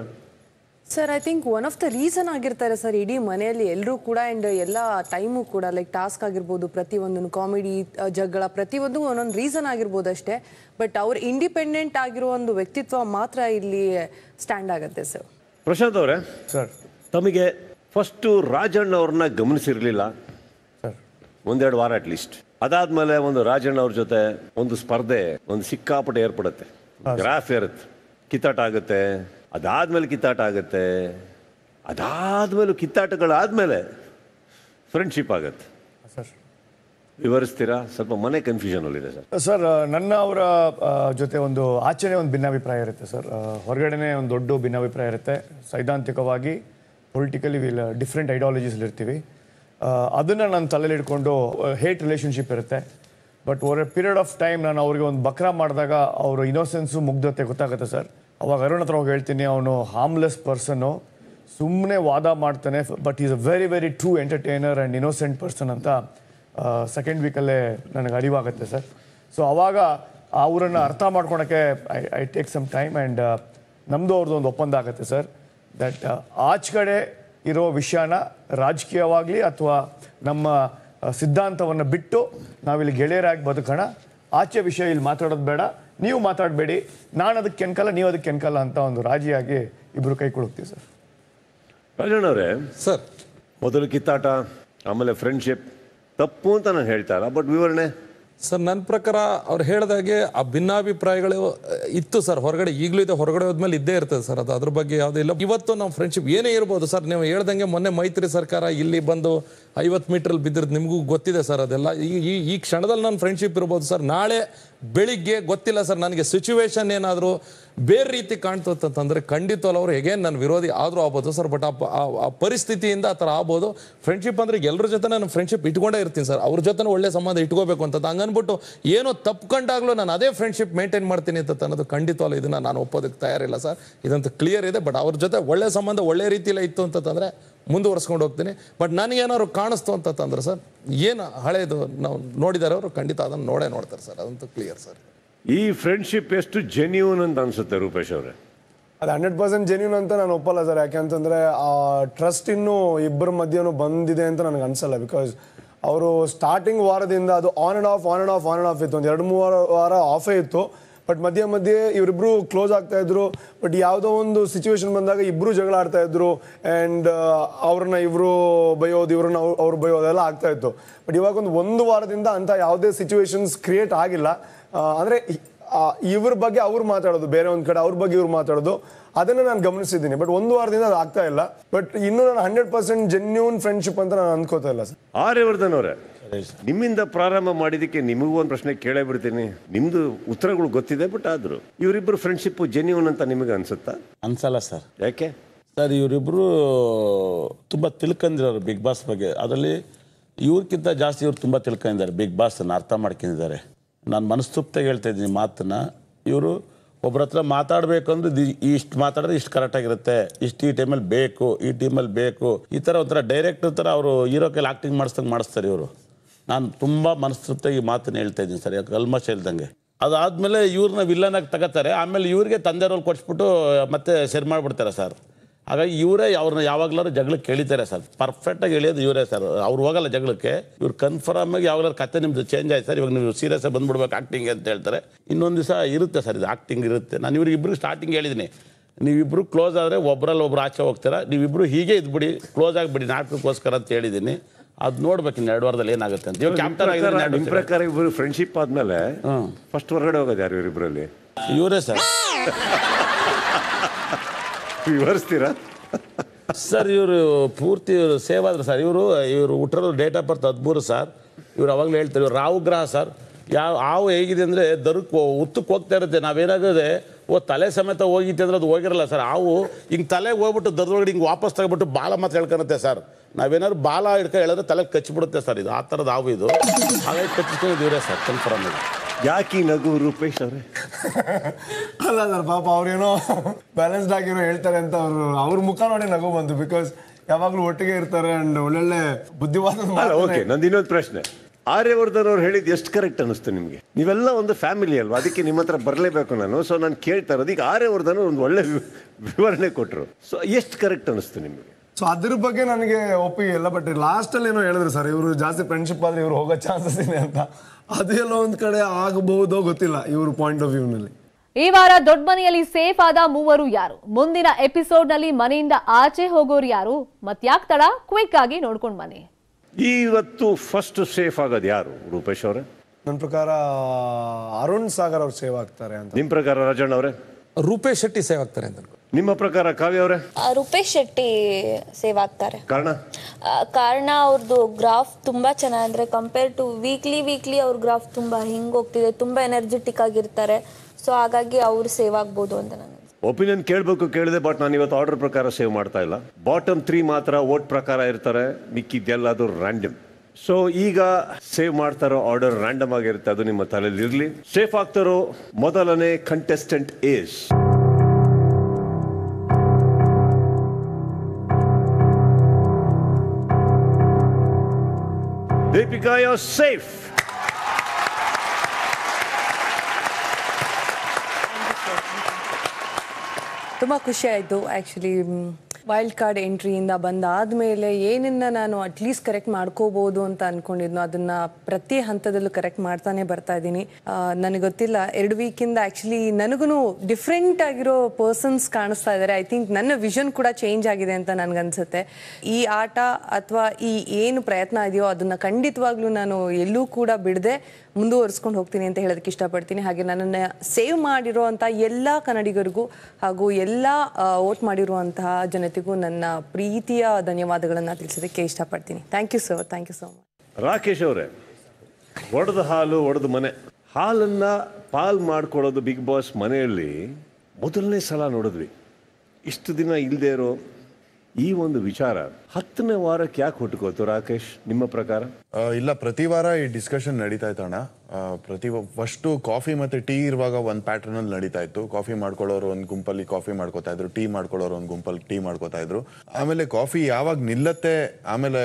sir I think one of the reason ಆಗಿರ್ತಾರೆ ಸರ್ ಇಡೀ ಮನೆಯಲ್ಲಿ ಎಲ್ಲರೂ ಕೂಡ ಆ್ಯಂಡ್ ಎಲ್ಲ ಟೈಮು ಕೂಡ ಲೈಕ್ ಟಾಸ್ಕ್ ಆಗಿರ್ಬೋದು ಪ್ರತಿಯೊಂದನ್ನು ಕಾಮಿಡಿ ಜಗಳ ಪ್ರತಿಯೊಂದು ಒಂದೊಂದು ರೀಸನ್ ಆಗಿರ್ಬೋದು ಅಷ್ಟೇ ಬಟ್ ಅವ್ರ ಇಂಡಿಪೆಂಡೆಂಟ್ ಆಗಿರೋ ಒಂದು ವ್ಯಕ್ತಿತ್ವ ಮಾತ್ರ ಇಲ್ಲಿ ಸ್ಟ್ಯಾಂಡ್ ಆಗುತ್ತೆ ಸರ್ ಪ್ರಶಾಂತ್ ಅವರೇ ಸರ್ ತಮಗೆ ಫಸ್ಟು ರಾಜಣ್ಣ ಅವ್ರನ್ನ ಗಮನಿಸಿರಲಿಲ್ಲ ಸರ್ ಒಂದೆರಡು ವಾರ ಅಟ್ ಲೀಸ್ಟ್ ಅದಾದಮೇಲೆ ಒಂದು ರಾಜಣ್ಣ ಅವ್ರ ಜೊತೆ ಒಂದು ಸ್ಪರ್ಧೆ ಒಂದು ಸಿಕ್ಕಾಪಟ್ಟೆ ಏರ್ಪಡುತ್ತೆ ಗ್ರಾಫ್ ಇರುತ್ತೆ ಕಿತ್ತಾಟ ಆಗುತ್ತೆ ಅದಾದ್ಮೇಲೆ ಕಿತ್ತಾಟ ಆಗುತ್ತೆ ಅದಾದ್ಮೇಲೂ ಕಿತ್ತಾಟಗಳಾದ್ಮೇಲೆ ಫ್ರೆಂಡ್ಶಿಪ್ ಆಗುತ್ತೆ ವಿವರಿಸ್ತೀರಾ ಸ್ವಲ್ಪ ಮನೆ ಇದೆ ಸರ್ ಸರ್ ನನ್ನ ಅವರ uh, ಜೊತೆ ಒಂದು ಆಚರಣೆ ಒಂದು ಭಿನ್ನಾಭಿಪ್ರಾಯ ಇರುತ್ತೆ ಸರ್ uh, ಹೊರಗಡೆನೇ ಒಂದು ದೊಡ್ಡ ಭಿನ್ನಾಭಿಪ್ರಾಯ ಇರುತ್ತೆ ಸೈದ್ಧಾಂತಿಕವಾಗಿ ಪೊಲಿಟಿಕಲಿ ವಿಲ್ ಡಿಫ್ರೆಂಟ್ ಐಡಿಯಾಲಜೀಸ್ ಇರ್ತೀವಿ ಅದನ್ನು ನಾನು ತಲೆಯಲ್ಲಿ ಇಟ್ಕೊಂಡು ಹೇಟ್ ರಿಲೇಶನ್ಶಿಪ್ ಇರುತ್ತೆ but over a period of time ನಾನು ಅವ್ರಿಗೆ ಒಂದು ಬಕ್ರಾ ಮಾಡಿದಾಗ ಅವರು ಇನ್ನೋಸೆನ್ಸು ಮುಗ್ಧತೆ ಗೊತ್ತಾಗುತ್ತೆ ಸರ್ ಅವಾಗ ಅರುಣ್ ಹತ್ರ ಹೋಗಿ ಹೇಳ್ತೀನಿ ಅವನು ಹಾರ್ಮ್ಲೆಸ್ ಪರ್ಸನ್ನು ಸುಮ್ಮನೆ ವಾದ ಮಾಡ್ತಾನೆ but is a very very true entertainer and innocent person ಅಂತ ಸೆಕೆಂಡ್ ವೀಕಲ್ಲೇ ನನಗೆ ಅರಿವಾಗುತ್ತೆ ಸರ್ ಸೊ ಅವಾಗ ಅವರನ್ನು ಅರ್ಥ ಮಾಡ್ಕೊಳಕ್ಕೆ I I take some time and ನಮ್ಮದು ಅವ್ರದ್ದು ಒಂದು ಒಪ್ಪಂದ ಆಗುತ್ತೆ ಸರ್ ದಟ್ ಆಚೆ ಕಡೆ ಇರೋ ವಿಷಯನ ರಾಜಕೀಯವಾಗಲಿ ಅಥವಾ ನಮ್ಮ ಸಿದ್ಧಾಂತವನ್ನು ಬಿಟ್ಟು ನಾವಿಲ್ಲಿ ಗೆಳೆಯರಾಗಿ ಬದುಕೋಣ ಆಚೆ ವಿಷಯ ಇಲ್ಲಿ ಮಾತಾಡೋದು ಬೇಡ ನೀವು ಮಾತಾಡಬೇಡಿ ನಾನು ಅದಕ್ಕೆ ಕೆನ್ಕಲ್ಲ ನೀವು ಅದಕ್ಕೆ ಕೆನ್ಕಲ್ಲ ಅಂತ ಒಂದು ರಾಜಿಯಾಗಿ ಇಬ್ಬರು ಕೈ ಕೊಡುತ್ತೀವಿ ಸರ್ ಅವರೇ ಸರ್ ಮೊದಲು ಕಿತ್ತಾಟ ಆಮೇಲೆ ಫ್ರೆಂಡ್ಶಿಪ್ ತಪ್ಪು ಅಂತ ನಾನು ಹೇಳ್ತಾ ಇಲ್ಲ ಬಟ್ ವಿವರಣೆ ಸರ್ ನನ್ನ ಪ್ರಕಾರ ಅವ್ರು ಹೇಳಿದಾಗೆ ಆ ಭಿನ್ನಾಭಿಪ್ರಾಯಗಳು ಇತ್ತು ಸರ್ ಹೊರಗಡೆ ಈಗಲೂ ಇದೆ ಹೊರಗಡೆ ಹೋದ್ಮೇಲೆ ಇದ್ದೇ ಇರ್ತದೆ ಸರ್ ಅದು ಅದ್ರ ಬಗ್ಗೆ ಯಾವುದೇ ಇಲ್ಲ ಇವತ್ತು ನಾವು ಫ್ರೆಂಡ್ಶಿಪ್ ಏನೇ ಇರ್ಬೋದು ಸರ್ ನೀವು ಹೇಳ್ದಂಗೆ ಮೊನ್ನೆ ಮೈತ್ರಿ ಸರ್ಕಾರ ಇಲ್ಲಿ ಬಂದು ಐವತ್ತು ಮೀಟ್ರಲ್ಲಿ ಬಿದ್ದಿರೋದು ನಿಮಗೂ ಗೊತ್ತಿದೆ ಸರ್ ಅದೆಲ್ಲ ಈ ಈ ಕ್ಷಣದಲ್ಲಿ ನನ್ನ ಫ್ರೆಂಡ್ಶಿಪ್ ಇರ್ಬೋದು ಸರ್ ನಾಳೆ ಬೆಳಿಗ್ಗೆ ಗೊತ್ತಿಲ್ಲ ಸರ್ ನನಗೆ ಸಿಚುವೇಶನ್ ಏನಾದರೂ ಬೇರೆ ರೀತಿ ಕಾಣ್ತು ಖಂಡಿತ ಖಂಡಿತವಲ್ಲ ಅವರು ಹೇಗೆ ನನ್ನ ವಿರೋಧಿ ಆದರೂ ಆಗ್ಬೋದು ಸರ್ ಬಟ್ ಆ ಪರಿಸ್ಥಿತಿಯಿಂದ ಆ ಥರ ಆಗ್ಬೋದು ಫ್ರೆಂಡ್ಶಿಪ್ ಅಂದರೆ ಎಲ್ಲರ ಜೊತೆ ನಾನು ಫ್ರೆಂಡ್ಶಿಪ್ ಇಟ್ಕೊಂಡೇ ಇರ್ತೀನಿ ಸರ್ ಅವ್ರ ಜೊತೆ ಒಳ್ಳೆ ಸಂಬಂಧ ಇಟ್ಕೋಬೇಕು ಅಂತ ಹಂಗನ್ಬಿಟ್ಟು ಏನೋ ತಪ್ಕೊಂಡಾಗ್ಲೂ ನಾನು ಅದೇ ಫ್ರೆಂಡ್ಶಿಪ್ ಮೇಂಟೈನ್ ಮಾಡ್ತೀನಿ ಅಂತ ಅನ್ನೋದು ಖಂಡಿತವಲ್ಲ ಇದನ್ನು ನಾನು ಒಪ್ಪೋದಕ್ಕೆ ತಯಾರಿಲ್ಲ ಸರ್ ಇದಂತ ಕ್ಲಿಯರ್ ಇದೆ ಬಟ್ ಅವ್ರ ಜೊತೆ ಒಳ್ಳೆ ಸಂಬಂಧ ಒಳ್ಳೆ ರೀತಿಯಲ್ಲೇ ಇತ್ತು ಅಂತಂದರೆ ಮುಂದುವರ್ಸ್ಕೊಂಡು ಹೋಗ್ತೀನಿ ಬಟ್ ನನಗೇನಾದ್ರು ಕಾಣಿಸ್ತು ಅಂತಂದ್ರೆ ಸರ್ ಏನು ಹಳೇದು ನಾವು ನೋಡಿದಾರೆ ಅವರು ಖಂಡಿತ ಅದನ್ನು ನೋಡೇ ನೋಡ್ತಾರೆ ಸರ್ ಅದಂತೂ ಕ್ಲಿಯರ್ ಸರ್ ಈ ಫ್ರೆಂಡ್ಶಿಪ್ ಎಷ್ಟು ಜೆನ್ಯೂನ್ ಅಂತ ಅನ್ಸುತ್ತೆ ರೂಪೇಶ್ ಅವರೇ ಅದು ಹಂಡ್ರೆಡ್ ಪರ್ಸೆಂಟ್ ಜೆನ್ಯೂನ್ ಅಂತ ನಾನು ಒಪ್ಪಲ್ಲ ಸರ್ ಯಾಕೆಂತಂದರೆ ಆ ಟ್ರಸ್ಟ್ ಇನ್ನೂ ಇಬ್ಬರ ಮಧ್ಯನೂ ಬಂದಿದೆ ಅಂತ ನನಗೆ ಅನ್ಸಲ್ಲ ಬಿಕಾಸ್ ಅವರು ಸ್ಟಾರ್ಟಿಂಗ್ ವಾರದಿಂದ ಅದು on and off on and off on and off ಇತ್ತು ಒಂದು ಎರಡು ಮೂರು ವಾರ ಆಫೇ ಇತ್ತು ಬಟ್ ಮಧ್ಯೆ ಮಧ್ಯೆ ಇವರಿಬ್ರು ಕ್ಲೋಸ್ ಆಗ್ತಾ ಇದ್ರು ಬಟ್ ಯಾವುದೋ ಒಂದು ಸಿಚುವೇಶನ್ ಬಂದಾಗ ಇಬ್ರು ಜಗಳ ಆಡ್ತಾ ಇದ್ರು ಅಂಡ್ uh, ಅವ್ರನ್ನ ಇವರು ಬಯೋದು ಇವ್ರನ್ನ ಅವ್ರು ಬಯೋದೆಲ್ಲ ಆಗ್ತಾ ಇತ್ತು ಬಟ್ ಇವಾಗ ಒಂದು ಒಂದು ವಾರದಿಂದ ಅಂತ ಯಾವುದೇ ಸಿಚುವೇಶನ್ಸ್ ಕ್ರಿಯೇಟ್ ಆಗಿಲ್ಲ uh, ಅಂದ್ರೆ ಇವ್ರ ಬಗ್ಗೆ ಅವ್ರು ಮಾತಾಡೋದು ಬೇರೆ ಒಂದ್ ಕಡೆ ಅವ್ರ ಬಗ್ಗೆ ಇವ್ರು ಮಾತಾಡೋದು ಅದನ್ನ ನಾನು ಗಮನಿಸಿದ್ದೀನಿ ಬಟ್ ಒಂದು ವಾರದಿಂದ ಅದು ಆಗ್ತಾ ಇಲ್ಲ ಬಟ್ ಇನ್ನು ನಾನು ಹಂಡ್ರೆಡ್ ಪರ್ಸೆಂಟ್ ಜೆನ್ಯೂನ್ ಫ್ರೆಂಡ್ಶಿಪ್ ಅಂತ ನಾನು ಅನ್ಕೋತಾ ಇಲ್ಲ ಸರ್ ಆರ್ಯವರ್ಧನ್ ಅವರೇ ನಿಮ್ಮಿಂದ ಪ್ರಾರಂಭ ಮಾಡಿದಕ್ಕೆ ನಿಮಗೂ ಒಂದು ಪ್ರಶ್ನೆ ಕೇಳೇ ಬಿಡ್ತೀನಿ ನಿಮ್ದು ಉತ್ತರಗಳು ಗೊತ್ತಿದೆ ಬಟ್ ಆದ್ರು ಇವರಿಬ್ರು ಫ್ರೆಂಡ್ಶಿಪ್ ಜೆನ್ಯೂನ್ ಅಂತ ನಿಮಗೆ ಅನ್ಸುತ್ತಾ ಅನ್ಸಲ್ಲ ಸರ್ ಯಾಕೆ ಸರ್ ಇವರಿಬ್ರು ತುಂಬಾ ತಿಳ್ಕೊಂಡಿರೋರು ಬಿಗ್ ಬಾಸ್ ಬಗ್ಗೆ ಅದರಲ್ಲಿ ಇವ್ರಕ್ಕಿಂತ ಜಾಸ್ತಿ ಇವ್ರು ತುಂಬಾ ತಿಳ್ಕೊಂಡಿದ್ದಾರೆ ಬಿಗ್ ಅನ್ನ ಅರ್ಥ ಮಾಡ್ಕೊಂಡಿದ್ದಾರೆ ನಾನು ಮನಸ್ಸು ಹೇಳ್ತಾ ಇದ್ದೀನಿ ಮಾತನ್ನ ಇವರು ಒಬ್ಬರ ಹತ್ರ ಮಾತಾಡಬೇಕು ಅಂದ್ರೆ ಇಷ್ಟು ಮಾತಾಡಿದ್ರೆ ಇಷ್ಟು ಆಗಿರುತ್ತೆ ಇಷ್ಟು ಈ ಟೈಮಲ್ಲಿ ಬೇಕು ಈ ಟೀಮಲ್ಲಿ ಬೇಕು ಈ ಥರ ಒಂಥರ ಡೈರೆಕ್ಟ್ ಥರ ಅವರು ಹೀರೋಕೆಲ್ಲ ಆಕ್ಟಿಂಗ್ ಮಾಡಿಸ್ದಂಗೆ ಮಾಡಿಸ್ತಾರೆ ಇವರು ನಾನು ತುಂಬ ಮನಸ್ತೃಪ್ತ ಈ ಮಾತನ್ನು ಹೇಳ್ತಾ ಇದ್ದೀನಿ ಸರ್ ಯಾಕೆ ಆಲ್ಮೋಸ್ಟ್ ಹೇಳ್ದಂಗೆ ಅದಾದಮೇಲೆ ಇವ್ರನ್ನ ವಿಲ್ಲನಾಗಿ ತಗೋತಾರೆ ಆಮೇಲೆ ಇವ್ರಿಗೆ ತಂದೆ ರೋಲ್ ಮತ್ತೆ ಸೆರ್ ಮಾಡಿಬಿಡ್ತಾರೆ ಸರ್ ಹಾಗಾಗಿ ಇವರೇ ಅವ್ರನ್ನ ಯಾವಾಗಲಾರು ಜಗಳಕ್ಕೆ ಕೇಳಿತಾರೆ ಸರ್ ಪರ್ಫೆಕ್ಟಾಗಿ ಎಳಿಯೋದು ಇವರೇ ಸರ್ ಅವ್ರು ಹೋಗಲ್ಲ ಜಗಳಕ್ಕೆ ಇವ್ರು ಕನ್ಫರ್ಮ್ ಆಗಿ ಯಾವಾಗಲಾರು ಕತೆ ನಿಮ್ದು ಚೇಂಜ್ ಆಯ್ತು ಸರ್ ಇವಾಗ ನೀವು ಸೀರಿಯಸ್ ಆಗಿ ಬಂದ್ಬಿಡ್ಬೇಕು ಆ್ಯಕ್ಟಿಂಗ್ ಅಂತ ಹೇಳ್ತಾರೆ ಇನ್ನೊಂದು ದಿವಸ ಇರುತ್ತೆ ಸರ್ ಇದು ಆಕ್ಟಿಂಗ್ ಇರುತ್ತೆ ನಾನು ಇವ್ರಿಗೆ ಇಬ್ಬರು ಸ್ಟಾರ್ಟಿಂಗ್ ಹೇಳಿದ್ದೀನಿ ನೀವಿಬ್ಬರು ಕ್ಲೋಸ್ ಆದರೆ ಒಬ್ಬರಲ್ಲಿ ಒಬ್ರು ಆಚೆ ಹೋಗ್ತೀರಾ ನೀವಿಬ್ಬರು ಹೀಗೆ ಇದ್ಬಿಡಿ ಕ್ಲೋಸ್ ಆಗಿಬಿಡಿ ನಾಟಕಕ್ಕೋಸ್ಕರ ಅಂತ ಹೇಳಿದ್ದೀನಿ ಅದು ನೋಡ್ಬೇಕು ಇನ್ನ ಎರಡು ವಾರದಲ್ಲಿ ಏನಾಗುತ್ತೆ ಅಂತ ಕ್ಯಾಪ್ಟನ್ ಆಗಿದ್ದಾರೆ ನಿಮ್ ಪ್ರಕಾರ ಇಬ್ಬರು ಫ್ರೆಂಡ್ಶಿಪ್ ಆದ್ಮೇಲೆ ಫಸ್ಟ್ ಹೊರಗಡೆ ಹೋಗೋದು ಯಾರು ಇವರಿಬ್ರಲ್ಲಿ ಇವರೇ ಸರ್ <laughs> ವಿವರಿಸ್ತೀರಾ ಸರ್ ಇವರು ಪೂರ್ತಿ ಇವರು ಸೇವ್ ಸರ್ ಇವರು ಇವರು ಹುಟ್ಟರೋ ಡೇಟ್ ಆಫ್ ಬರ್ತ್ ಹದಿಮೂರು ಸರ್ ಇವ್ರು ಅವಾಗಲೇ ಹೇಳ್ತಾರೆ ಇವ್ರು ರಾವು ಗ್ರಹ ಸರ್ ಯಾವ ಹಾವು ಹೇಗಿದೆ ಅಂದರೆ ದರುಕ್ ಉತ್ತಕ್ಕೆ ಹೋಗ್ತಾ ಇರುತ್ತೆ ನಾವೇನಾಗಿದೆ ಓ ತಲೆ ಸಮೇತ ಹೋಗಿತ್ತು ಅಂದ್ರೆ ಅದು ಹೋಗಿರಲ್ಲ ಸರ್ ಹಾವು ಹಿಂಗೆ ತಲೆಗೆ ಹೋಗ್ಬಿಟ್ಟು ದರದೊಳಗಡೆ ಹಿಂಗೆ ವಾಪಸ್ ತಗೊಬಿಟ್ಟು ಬಾಲ ಮಾತ್ರ ಹೇಳ್ಕೊಳತ್ತೆ ಸರ್ ನಾವೇನಾದ್ರು ಬಾಲ ಹಿಡ್ಕೊ ಹೇಳಿದ್ರೆ ತಲೆ ಕಚ್ಚಿಬಿಡುತ್ತೆ ಸರ್ ಇದು ಆ ಥರದ ಹಾವು ಇದು ಹಾಗಾಗಿ ಕಚ್ಚಿಸ್ಕೊಂಡು ಸರ್ ಕನ್ಫರ್ಮ್ ಇದೆ ಯಾಕೆ ನಗು ರೂಪೇಶ್ ಅವ್ರೆ ಅಲ್ಲ ಸರ್ ಪಾಪ ಅವ್ರೇನೋ ಬ್ಯಾಲೆನ್ಸ್ಡ್ ಆಗಿರೋ ಹೇಳ್ತಾರೆ ಅಂತ ಅವರು ಅವ್ರ ಮುಖ ನೋಡಿ ನಗು ಬಂತು ಬಿಕಾಸ್ ಯಾವಾಗಲೂ ಒಟ್ಟಿಗೆ ಇರ್ತಾರೆ ಅಂಡ್ ಒಳ್ಳೊಳ್ಳೆ ಬುದ್ಧಿವಾದ ಓಕೆ ನಂದು ಇನ್ನೊಂದು ಪ್ರಶ್ನೆ ಆರ್ಯವರ್ಧನ್ ಅವ್ರು ಹೇಳಿದ್ದು ಎಷ್ಟು ಕರೆಕ್ಟ್ ಅನಿಸ್ತು ನಿಮಗೆ ನೀವೆಲ್ಲ ಒಂದು ಫ್ಯಾಮಿಲಿ ಅಲ್ವಾ ಅದಕ್ಕೆ ನಿಮ್ಮ ಹತ್ರ ಬರಲೇಬೇಕು ನಾನು ಸೊ ನಾನು ಕೇಳ್ತಾ ಇರೋದು ಈಗ ಆರ್ಯವರ್ಧನ್ ಒಂದು ಒಳ್ಳೆ ವಿವರಣೆ ಕೊಟ್ಟರು ಸೊ ಎಷ್ಟು ಕರೆಕ್ಟ್ ಅನಿಸ್ತು ನಿಮಗೆ ಸೊ ಅದ್ರ ಬಗ್ಗೆ ನನಗೆ ಒಪ್ಪಿಗೆ ಇಲ್ಲ ಬಟ್ ಲಾಸ್ಟ್ ಅಲ್ಲಿ ಏನೋ ಹೇಳಿದ್ರು ಸರ್ ಇವರು ಜಾಸ್ತಿ ಫ್ರೆಂಡ್ಶಿಪ್ ಆದ್ರೆ ಇವರು ಹೋಗೋ ಚಾನ್ಸಸ್ ಇದೆ ಅಂತ ಅದೆಲ್ಲ ಒಂದ್ ಕಡೆ ಆಗಬಹುದೋ ಗೊತ್ತಿಲ್ಲ ಇವರು ಪಾಯಿಂಟ್ ಆಫ್ ವ್ಯೂನಲ್ಲಿ ಈ ವಾರ ದೊಡ್ಡ ಮನೆಯಲ್ಲಿ ಸೇಫ್ ಆದ ಮೂವರು ಯಾರು ಮುಂದಿನ ಎಪಿಸೋಡ್ ನಲ್ಲಿ ಮನೆಯಿಂದ ಆಚೆ ಹೋಗೋರು ಯಾರು ಯಾಕೆ ತಡ ಕ್ವಿಕ್ ಆಗಿ ನೋಡ್ಕೊಂಡ್ ಬನ್ನಿ ಇವತ್ತು ಫಸ್ಟ್ ಸೇಫ್ ಆಗೋದು ಯಾರು ರೂಪೇಶ್ ಅವರೇ ನನ್ನ ಪ್ರಕಾರ ಅರುಣ್ ಸಾಗರ್ ಅವ್ರು ಸೇವ್ ಆಗ್ತಾರೆ ಅಂತ ನಿಮ್ಮ ಪ್ರಕಾರ ರಾಜಣ್ಣ ಅವರೇ ರೂಪೇಶ್ ಶೆಟ್ಟಿ ಸೇವ್ ಆಗ್ತಾರೆ ಅಂತ ನಿಮ್ಮ ಪ್ರಕಾರ ಕಾವ್ಯ ಅವರೇ ರೂಪೇಶ್ ಶೆಟ್ಟಿ ಸೇವ್ ಆಗ್ತಾರೆ ಕಾರಣ ಕಾರಣ ಅವ್ರದ್ದು ಗ್ರಾಫ್ ತುಂಬಾ ಚೆನ್ನಾಗಿ ಕಂಪೇರ್ ಟು ವೀಕ್ಲಿ ವೀಕ್ಲಿ ಅವ್ರ ಗ್ರಾಫ್ ತುಂಬಾ ಹಿಂಗೆ ಹೋಗ್ತಿದೆ ತುಂಬಾ ಎನರ್ಜೆಟಿಕ್ ಆಗಿರ್ತಾರೆ ಸೊ ಹಾಗಾಗಿ ಅವ್ರು ಸೇವ್ ಆಗ್ಬೋದು ಅಂತ ನಾನು ಒಪಿನಿಯನ್ ಕೇಳಬೇಕು ಕೇಳಿದೆ ಬಟ್ ನಾನು ಇವತ್ತು ಆರ್ಡರ್ ಪ್ರಕಾರ ಸೇವ್ ಮಾಡ್ತಾ ಇಲ್ಲ ಬಾಟಮ್ ತ್ರೀ ಮಾತ್ರ ಓಟ್ ಪ್ರಕಾರ ಇರ್ತಾರೆ ಮಿಕ್ಕಿದ್ದೆಲ್ಲ ಅದು ರ್ಯಾಂಡಮ್ ಸೊ ಈಗ ಸೇವ್ ಮಾಡ್ತಾರೋ ಆರ್ಡರ್ ರ್ಯಾಂಡಮ್ ಆಗಿರುತ್ತೆ ಅದು ನಿಮ್ಮ ತಲೆಯಲ್ಲಿ ಇರಲಿ ಸೇಫ್ ಆಗ್ತಾರೋ ಮೊದಲನೇ contestant is Deepika you safe Tuma Kushedo eh. actually mm, wild card ಎಂಟ್ರಿಯಿಂದ ಬಂದಾದ್ಮೇಲೆ ಏನನ್ನ ನಾನು ಅಟ್ಲೀಸ್ಟ್ ಕರೆಕ್ಟ್ ಮಾಡ್ಕೋಬಹುದು ಅಂತ ಅನ್ಕೊಂಡಿದ್ನು ಅದನ್ನ ಪ್ರತಿ ಹಂತದಲ್ಲೂ ಕರೆಕ್ಟ್ ಮಾಡ್ತಾನೆ ಬರ್ತಾ ಇದ್ದೀನಿ ನನಗೆ ಗೊತ್ತಿಲ್ಲ ಎರಡು ವೀಕಿಂದ ಆಕ್ಚುಲಿ ನನಗೂ ಡಿಫ್ರೆಂಟ್ ಆಗಿರೋ ಪರ್ಸನ್ಸ್ ಕಾಣಿಸ್ತಾ ಇದ್ದಾರೆ ಐ ಥಿಂಕ್ ನನ್ನ ವಿಷನ್ ಕೂಡ ಚೇಂಜ್ ಆಗಿದೆ ಅಂತ ಅನ್ಸುತ್ತೆ ಈ ಆಟ ಅಥವಾ ಈ ಏನು ಪ್ರಯತ್ನ ಇದೆಯೋ ಅದನ್ನ ಖಂಡಿತವಾಗ್ಲೂ ನಾನು ಎಲ್ಲೂ ಕೂಡ ಬಿಡದೆ ಮುಂದುವರಿಸ್ಕೊಂಡು ಹೋಗ್ತೀನಿ ಅಂತ ಹೇಳೋದಕ್ಕೆ ಇಷ್ಟಪಡ್ತೀನಿ ಹಾಗೆ ನನ್ನನ್ನು ಸೇವ್ ಮಾಡಿರುವಂತಹ ಎಲ್ಲ ಕನ್ನಡಿಗರಿಗೂ ಹಾಗೂ ಎಲ್ಲ ವೋಟ್ ಮಾಡಿರುವಂತಹ ಜನ ಜನತೆಗೂ ನನ್ನ ಪ್ರೀತಿಯ ಧನ್ಯವಾದಗಳನ್ನು ತಿಳಿಸೋದಕ್ಕೆ ಇಷ್ಟಪಡ್ತೀನಿ thank you sir thank you so much Rakesh ಅವರೇ ಒಡೆದ ಹಾಲು ಒಡೆದ ಮನೆ ಹಾಲನ್ನು ಪಾಲ್ ಮಾಡ್ಕೊಳ್ಳೋದು ಬಿಗ್ ಬಾಸ್ ಮನೆಯಲ್ಲಿ ಮೊದಲನೇ ಸಲ ನೋಡಿದ್ವಿ ಇಷ್ಟು ದಿನ ಇಲ್ಲದೆ ಇರೋ ಈ ಒಂದು ವಿಚಾರ ಹತ್ತನೇ ವಾರಕ್ಕೆ ಯಾಕೆ ಹುಟ್ಟುಕೋತು ರಾಕೇಶ್ ನಿಮ್ಮ ಪ್ರಕಾರ ಇಲ್ಲ ಪ್ರತಿ ವಾರ ಈ ಡಿಸ್ಕಷನ್ ನಡೀತಾ ಅಣ್ಣ ಪ್ರತಿ ಫಸ್ಟು ಕಾಫಿ ಮತ್ತು ಟೀ ಇರುವಾಗ ಒಂದು ಪ್ಯಾಟರ್ನಲ್ಲಿ ನಡೀತಾ ಇತ್ತು ಕಾಫಿ ಮಾಡ್ಕೊಳ್ಳೋರು ಒಂದು ಗುಂಪಲ್ಲಿ ಕಾಫಿ ಮಾಡ್ಕೋತಾ ಇದ್ರು ಟೀ ಮಾಡ್ಕೊಳ್ಳೋರು ಒಂದು ಗುಂಪಲ್ಲಿ ಟೀ ಮಾಡ್ಕೋತಾ ಇದ್ರು ಆಮೇಲೆ ಕಾಫಿ ಯಾವಾಗ ನಿಲ್ಲತ್ತೆ ಆಮೇಲೆ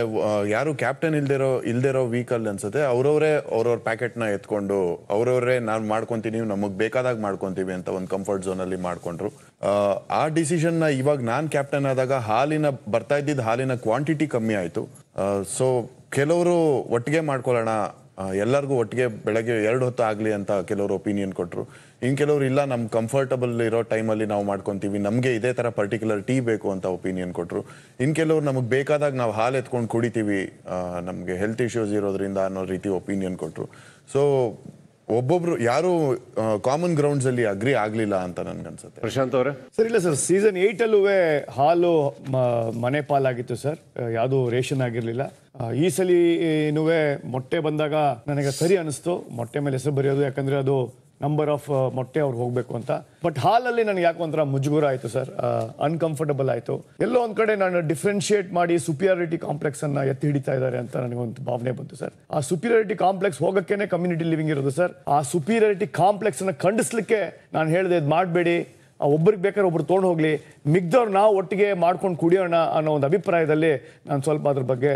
ಯಾರು ಕ್ಯಾಪ್ಟನ್ ಇಲ್ದಿರೋ ಇಲ್ದಿರೋ ವೀಕಲ್ ಅನ್ಸುತ್ತೆ ಅವ್ರವರೇ ಅವ್ರವ್ರ ಪ್ಯಾಕೆಟ್ನ ಎತ್ಕೊಂಡು ಅವ್ರವರೇ ನಾನು ಮಾಡ್ಕೊತೀನಿ ನಮಗೆ ಬೇಕಾದಾಗ ಮಾಡ್ಕೊತೀವಿ ಅಂತ ಒಂದು ಕಂಫರ್ಟ್ ಝೋನಲ್ಲಿ ಮಾಡ್ಕೊಂಡ್ರು ಆ ಡಿಸಿಷನ್ನ ಇವಾಗ ನಾನು ಕ್ಯಾಪ್ಟನ್ ಆದಾಗ ಹಾಲಿನ ಬರ್ತಾ ಇದ್ದಿದ್ದು ಹಾಲಿನ ನನ್ನ ಕ್ವಾಂಟಿಟಿ ಕಮ್ಮಿ ಆಯಿತು ಸೊ ಕೆಲವರು ಒಟ್ಟಿಗೆ ಮಾಡ್ಕೊಳ್ಳೋಣ ಎಲ್ಲರಿಗೂ ಒಟ್ಟಿಗೆ ಬೆಳಗ್ಗೆ ಎರಡು ಹೊತ್ತು ಆಗಲಿ ಅಂತ ಕೆಲವರು ಒಪಿನಿಯನ್ ಕೊಟ್ಟರು ಇನ್ನು ಕೆಲವರು ಇಲ್ಲ ನಮ್ಮ ಕಂಫರ್ಟಬಲ್ ಇರೋ ಟೈಮಲ್ಲಿ ನಾವು ಮಾಡ್ಕೊತೀವಿ ನಮಗೆ ಇದೇ ಥರ ಪರ್ಟಿಕ್ಯುಲರ್ ಟೀ ಬೇಕು ಅಂತ ಒಪಿನಿಯನ್ ಕೊಟ್ಟರು ಇನ್ನು ಕೆಲವರು ನಮಗೆ ಬೇಕಾದಾಗ ನಾವು ಹಾಲು ಎತ್ಕೊಂಡು ಕುಡಿತೀವಿ ನಮಗೆ ಹೆಲ್ತ್ ಇಶ್ಯೂಸ್ ಇರೋದ್ರಿಂದ ಅನ್ನೋ ರೀತಿ ಒಪಿನಿಯನ್ ಕೊಟ್ಟರು ಸೊ ಒಬ್ಬೊಬ್ರು ಯಾರು ಕಾಮನ್ ಗ್ರೌಂಡ್ಸ್ ಅಲ್ಲಿ ಅಗ್ರಿ ಆಗ್ಲಿಲ್ಲ ಅಂತ ಅನ್ಸುತ್ತೆ ಪ್ರಶಾಂತ್ ಅವರೇ ಸರ್ ಇಲ್ಲ ಸರ್ ಸೀಸನ್ ಏಟ್ ಅಲ್ಲೂ ಹಾಲು ಮನೆ ಪಾಲಾಗಿತ್ತು ಸರ್ ಯಾವುದು ರೇಷನ್ ಆಗಿರ್ಲಿಲ್ಲ ಈ ಸಲಿನೂ ಮೊಟ್ಟೆ ಬಂದಾಗ ನನಗೆ ಸರಿ ಅನಿಸ್ತು ಮೊಟ್ಟೆ ಮೇಲೆ ಹೆಸರು ಬರೆಯೋದು ಯಾಕಂದ್ರೆ ಅದು ನಂಬರ್ ಆಫ್ uh, ಮೊಟ್ಟೆ ಅವ್ರು ಹೋಗಬೇಕು ಅಂತ ಬಟ್ ಹಾಲಲ್ಲಿ ನನಗೆ ಯಾಕೋ ಒಂಥರ ಮುಜುಗುರ ಆಯಿತು ಸರ್ ಅನ್ಕಂಫರ್ಟಬಲ್ ಆಯಿತು ಎಲ್ಲೋ ಒಂದು ಕಡೆ ನಾನು ಡಿಫ್ರೆನ್ಷಿಯೇಟ್ ಮಾಡಿ ಸುಪಿಯಾರಿಟಿ ಕಾಂಪ್ಲೆಕ್ಸ್ ಅನ್ನ ಎತ್ತಿ ಹಿಡಿತಾ ಇದ್ದಾರೆ ಅಂತ ನನಗೆ ಒಂದು ಭಾವನೆ ಬಂತು ಸರ್ ಆ ಸುಪಿಯಾರಿಟಿ ಕಾಂಪ್ಲೆಕ್ಸ್ ಹೋಗಕ್ಕೆ ಕಮ್ಯುನಿಟಿ ಲಿವಿಂಗ್ ಇರೋದು ಸರ್ ಆ ಸುಪಿಯಾರಿಟಿ ಕಾಂಪ್ಲೆಕ್ಸ್ ಅನ್ನ ಖಂಡಿಸ್ಲಿಕ್ಕೆ ನಾನು ಹೇಳಿದೆ ಇದು ಮಾಡಬೇಡಿ ಒಬ್ಬರಿಗೆ ಬೇಕಾದ್ರೆ ಒಬ್ರು ತೊಗೊಂಡು ಹೋಗಲಿ ಮಿಗ್ದವ್ರು ನಾವು ಒಟ್ಟಿಗೆ ಮಾಡ್ಕೊಂಡು ಕುಡಿಯೋಣ ಅನ್ನೋ ಒಂದು ಅಭಿಪ್ರಾಯದಲ್ಲಿ ನಾನು ಸ್ವಲ್ಪ ಅದ್ರ ಬಗ್ಗೆ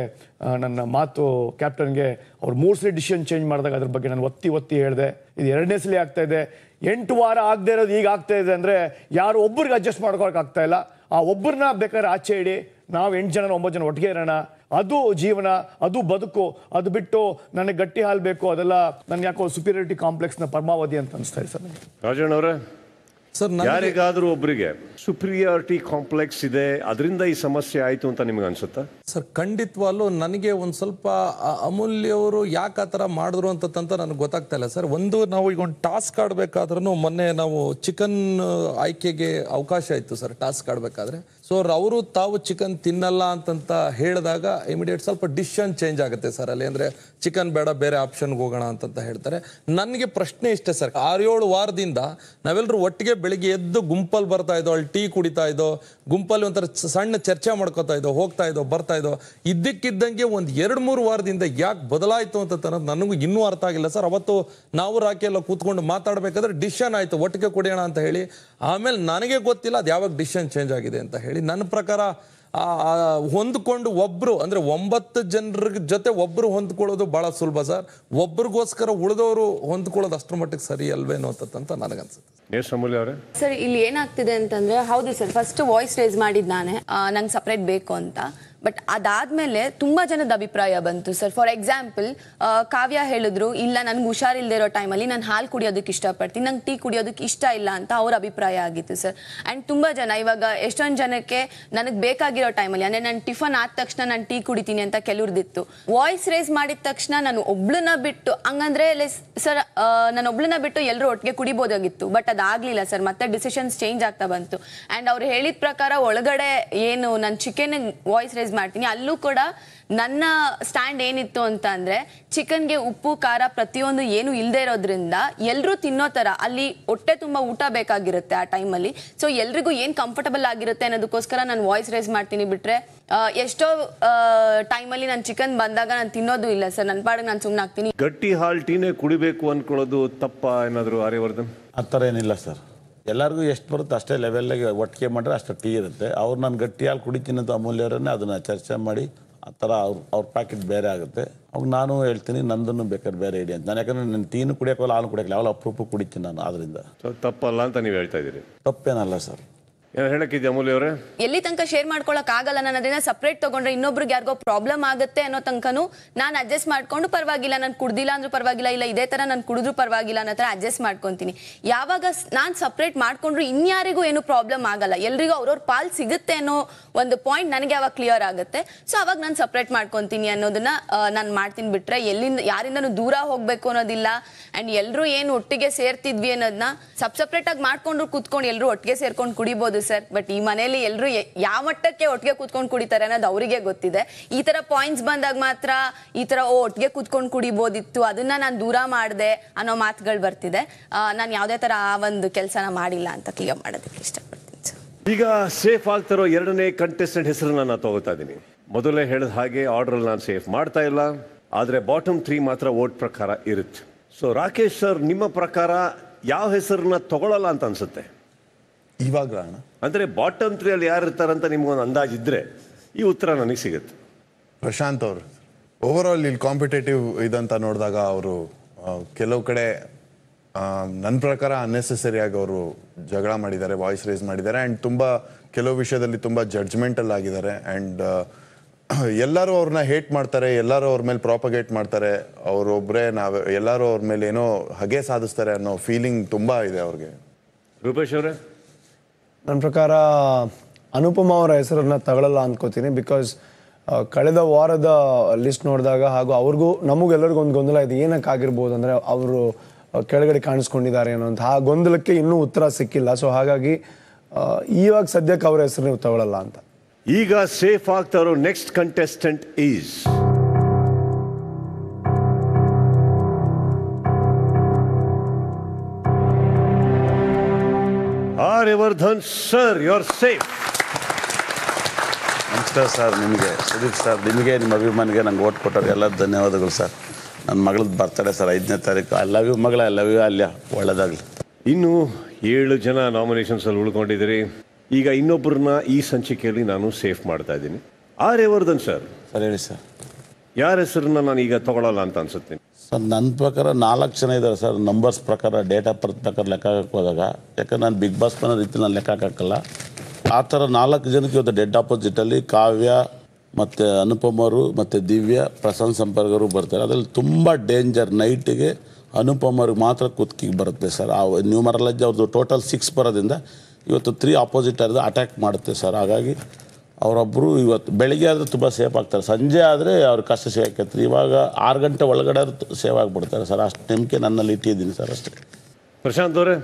ನನ್ನ ಮಾತು ಕ್ಯಾಪ್ಟನ್ಗೆ ಅವ್ರು ಮೂರು ಸಲ ಡಿಸಿಷನ್ ಚೇಂಜ್ ಮಾಡಿದಾಗ ಅದ್ರ ಬಗ್ಗೆ ನಾನು ಒತ್ತಿ ಒತ್ತಿ ಹೇಳಿದೆ ಇದು ಎರಡನೇ ಸಲ ಆಗ್ತಾ ಇದೆ ಎಂಟು ವಾರ ಆಗದೆ ಇರೋದು ಈಗ ಆಗ್ತಾ ಇದೆ ಅಂದರೆ ಯಾರು ಒಬ್ಬರಿಗೆ ಅಡ್ಜಸ್ಟ್ ಆಗ್ತಾ ಇಲ್ಲ ಆ ಒಬ್ಬರನ್ನ ಬೇಕಾದ್ರೆ ಆಚೆ ಇಡಿ ನಾವು ಎಂಟು ಜನ ಒಂಬತ್ತು ಜನ ಒಟ್ಟಿಗೆ ಇರೋಣ ಅದು ಜೀವನ ಅದು ಬದುಕು ಅದು ಬಿಟ್ಟು ನನಗೆ ಗಟ್ಟಿ ಹಾಲು ಬೇಕು ಅದೆಲ್ಲ ನನ್ಗೆ ಯಾಕೋ ಸುಪೀರಿಯರಿಟಿ ಕಾಂಪ್ಲೆಕ್ಸ್ನ ಪರಮಾವಧಿ ಅಂತ ಅನಿಸ್ತಾ ಇದೆ ಸರ್ ರಾಜಣ್ಣ ಸರ್ ಯಾರಿಗಾದರೂ ಒಬ್ಬರಿಗೆ ಸುಪ್ರಿಯಾರಿಟಿ ಕಾಂಪ್ಲೆಕ್ಸ್ ಇದೆ ಅದರಿಂದ ಈ ಸಮಸ್ಯೆ ಆಯಿತು ಅಂತ ನಿಮ್ಗೆ ಅನ್ಸುತ್ತಾ ಸರ್ ಖಂಡಿತವಾಗ್ಲೂ ನನಗೆ ಒಂದು ಸ್ವಲ್ಪ ಅಮೂಲ್ಯವರು ಯಾಕೆ ಆ ಥರ ಮಾಡಿದ್ರು ಅಂತ ನನಗೆ ಗೊತ್ತಾಗ್ತಾ ಇಲ್ಲ ಸರ್ ಒಂದು ನಾವು ಈಗ ಒಂದು ಟಾಸ್ಕ್ ಆಡಬೇಕಾದ್ರೂ ಮೊನ್ನೆ ನಾವು ಚಿಕನ್ ಆಯ್ಕೆಗೆ ಅವಕಾಶ ಇತ್ತು ಸರ್ ಟಾಸ್ಕ್ ಆಡಬೇಕಾದ್ರೆ ಸೊ ಅವರು ತಾವು ಚಿಕನ್ ತಿನ್ನಲ್ಲ ಅಂತಂತ ಹೇಳಿದಾಗ ಇಮಿಡಿಯೇಟ್ ಸ್ವಲ್ಪ ಡಿಶನ್ ಚೇಂಜ್ ಆಗುತ್ತೆ ಸರ್ ಅಲ್ಲಿ ಅಂದರೆ ಚಿಕನ್ ಬೇಡ ಬೇರೆ ಆಪ್ಷನ್ಗೆ ಹೋಗೋಣ ಅಂತಂತ ಹೇಳ್ತಾರೆ ನನಗೆ ಪ್ರಶ್ನೆ ಇಷ್ಟೇ ಸರ್ ಆರು ಏಳು ವಾರದಿಂದ ನಾವೆಲ್ಲರೂ ಒಟ್ಟಿಗೆ ಬೆಳಿಗ್ಗೆ ಎದ್ದು ಗುಂಪಲ್ಲಿ ಬರ್ತಾ ಇದ್ದೋ ಅಲ್ಲಿ ಟೀ ಕುಡಿತಾ ಇದ್ದೋ ಗುಂಪಲ್ಲಿ ಒಂಥರ ಸಣ್ಣ ಚರ್ಚೆ ಮಾಡ್ಕೋತಾ ಇದ್ದೋ ಹೋಗ್ತಾ ಇದ್ದೋ ಬರ್ತಾ ಇದ್ದೋ ಇದ್ದಕ್ಕಿದ್ದಂಗೆ ಒಂದು ಎರಡು ಮೂರು ವಾರದಿಂದ ಯಾಕೆ ಬದಲಾಯಿತು ಅಂತ ತನ್ನದು ನನಗೂ ಇನ್ನೂ ಅರ್ಥ ಆಗಿಲ್ಲ ಸರ್ ಅವತ್ತು ನಾವು ರಾಕಿ ಎಲ್ಲ ಕೂತ್ಕೊಂಡು ಮಾತಾಡಬೇಕಾದ್ರೆ ಡಿಸಿಷನ್ ಆಯಿತು ಒಟ್ಟಿಗೆ ಕುಡಿಯೋಣ ಅಂತ ಹೇಳಿ ಆಮೇಲೆ ನನಗೆ ಗೊತ್ತಿಲ್ಲ ಅದು ಯಾವಾಗ ಡಿಶನ್ ಚೇಂಜ್ ಆಗಿದೆ ಅಂತ ಹೇಳಿ ನನ್ನ ಪ್ರಕಾರ ಹೊಂದ್ಕೊಂಡು ಒಬ್ರು ಅಂದ್ರೆ ಒಂಬತ್ತು ಜನರ ಜೊತೆ ಒಬ್ರು ಹೊಂದ್ಕೊಳ್ಳೋದು ಬಹಳ ಸುಲಭ ಸರ್ ಒಬ್ರಿಗೋಸ್ಕರ ಉಳಿದವರು ಹೊಂದ್ಕೊಳ್ಳೋದು ಅಷ್ಟರ ಮಟ್ಟಿಗೆ ಸರಿ ಅಲ್ವೇನೋ ಅಂತ ನನಗನ್ಸುತ್ತೆ ಸರ್ ಇಲ್ಲಿ ಏನಾಗ್ತಿದೆ ಅಂತಂದ್ರೆ ಹೌದು ಸರ್ ಫಸ್ಟ್ ವಾಯ್ಸ್ ರೇಸ್ ಮಾಡಿದ್ ನಾನೇ ನಂಗೆ ಸಪ್ರೇಟ್ ಬೇಕು ಅಂತ ಬಟ್ ಅದಾದ್ಮೇಲೆ ತುಂಬಾ ಜನದ ಅಭಿಪ್ರಾಯ ಬಂತು ಸರ್ ಫಾರ್ ಎಕ್ಸಾಂಪಲ್ ಕಾವ್ಯ ಹೇಳಿದ್ರು ಇಲ್ಲ ನನ್ಗೆ ಹುಷಾರಿಲ್ಲದೆ ಇರೋ ಟೈಮಲ್ಲಿ ನಾನು ಹಾಲು ಕುಡಿಯೋದಕ್ಕೆ ಇಷ್ಟಪಡ್ತೀನಿ ನಂಗೆ ಟೀ ಕುಡಿಯೋದಕ್ಕೆ ಇಷ್ಟ ಇಲ್ಲ ಅಂತ ಅವ್ರ ಅಭಿಪ್ರಾಯ ಆಗಿತ್ತು ಸರ್ ಆ್ಯಂಡ್ ತುಂಬ ಜನ ಇವಾಗ ಎಷ್ಟೊಂದು ಜನಕ್ಕೆ ನನಗೆ ಬೇಕಾಗಿರೋ ಟೈಮಲ್ಲಿ ಅಂದರೆ ನಾನು ಟಿಫನ್ ಆದ ತಕ್ಷಣ ನಾನು ಟೀ ಕುಡಿತೀನಿ ಅಂತ ಕೆಲವ್ರದಿತ್ತು ವಾಯ್ಸ್ ರೇಸ್ ಮಾಡಿದ ತಕ್ಷಣ ನಾನು ಒಬ್ಳನ್ನ ಬಿಟ್ಟು ಹಂಗಂದ್ರೆ ಸರ್ ನಾನು ಒಬ್ಳನ್ನ ಬಿಟ್ಟು ಎಲ್ಲರೂ ಒಟ್ಟಿಗೆ ಕುಡಿಬೋದಾಗಿತ್ತು ಬಟ್ ಅದಾಗ್ಲಿಲ್ಲ ಸರ್ ಮತ್ತೆ ಡಿಸಿಷನ್ಸ್ ಚೇಂಜ್ ಆಗ್ತಾ ಬಂತು ಆ್ಯಂಡ್ ಅವ್ರು ಹೇಳಿದ ಪ್ರಕಾರ ಒಳಗಡೆ ಏನು ನನ್ನ ಚಿಕನ್ ವಾಯ್ಸ್ ರೇಸ್ ಮಾಡ್ತೀನಿ ಅಲ್ಲೂ ಕೂಡ ನನ್ನ ಸ್ಟ್ಯಾಂಡ್ ಏನಿತ್ತು ಅಂತ ಅಂದ್ರೆ ಚಿಕನ್ಗೆ ಉಪ್ಪು ಖಾರ ಪ್ರತಿಯೊಂದು ಏನು ಇಲ್ಲದೆ ಇರೋದ್ರಿಂದ ಎಲ್ರೂ ತಿನ್ನೋ ತರ ಅಲ್ಲಿ ಹೊಟ್ಟೆ ತುಂಬಾ ಊಟ ಬೇಕಾಗಿರುತ್ತೆ ಆ ಟೈಮಲ್ಲಿ ಸೊ ಎಲ್ರಿಗೂ ಏನ್ ಕಂಫರ್ಟಬಲ್ ಆಗಿರುತ್ತೆ ಅನ್ನೋದಕ್ಕೋಸ್ಕರ ನಾನು ವಾಯ್ಸ್ ರೈಸ್ ಮಾಡ್ತೀನಿ ಬಿಟ್ರೆ ಎಷ್ಟೋ ಟೈಮಲ್ಲಿ ನಾನು ಚಿಕನ್ ಬಂದಾಗ ನಾನು ತಿನ್ನೋದು ಇಲ್ಲ ಸರ್ ನನ್ನ ಪಾಡಿಗೆ ನಾನು ಸುಮ್ಮನೆ ಹಾಕ್ತೀನಿ ಗಟ್ಟಿ ಹಾಲ್ ಟೀನೇ ಕುಡಿಬೇಕು ಅನ್ಕೊಳ್ಳೋದು ತಪ್ಪ ಏನಾದ್ರು ಆರ್ಯವರ್ಧನ್ ಆ ಥರ ಏನಿಲ್ಲ ಸರ್ ಎಲ್ಲರಿಗೂ ಎಷ್ಟು ಬರುತ್ತೆ ಅಷ್ಟೇ ಲೆವೆಲ್ಗೆ ಒಟ್ಟಿಗೆ ಮಾಡ್ರೆ ಅಷ್ಟು ಟೀ ಇರುತ್ತೆ ಅವ್ರು ನಾನು ಹಾಲು ಕುಡಿತೀನಿ ಅಂತ ಅಮೂಲ್ಯರನ್ನೇ ಅದನ್ನು ಚರ್ಚೆ ಮಾಡಿ ಆ ಥರ ಅವ್ರ ಅವ್ರ ಪ್ಯಾಕೆಟ್ ಬೇರೆ ಆಗುತ್ತೆ ಅವಾಗ ನಾನು ಹೇಳ್ತೀನಿ ನಂದನ್ನು ಬೇಕಾದ್ರೆ ಬೇರೆ ಐಡಿಯಾ ಅಂತ ನಾನು ಯಾಕಂದರೆ ನಾನು ಟೀನು ಕುಡಿಯೋಕ್ಕಲ್ಲ ಹಾಲು ಕುಡಿಯೋಕ್ಕಿಲ್ಲ ಅವಳು ಅಪ್ರೂಪ ಕುಡಿತೀನಿ ನಾನು ಅದರಿಂದ ತಪ್ಪಲ್ಲ ಅಂತ ನೀವು ಹೇಳ್ತಾ ಇದ್ದೀರಿ ತಪ್ಪೇನಲ್ಲ ಸರ್ ಅಮೂಲ್ಯ ಎಲ್ಲಿ ತನಕ ಶೇರ್ ಮಾಡ್ಕೊಳಕ್ ಆಗಲ್ಲ ನಾನು ಅದನ್ನ ಸಪ್ರೇಟ್ ತಗೊಂಡ್ರೆ ಇನ್ನೊಬ್ರಿಗೆ ಯಾರಿಗೋ ಪ್ರಾಬ್ಲಮ್ ಆಗುತ್ತೆ ಅನ್ನೋ ತನಕನೂ ನಾನು ಅಡ್ಜಸ್ಟ್ ಮಾಡ್ಕೊಂಡು ಪರವಾಗಿಲ್ಲ ನಾನು ಕುಡ್ದಿಲ್ಲ ಅಂದ್ರೂ ಪರವಾಗಿಲ್ಲ ಇಲ್ಲ ಇದೇ ತರ ನಾನು ಕುಡಿದ್ರು ಪರವಾಗಿಲ್ಲ ಅನ್ನೋ ತರ ಅಡ್ಜಸ್ಟ್ ಮಾಡ್ಕೊಂತೀನಿ ಯಾವಾಗ ನಾನು ಸಪ್ರೇಟ್ ಮಾಡ್ಕೊಂಡ್ರು ಇನ್ಯಾರಿಗೂ ಏನು ಪ್ರಾಬ್ಲಮ್ ಆಗಲ್ಲ ಎಲ್ರಿಗೂ ಅವ್ರವ್ರ ಪಾಲ್ ಸಿಗುತ್ತೆ ಅನ್ನೋ ಒಂದು ಪಾಯಿಂಟ್ ನನಗೆ ಯಾವಾಗ ಕ್ಲಿಯರ್ ಆಗುತ್ತೆ ಸೊ ಅವಾಗ ನಾನು ಸಪ್ರೇಟ್ ಮಾಡ್ಕೊತೀನಿ ಅನ್ನೋದನ್ನ ನಾನು ಮಾಡ್ತೀನಿ ಬಿಟ್ರೆ ಎಲ್ಲಿಂದ ಯಾರಿಂದನು ದೂರ ಹೋಗ್ಬೇಕು ಅನ್ನೋದಿಲ್ಲ ಅಂಡ್ ಎಲ್ಲರೂ ಏನು ಒಟ್ಟಿಗೆ ಸೇರ್ತಿದ್ವಿ ಅನ್ನೋದನ್ನ ಸಪ್ ಸಪ್ರೇಟ್ ಆಗಿ ಮಾಡ್ಕೊಂಡ್ರು ಕುತ್ಕೊಂಡು ಎಲ್ಲರೂ ಒಟ್ಟಿಗೆ ಸೇರ್ಕೊಂಡು ಕುಡಿಬಹುದು ಸರ್ ಬಟ್ ಈ ಮನೆಯಲ್ಲಿ ಎಲ್ಲರೂ ಯಾವ ಮಟ್ಟಕ್ಕೆ ಒಟ್ಟಿಗೆ ಕೂತ್ಕೊಂಡು ಕುಡಿತಾರೆ ಅನ್ನೋದು ಅವರಿಗೆ ಗೊತ್ತಿದೆ ಈ ತರ ಪಾಯಿಂಟ್ಸ್ ಬಂದಾಗ ಮಾತ್ರ ಈ ತರ ಓ ಒಟ್ಟಿಗೆ ಕೂತ್ಕೊಂಡು ಕುಡಿಬೋದಿತ್ತು ಅದನ್ನ ನಾನು ದೂರ ಮಾಡಿದೆ ಅನ್ನೋ ಮಾತುಗಳು ಬರ್ತಿದೆ ನಾನು ಯಾವುದೇ ತರ ಆ ಒಂದು ಕೆಲಸನ ಮಾಡಿಲ್ಲ ಅಂತ ಕ್ಲಿಯರ್ ಮಾಡೋದಕ್ಕೆ ಇಷ್ಟಪಡ್ತೀನಿ ಈಗ ಸೇಫ್ ಆಗ್ತಿರೋ ಎರಡನೇ ಕಂಟೆಸ್ಟೆಂಟ್ ಹೆಸರನ್ನ ನಾನು ತಗೋತಾ ಇದ್ದೀನಿ ಮೊದಲೇ ಹೇಳಿದ ಹಾಗೆ ಆರ್ಡರ್ ನಾನು ಸೇಫ್ ಮಾಡ್ತಾ ಇಲ್ಲ ಆದ್ರೆ ಬಾಟಮ್ ತ್ರೀ ಮಾತ್ರ ಓಟ್ ಪ್ರಕಾರ ಇರುತ್ತೆ ಸೊ ರಾಕೇಶ್ ಸರ್ ನಿಮ್ಮ ಪ್ರಕಾರ ಯಾವ ಹೆಸರನ್ನ ತಗೊಳ್ಳಲ್ಲ ಅಂತ ಅನ್ಸುತ್ತೆ ಇವಾಗ ಅಣ್ಣ ಅಂದರೆ ಬಾಟಮ್ ತ್ರೀಯಲ್ಲಿ ಯಾರು ಇರ್ತಾರಂತ ನಿಮ್ಗೊಂದು ಅಂದಾಜಿದ್ರೆ ಈ ಉತ್ತರ ನನಗೆ ಸಿಗುತ್ತೆ ಪ್ರಶಾಂತ್ ಅವರು ಓವರ್ ಆಲ್ ಇಲ್ಲಿ ಕಾಂಪಿಟೇಟಿವ್ ಇದಂತ ನೋಡಿದಾಗ ಅವರು ಕೆಲವು ಕಡೆ ನನ್ನ ಪ್ರಕಾರ ಅನ್ನೆಸೆಸರಿಯಾಗಿ ಅವರು ಜಗಳ ಮಾಡಿದ್ದಾರೆ ವಾಯ್ಸ್ ರೇಸ್ ಮಾಡಿದ್ದಾರೆ ಆ್ಯಂಡ್ ತುಂಬ ಕೆಲವು ವಿಷಯದಲ್ಲಿ ತುಂಬ ಜಡ್ಜ್ಮೆಂಟಲ್ ಆಗಿದ್ದಾರೆ ಆ್ಯಂಡ್ ಎಲ್ಲರೂ ಅವ್ರನ್ನ ಹೇಟ್ ಮಾಡ್ತಾರೆ ಎಲ್ಲರೂ ಅವ್ರ ಮೇಲೆ ಪ್ರಾಪಗೇಟ್ ಮಾಡ್ತಾರೆ ಅವರೊಬ್ಬರೇ ನಾವು ಎಲ್ಲರೂ ಅವ್ರ ಮೇಲೆ ಏನೋ ಹಗೆ ಸಾಧಿಸ್ತಾರೆ ಅನ್ನೋ ಫೀಲಿಂಗ್ ತುಂಬ ಇದೆ ಅವ್ರಿಗೆ ರೂಪೇಶ್ ಅವರೇ ನನ್ನ ಪ್ರಕಾರ ಅನುಪಮ ಅವರ ಹೆಸರನ್ನು ತಗೊಳ್ಳಲ್ಲ ಅಂದ್ಕೋತೀನಿ ಬಿಕಾಸ್ ಕಳೆದ ವಾರದ ಲಿಸ್ಟ್ ನೋಡಿದಾಗ ಹಾಗೂ ಅವ್ರಿಗೂ ನಮಗೆಲ್ಲರಿಗೂ ಒಂದು ಗೊಂದಲ ಇದೆ ಏನಕ್ಕೆ ಆಗಿರ್ಬೋದು ಅಂದರೆ ಅವರು ಕೆಳಗಡೆ ಕಾಣಿಸ್ಕೊಂಡಿದ್ದಾರೆ ಅನ್ನೋ ಅಂತ ಆ ಗೊಂದಲಕ್ಕೆ ಇನ್ನೂ ಉತ್ತರ ಸಿಕ್ಕಿಲ್ಲ ಸೊ ಹಾಗಾಗಿ ಇವಾಗ ಸದ್ಯಕ್ಕೆ ಅವರ ಹೆಸರು ನೀವು ತಗೊಳ್ಳಲ್ಲ ಅಂತ ಈಗ ಸೇಫ್ ಆಗ್ತಾರೋ next contestant is Jayavardhan sir you are safe ನಮಸ್ಕಾರ ಸರ್ ನಿಮಗೆ ಸುದೀಪ್ ಸರ್ ನಿಮಗೆ ನಿಮ್ಮ ಅಭಿಮಾನಿಗೆ ನಂಗೆ ಓಟ್ ಕೊಟ್ಟವ್ರಿಗೆ ಎಲ್ಲ ಧನ್ಯವಾದಗಳು ಸರ್ ನನ್ನ ಮಗಳದ್ದು ಬರ್ತಡೆ ಸರ್ ಐದನೇ ತಾರೀಕು ಐ ಲವ್ ಯು ಮಗಳ ಐ ಲವ್ ಯು ಅಲ್ಲ ಒಳ್ಳೇದಾಗಲಿ ಇನ್ನು ಏಳು ಜನ ಅಲ್ಲಿ ಉಳ್ಕೊಂಡಿದ್ದೀರಿ ಈಗ ಇನ್ನೊಬ್ಬರನ್ನ ಈ ಸಂಚಿಕೆಯಲ್ಲಿ ನಾನು ಸೇಫ್ ಮಾಡ್ತಾ ಇದ್ದೀನಿ ಆ ಸರ್ ಸರ್ ಹೇಳಿ ಸರ್ ಯಾರ ಹೆಸರನ್ನ ನಾನು ಈಗ ತಗೊಳ್ಳಲ್ಲ ಅಂತ ಅನ್ಸುತ್ತೆ ಸರ್ ನನ್ನ ಪ್ರಕಾರ ನಾಲ್ಕು ಜನ ಇದ್ದಾರೆ ಸರ್ ನಂಬರ್ಸ್ ಪ್ರಕಾರ ಡೇಟಾ ಪ್ರಕಾರ ಲೆಕ್ಕ ಹಾಕೋದಾಗ ಯಾಕಂದ್ರೆ ನಾನು ಬಿಗ್ ಬಾಸ್ ಮನೆ ರೀತಿ ನಾನು ಲೆಕ್ಕ ಹಾಕಲ್ಲ ಆ ಥರ ನಾಲ್ಕು ಜನಕ್ಕೆ ಇವತ್ತು ಡೆಡ್ ಆಪೋಸಿಟಲ್ಲಿ ಕಾವ್ಯ ಮತ್ತು ಅನುಪಮರು ಮತ್ತು ದಿವ್ಯ ಪ್ರಶಾಂತ್ ಸಂಪರ್ಕರು ಬರ್ತಾರೆ ಅದರಲ್ಲಿ ತುಂಬ ಡೇಂಜರ್ ನೈಟಿಗೆ ಅನುಪಮರಿಗೆ ಮಾತ್ರ ಕುತ್ಕಿಗೆ ಬರುತ್ತೆ ಸರ್ ಆ ನ್ಯೂಮರಲಜ್ ಅವ್ರದ್ದು ಟೋಟಲ್ ಸಿಕ್ಸ್ ಬರೋದ್ರಿಂದ ಇವತ್ತು ತ್ರೀ ಆಪೋಸಿಟ್ ಅರ್ದು ಅಟ್ಯಾಕ್ ಮಾಡುತ್ತೆ ಸರ್ ಹಾಗಾಗಿ ಅವರೊಬ್ಬರು ಇವತ್ತು ಬೆಳಿಗ್ಗೆ ಆದರೆ ತುಂಬ ಸೇಫ್ ಆಗ್ತಾರೆ ಸಂಜೆ ಆದರೆ ಅವ್ರ ಕಷ್ಟ ಸೇವಾಕೈತ್ರಿ ಇವಾಗ ಆರು ಗಂಟೆ ಒಳಗಡೆ ಸೇವ್ ಆಗಿಬಿಡ್ತಾರೆ ಸರ್ ಅಷ್ಟು ನಂಬಿಕೆ ನನ್ನಲ್ಲಿ ಇಟ್ಟಿದ್ದೀನಿ ಸರ್ ಅಷ್ಟೇ ಪ್ರಶಾಂತ್ ಅವರೇ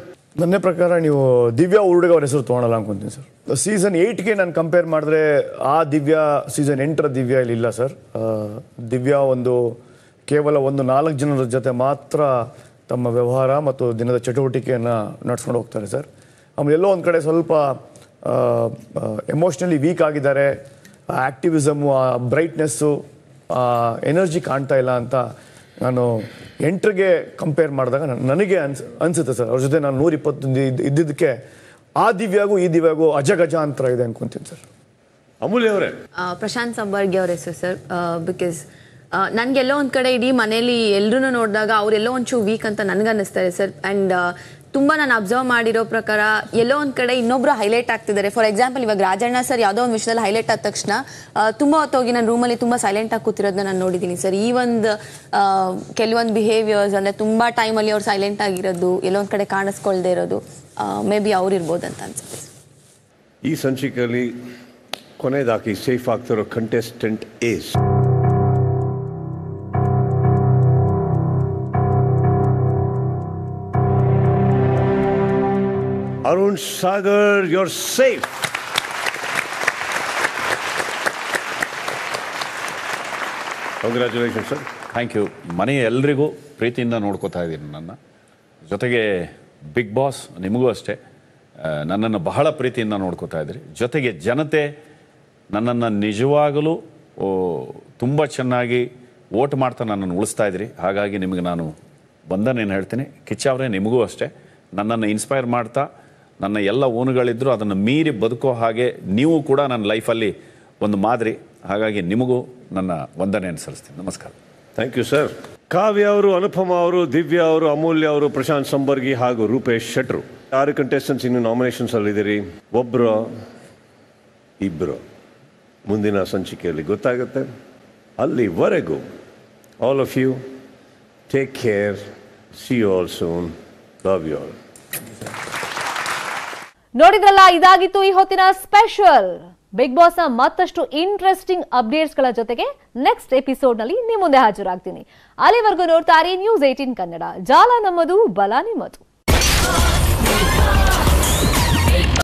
ನನ್ನ ಪ್ರಕಾರ ನೀವು ದಿವ್ಯಾ ಉರ್ಡುಗೆ ಅವ್ರ ಹೆಸರು ತೊಗೊಳಲ್ಲ ಅನ್ಕೊಂತೀನಿ ಸರ್ ಸೀಸನ್ ಏಯ್ಟ್ಗೆ ನಾನು ಕಂಪೇರ್ ಮಾಡಿದ್ರೆ ಆ ದಿವ್ಯಾ ಸೀಸನ್ ಎಂಟರ ದಿವ್ಯಾ ಇಲ್ಲಿಲ್ಲ ಸರ್ ದಿವ್ಯಾ ಒಂದು ಕೇವಲ ಒಂದು ನಾಲ್ಕು ಜನರ ಜೊತೆ ಮಾತ್ರ ತಮ್ಮ ವ್ಯವಹಾರ ಮತ್ತು ದಿನದ ಚಟುವಟಿಕೆಯನ್ನು ನಡ್ಸ್ಕೊಂಡು ಹೋಗ್ತಾರೆ ಸರ್ ಆಮೇಲೆ ಎಲ್ಲೋ ಒಂದು ಕಡೆ ಸ್ವಲ್ಪ ಎಮೋಷ್ನಲಿ ವೀಕ್ ಆಗಿದ್ದಾರೆ ಆ್ಯಕ್ಟಿವಿಸಮು ಆ ಬ್ರೈಟ್ನೆಸ್ಸು ಎನರ್ಜಿ ಕಾಣ್ತಾ ಇಲ್ಲ ಅಂತ ನಾನು ಎಂಟ್ರಿಗೆ ಕಂಪೇರ್ ಮಾಡಿದಾಗ ನನಗೆ ಅನ್ಸ್ ಅನಿಸುತ್ತೆ ಸರ್ ಅವ್ರ ಜೊತೆ ನಾನು ನೂರಿಪ್ಪತ್ತೊಂದು ಇದ್ದಿದ್ದಕ್ಕೆ ಆ ದಿವ್ಯಾಗೂ ಈ ದಿವ್ಯಾಗೂ ಅಜಗಜ ಅಂತರ ಇದೆ ಅನ್ಕೊಂತೀನಿ ಸರ್ ಅಮೂಲ್ಯ ಅವರೇ ಪ್ರಶಾಂತ್ ಸಂಬರ್ಗಿ ಅವರ ಹೆಸರು ಸರ್ ಬಿಕಾಸ್ ನನಗೆಲ್ಲೋ ಒಂದು ಕಡೆ ಇಡೀ ಮನೇಲಿ ಎಲ್ಲರೂ ನೋಡಿದಾಗ ಅವರೆಲ್ಲೋ ಒಂಚೂರು ವೀಕ್ ಅಂತ ನನಗೆ ಅನ್ನಿಸ್ತಾರೆ ಸರ್ ಆ್ಯಂಡ್ ತುಂಬಾ ನಾನು ಅಬ್ಸರ್ವ್ ಮಾಡಿರೋ ಪ್ರಕಾರ ಎಲ್ಲೋ ಒಂದು ಕಡೆ ಇನ್ನೊಬ್ರು ಹೈಲೈಟ್ ಆಗ್ತಿದ್ದಾರೆ ಫಾರ್ ಎಕ್ಸಾಂಪಲ್ ಇವಾಗ ರಾಜಣ್ಣ ಸರ್ ಯಾವ್ದೋ ಒಂದು ವಿಷಯದಲ್ಲಿ ಹೈಲೈಟ್ ಆದ ತಕ್ಷಣ ತುಂಬ ಹೊತ್ತೋಗಿ ನಾನು ರೂಮಲ್ಲಿ ತುಂಬಾ ಸೈಲೆಂಟ್ ಆಗಿ ಕೂತಿರೋದನ್ನ ನಾನು ನೋಡಿದೀನಿ ಸರ್ ಈ ಒಂದು ಕೆಲವೊಂದು ಬಿಹೇವಿಯರ್ಸ್ ಅಂದ್ರೆ ತುಂಬಾ ಟೈಮ್ ಅಲ್ಲಿ ಅವ್ರು ಸೈಲೆಂಟ್ ಆಗಿರೋದು ಎಲ್ಲೊಂದ್ ಕಡೆ ಕಾಣಿಸ್ಕೊಳ್ದೇ ಇರೋದು ಮೇ ಬಿ ಅವ್ರು ಇರ್ಬೋದು ಅಂತ ಅನ್ಸುತ್ತೆ ಈ ಸಂಚಿಕೆಯಲ್ಲಿ ಕೊನೆಯದಾಗಿ ಸೇಫ್ ಆಗ್ತಿರೋ contestant is Arun Sagar, you're safe. Congratulation sir thank you ಮನೆ ಎಲ್ಲರಿಗೂ ಪ್ರೀತಿಯಿಂದ ನೋಡ್ಕೋತಾ ಇದ್ದೀನಿ ನನ್ನ ಜೊತೆಗೆ ಬಿಗ್ ಬಾಸ್ ನಿಮಗೂ ಅಷ್ಟೇ ನನ್ನನ್ನು ಬಹಳ ಪ್ರೀತಿಯಿಂದ ನೋಡ್ಕೋತಾ ಇದ್ದೀರಿ ಜೊತೆಗೆ ಜನತೆ ನನ್ನನ್ನು ನಿಜವಾಗಲೂ ತುಂಬ ಚೆನ್ನಾಗಿ ವೋಟ್ ಮಾಡ್ತಾ ನನ್ನನ್ನು ಉಳಿಸ್ತಾ ಇದ್ರಿ ಹಾಗಾಗಿ ನಿಮಗೆ ನಾನು ಬಂದನೇನು ಹೇಳ್ತೀನಿ ಕಿಚ್ಚ ಅವರೇ ನಿಮಗೂ ಅಷ್ಟೇ ನನ್ನನ್ನು ಇನ್ಸ್ಪೈರ್ ಮಾಡ್ತಾ ನನ್ನ ಎಲ್ಲ ಓನುಗಳಿದ್ದರೂ ಅದನ್ನು ಮೀರಿ ಬದುಕೋ ಹಾಗೆ ನೀವು ಕೂಡ ನನ್ನ ಲೈಫಲ್ಲಿ ಒಂದು ಮಾದರಿ ಹಾಗಾಗಿ ನಿಮಗೂ ನನ್ನ ವಂದನೆ ಅನುಸರಿಸ್ತೀನಿ ನಮಸ್ಕಾರ ಥ್ಯಾಂಕ್ ಯು ಸರ್ ಕಾವ್ಯ ಅವರು ಅನುಪಮ ಅವರು ದಿವ್ಯ ಅವರು ಅಮೂಲ್ಯ ಅವರು ಪ್ರಶಾಂತ್ ಸಂಬರ್ಗಿ ಹಾಗೂ ರೂಪೇಶ್ ಶೆಟ್ರು ಯಾರು ಕಂಟೆಸ್ಟೆಂಟ್ಸ್ ಇನ್ನು ನಾಮಿನೇಷನ್ಸ್ ಅಲ್ಲಿದ್ದೀರಿ ಒಬ್ಬರು ಇಬ್ಬರು ಮುಂದಿನ ಸಂಚಿಕೆಯಲ್ಲಿ ಗೊತ್ತಾಗುತ್ತೆ ಅಲ್ಲಿವರೆಗೂ all of you take care see you all soon love you all ನೋಡಿದ್ರಲ್ಲ ಇದಾಗಿತ್ತು ಈ ಹೊತ್ತಿನ ಸ್ಪೆಷಲ್ ಬಿಗ್ ಬಾಸ್ ನ ಮತ್ತಷ್ಟು ಇಂಟ್ರೆಸ್ಟಿಂಗ್ ಅಪ್ಡೇಟ್ಸ್ ಗಳ ಜೊತೆಗೆ ನೆಕ್ಸ್ಟ್ ಎಪಿಸೋಡ್ ನಲ್ಲಿ ನಿಮ್ಮ ಮುಂದೆ ಹಾಜರಾಗ್ತೀನಿ ಅಲ್ಲಿವರೆಗೂ ನೋಡ್ತಾರೆ ನ್ಯೂಸ್ ಏಟೀನ್ ಕನ್ನಡ ಜಾಲ ನಮ್ಮದು ಬಲಾನಿ ನಿಮ್ಮದು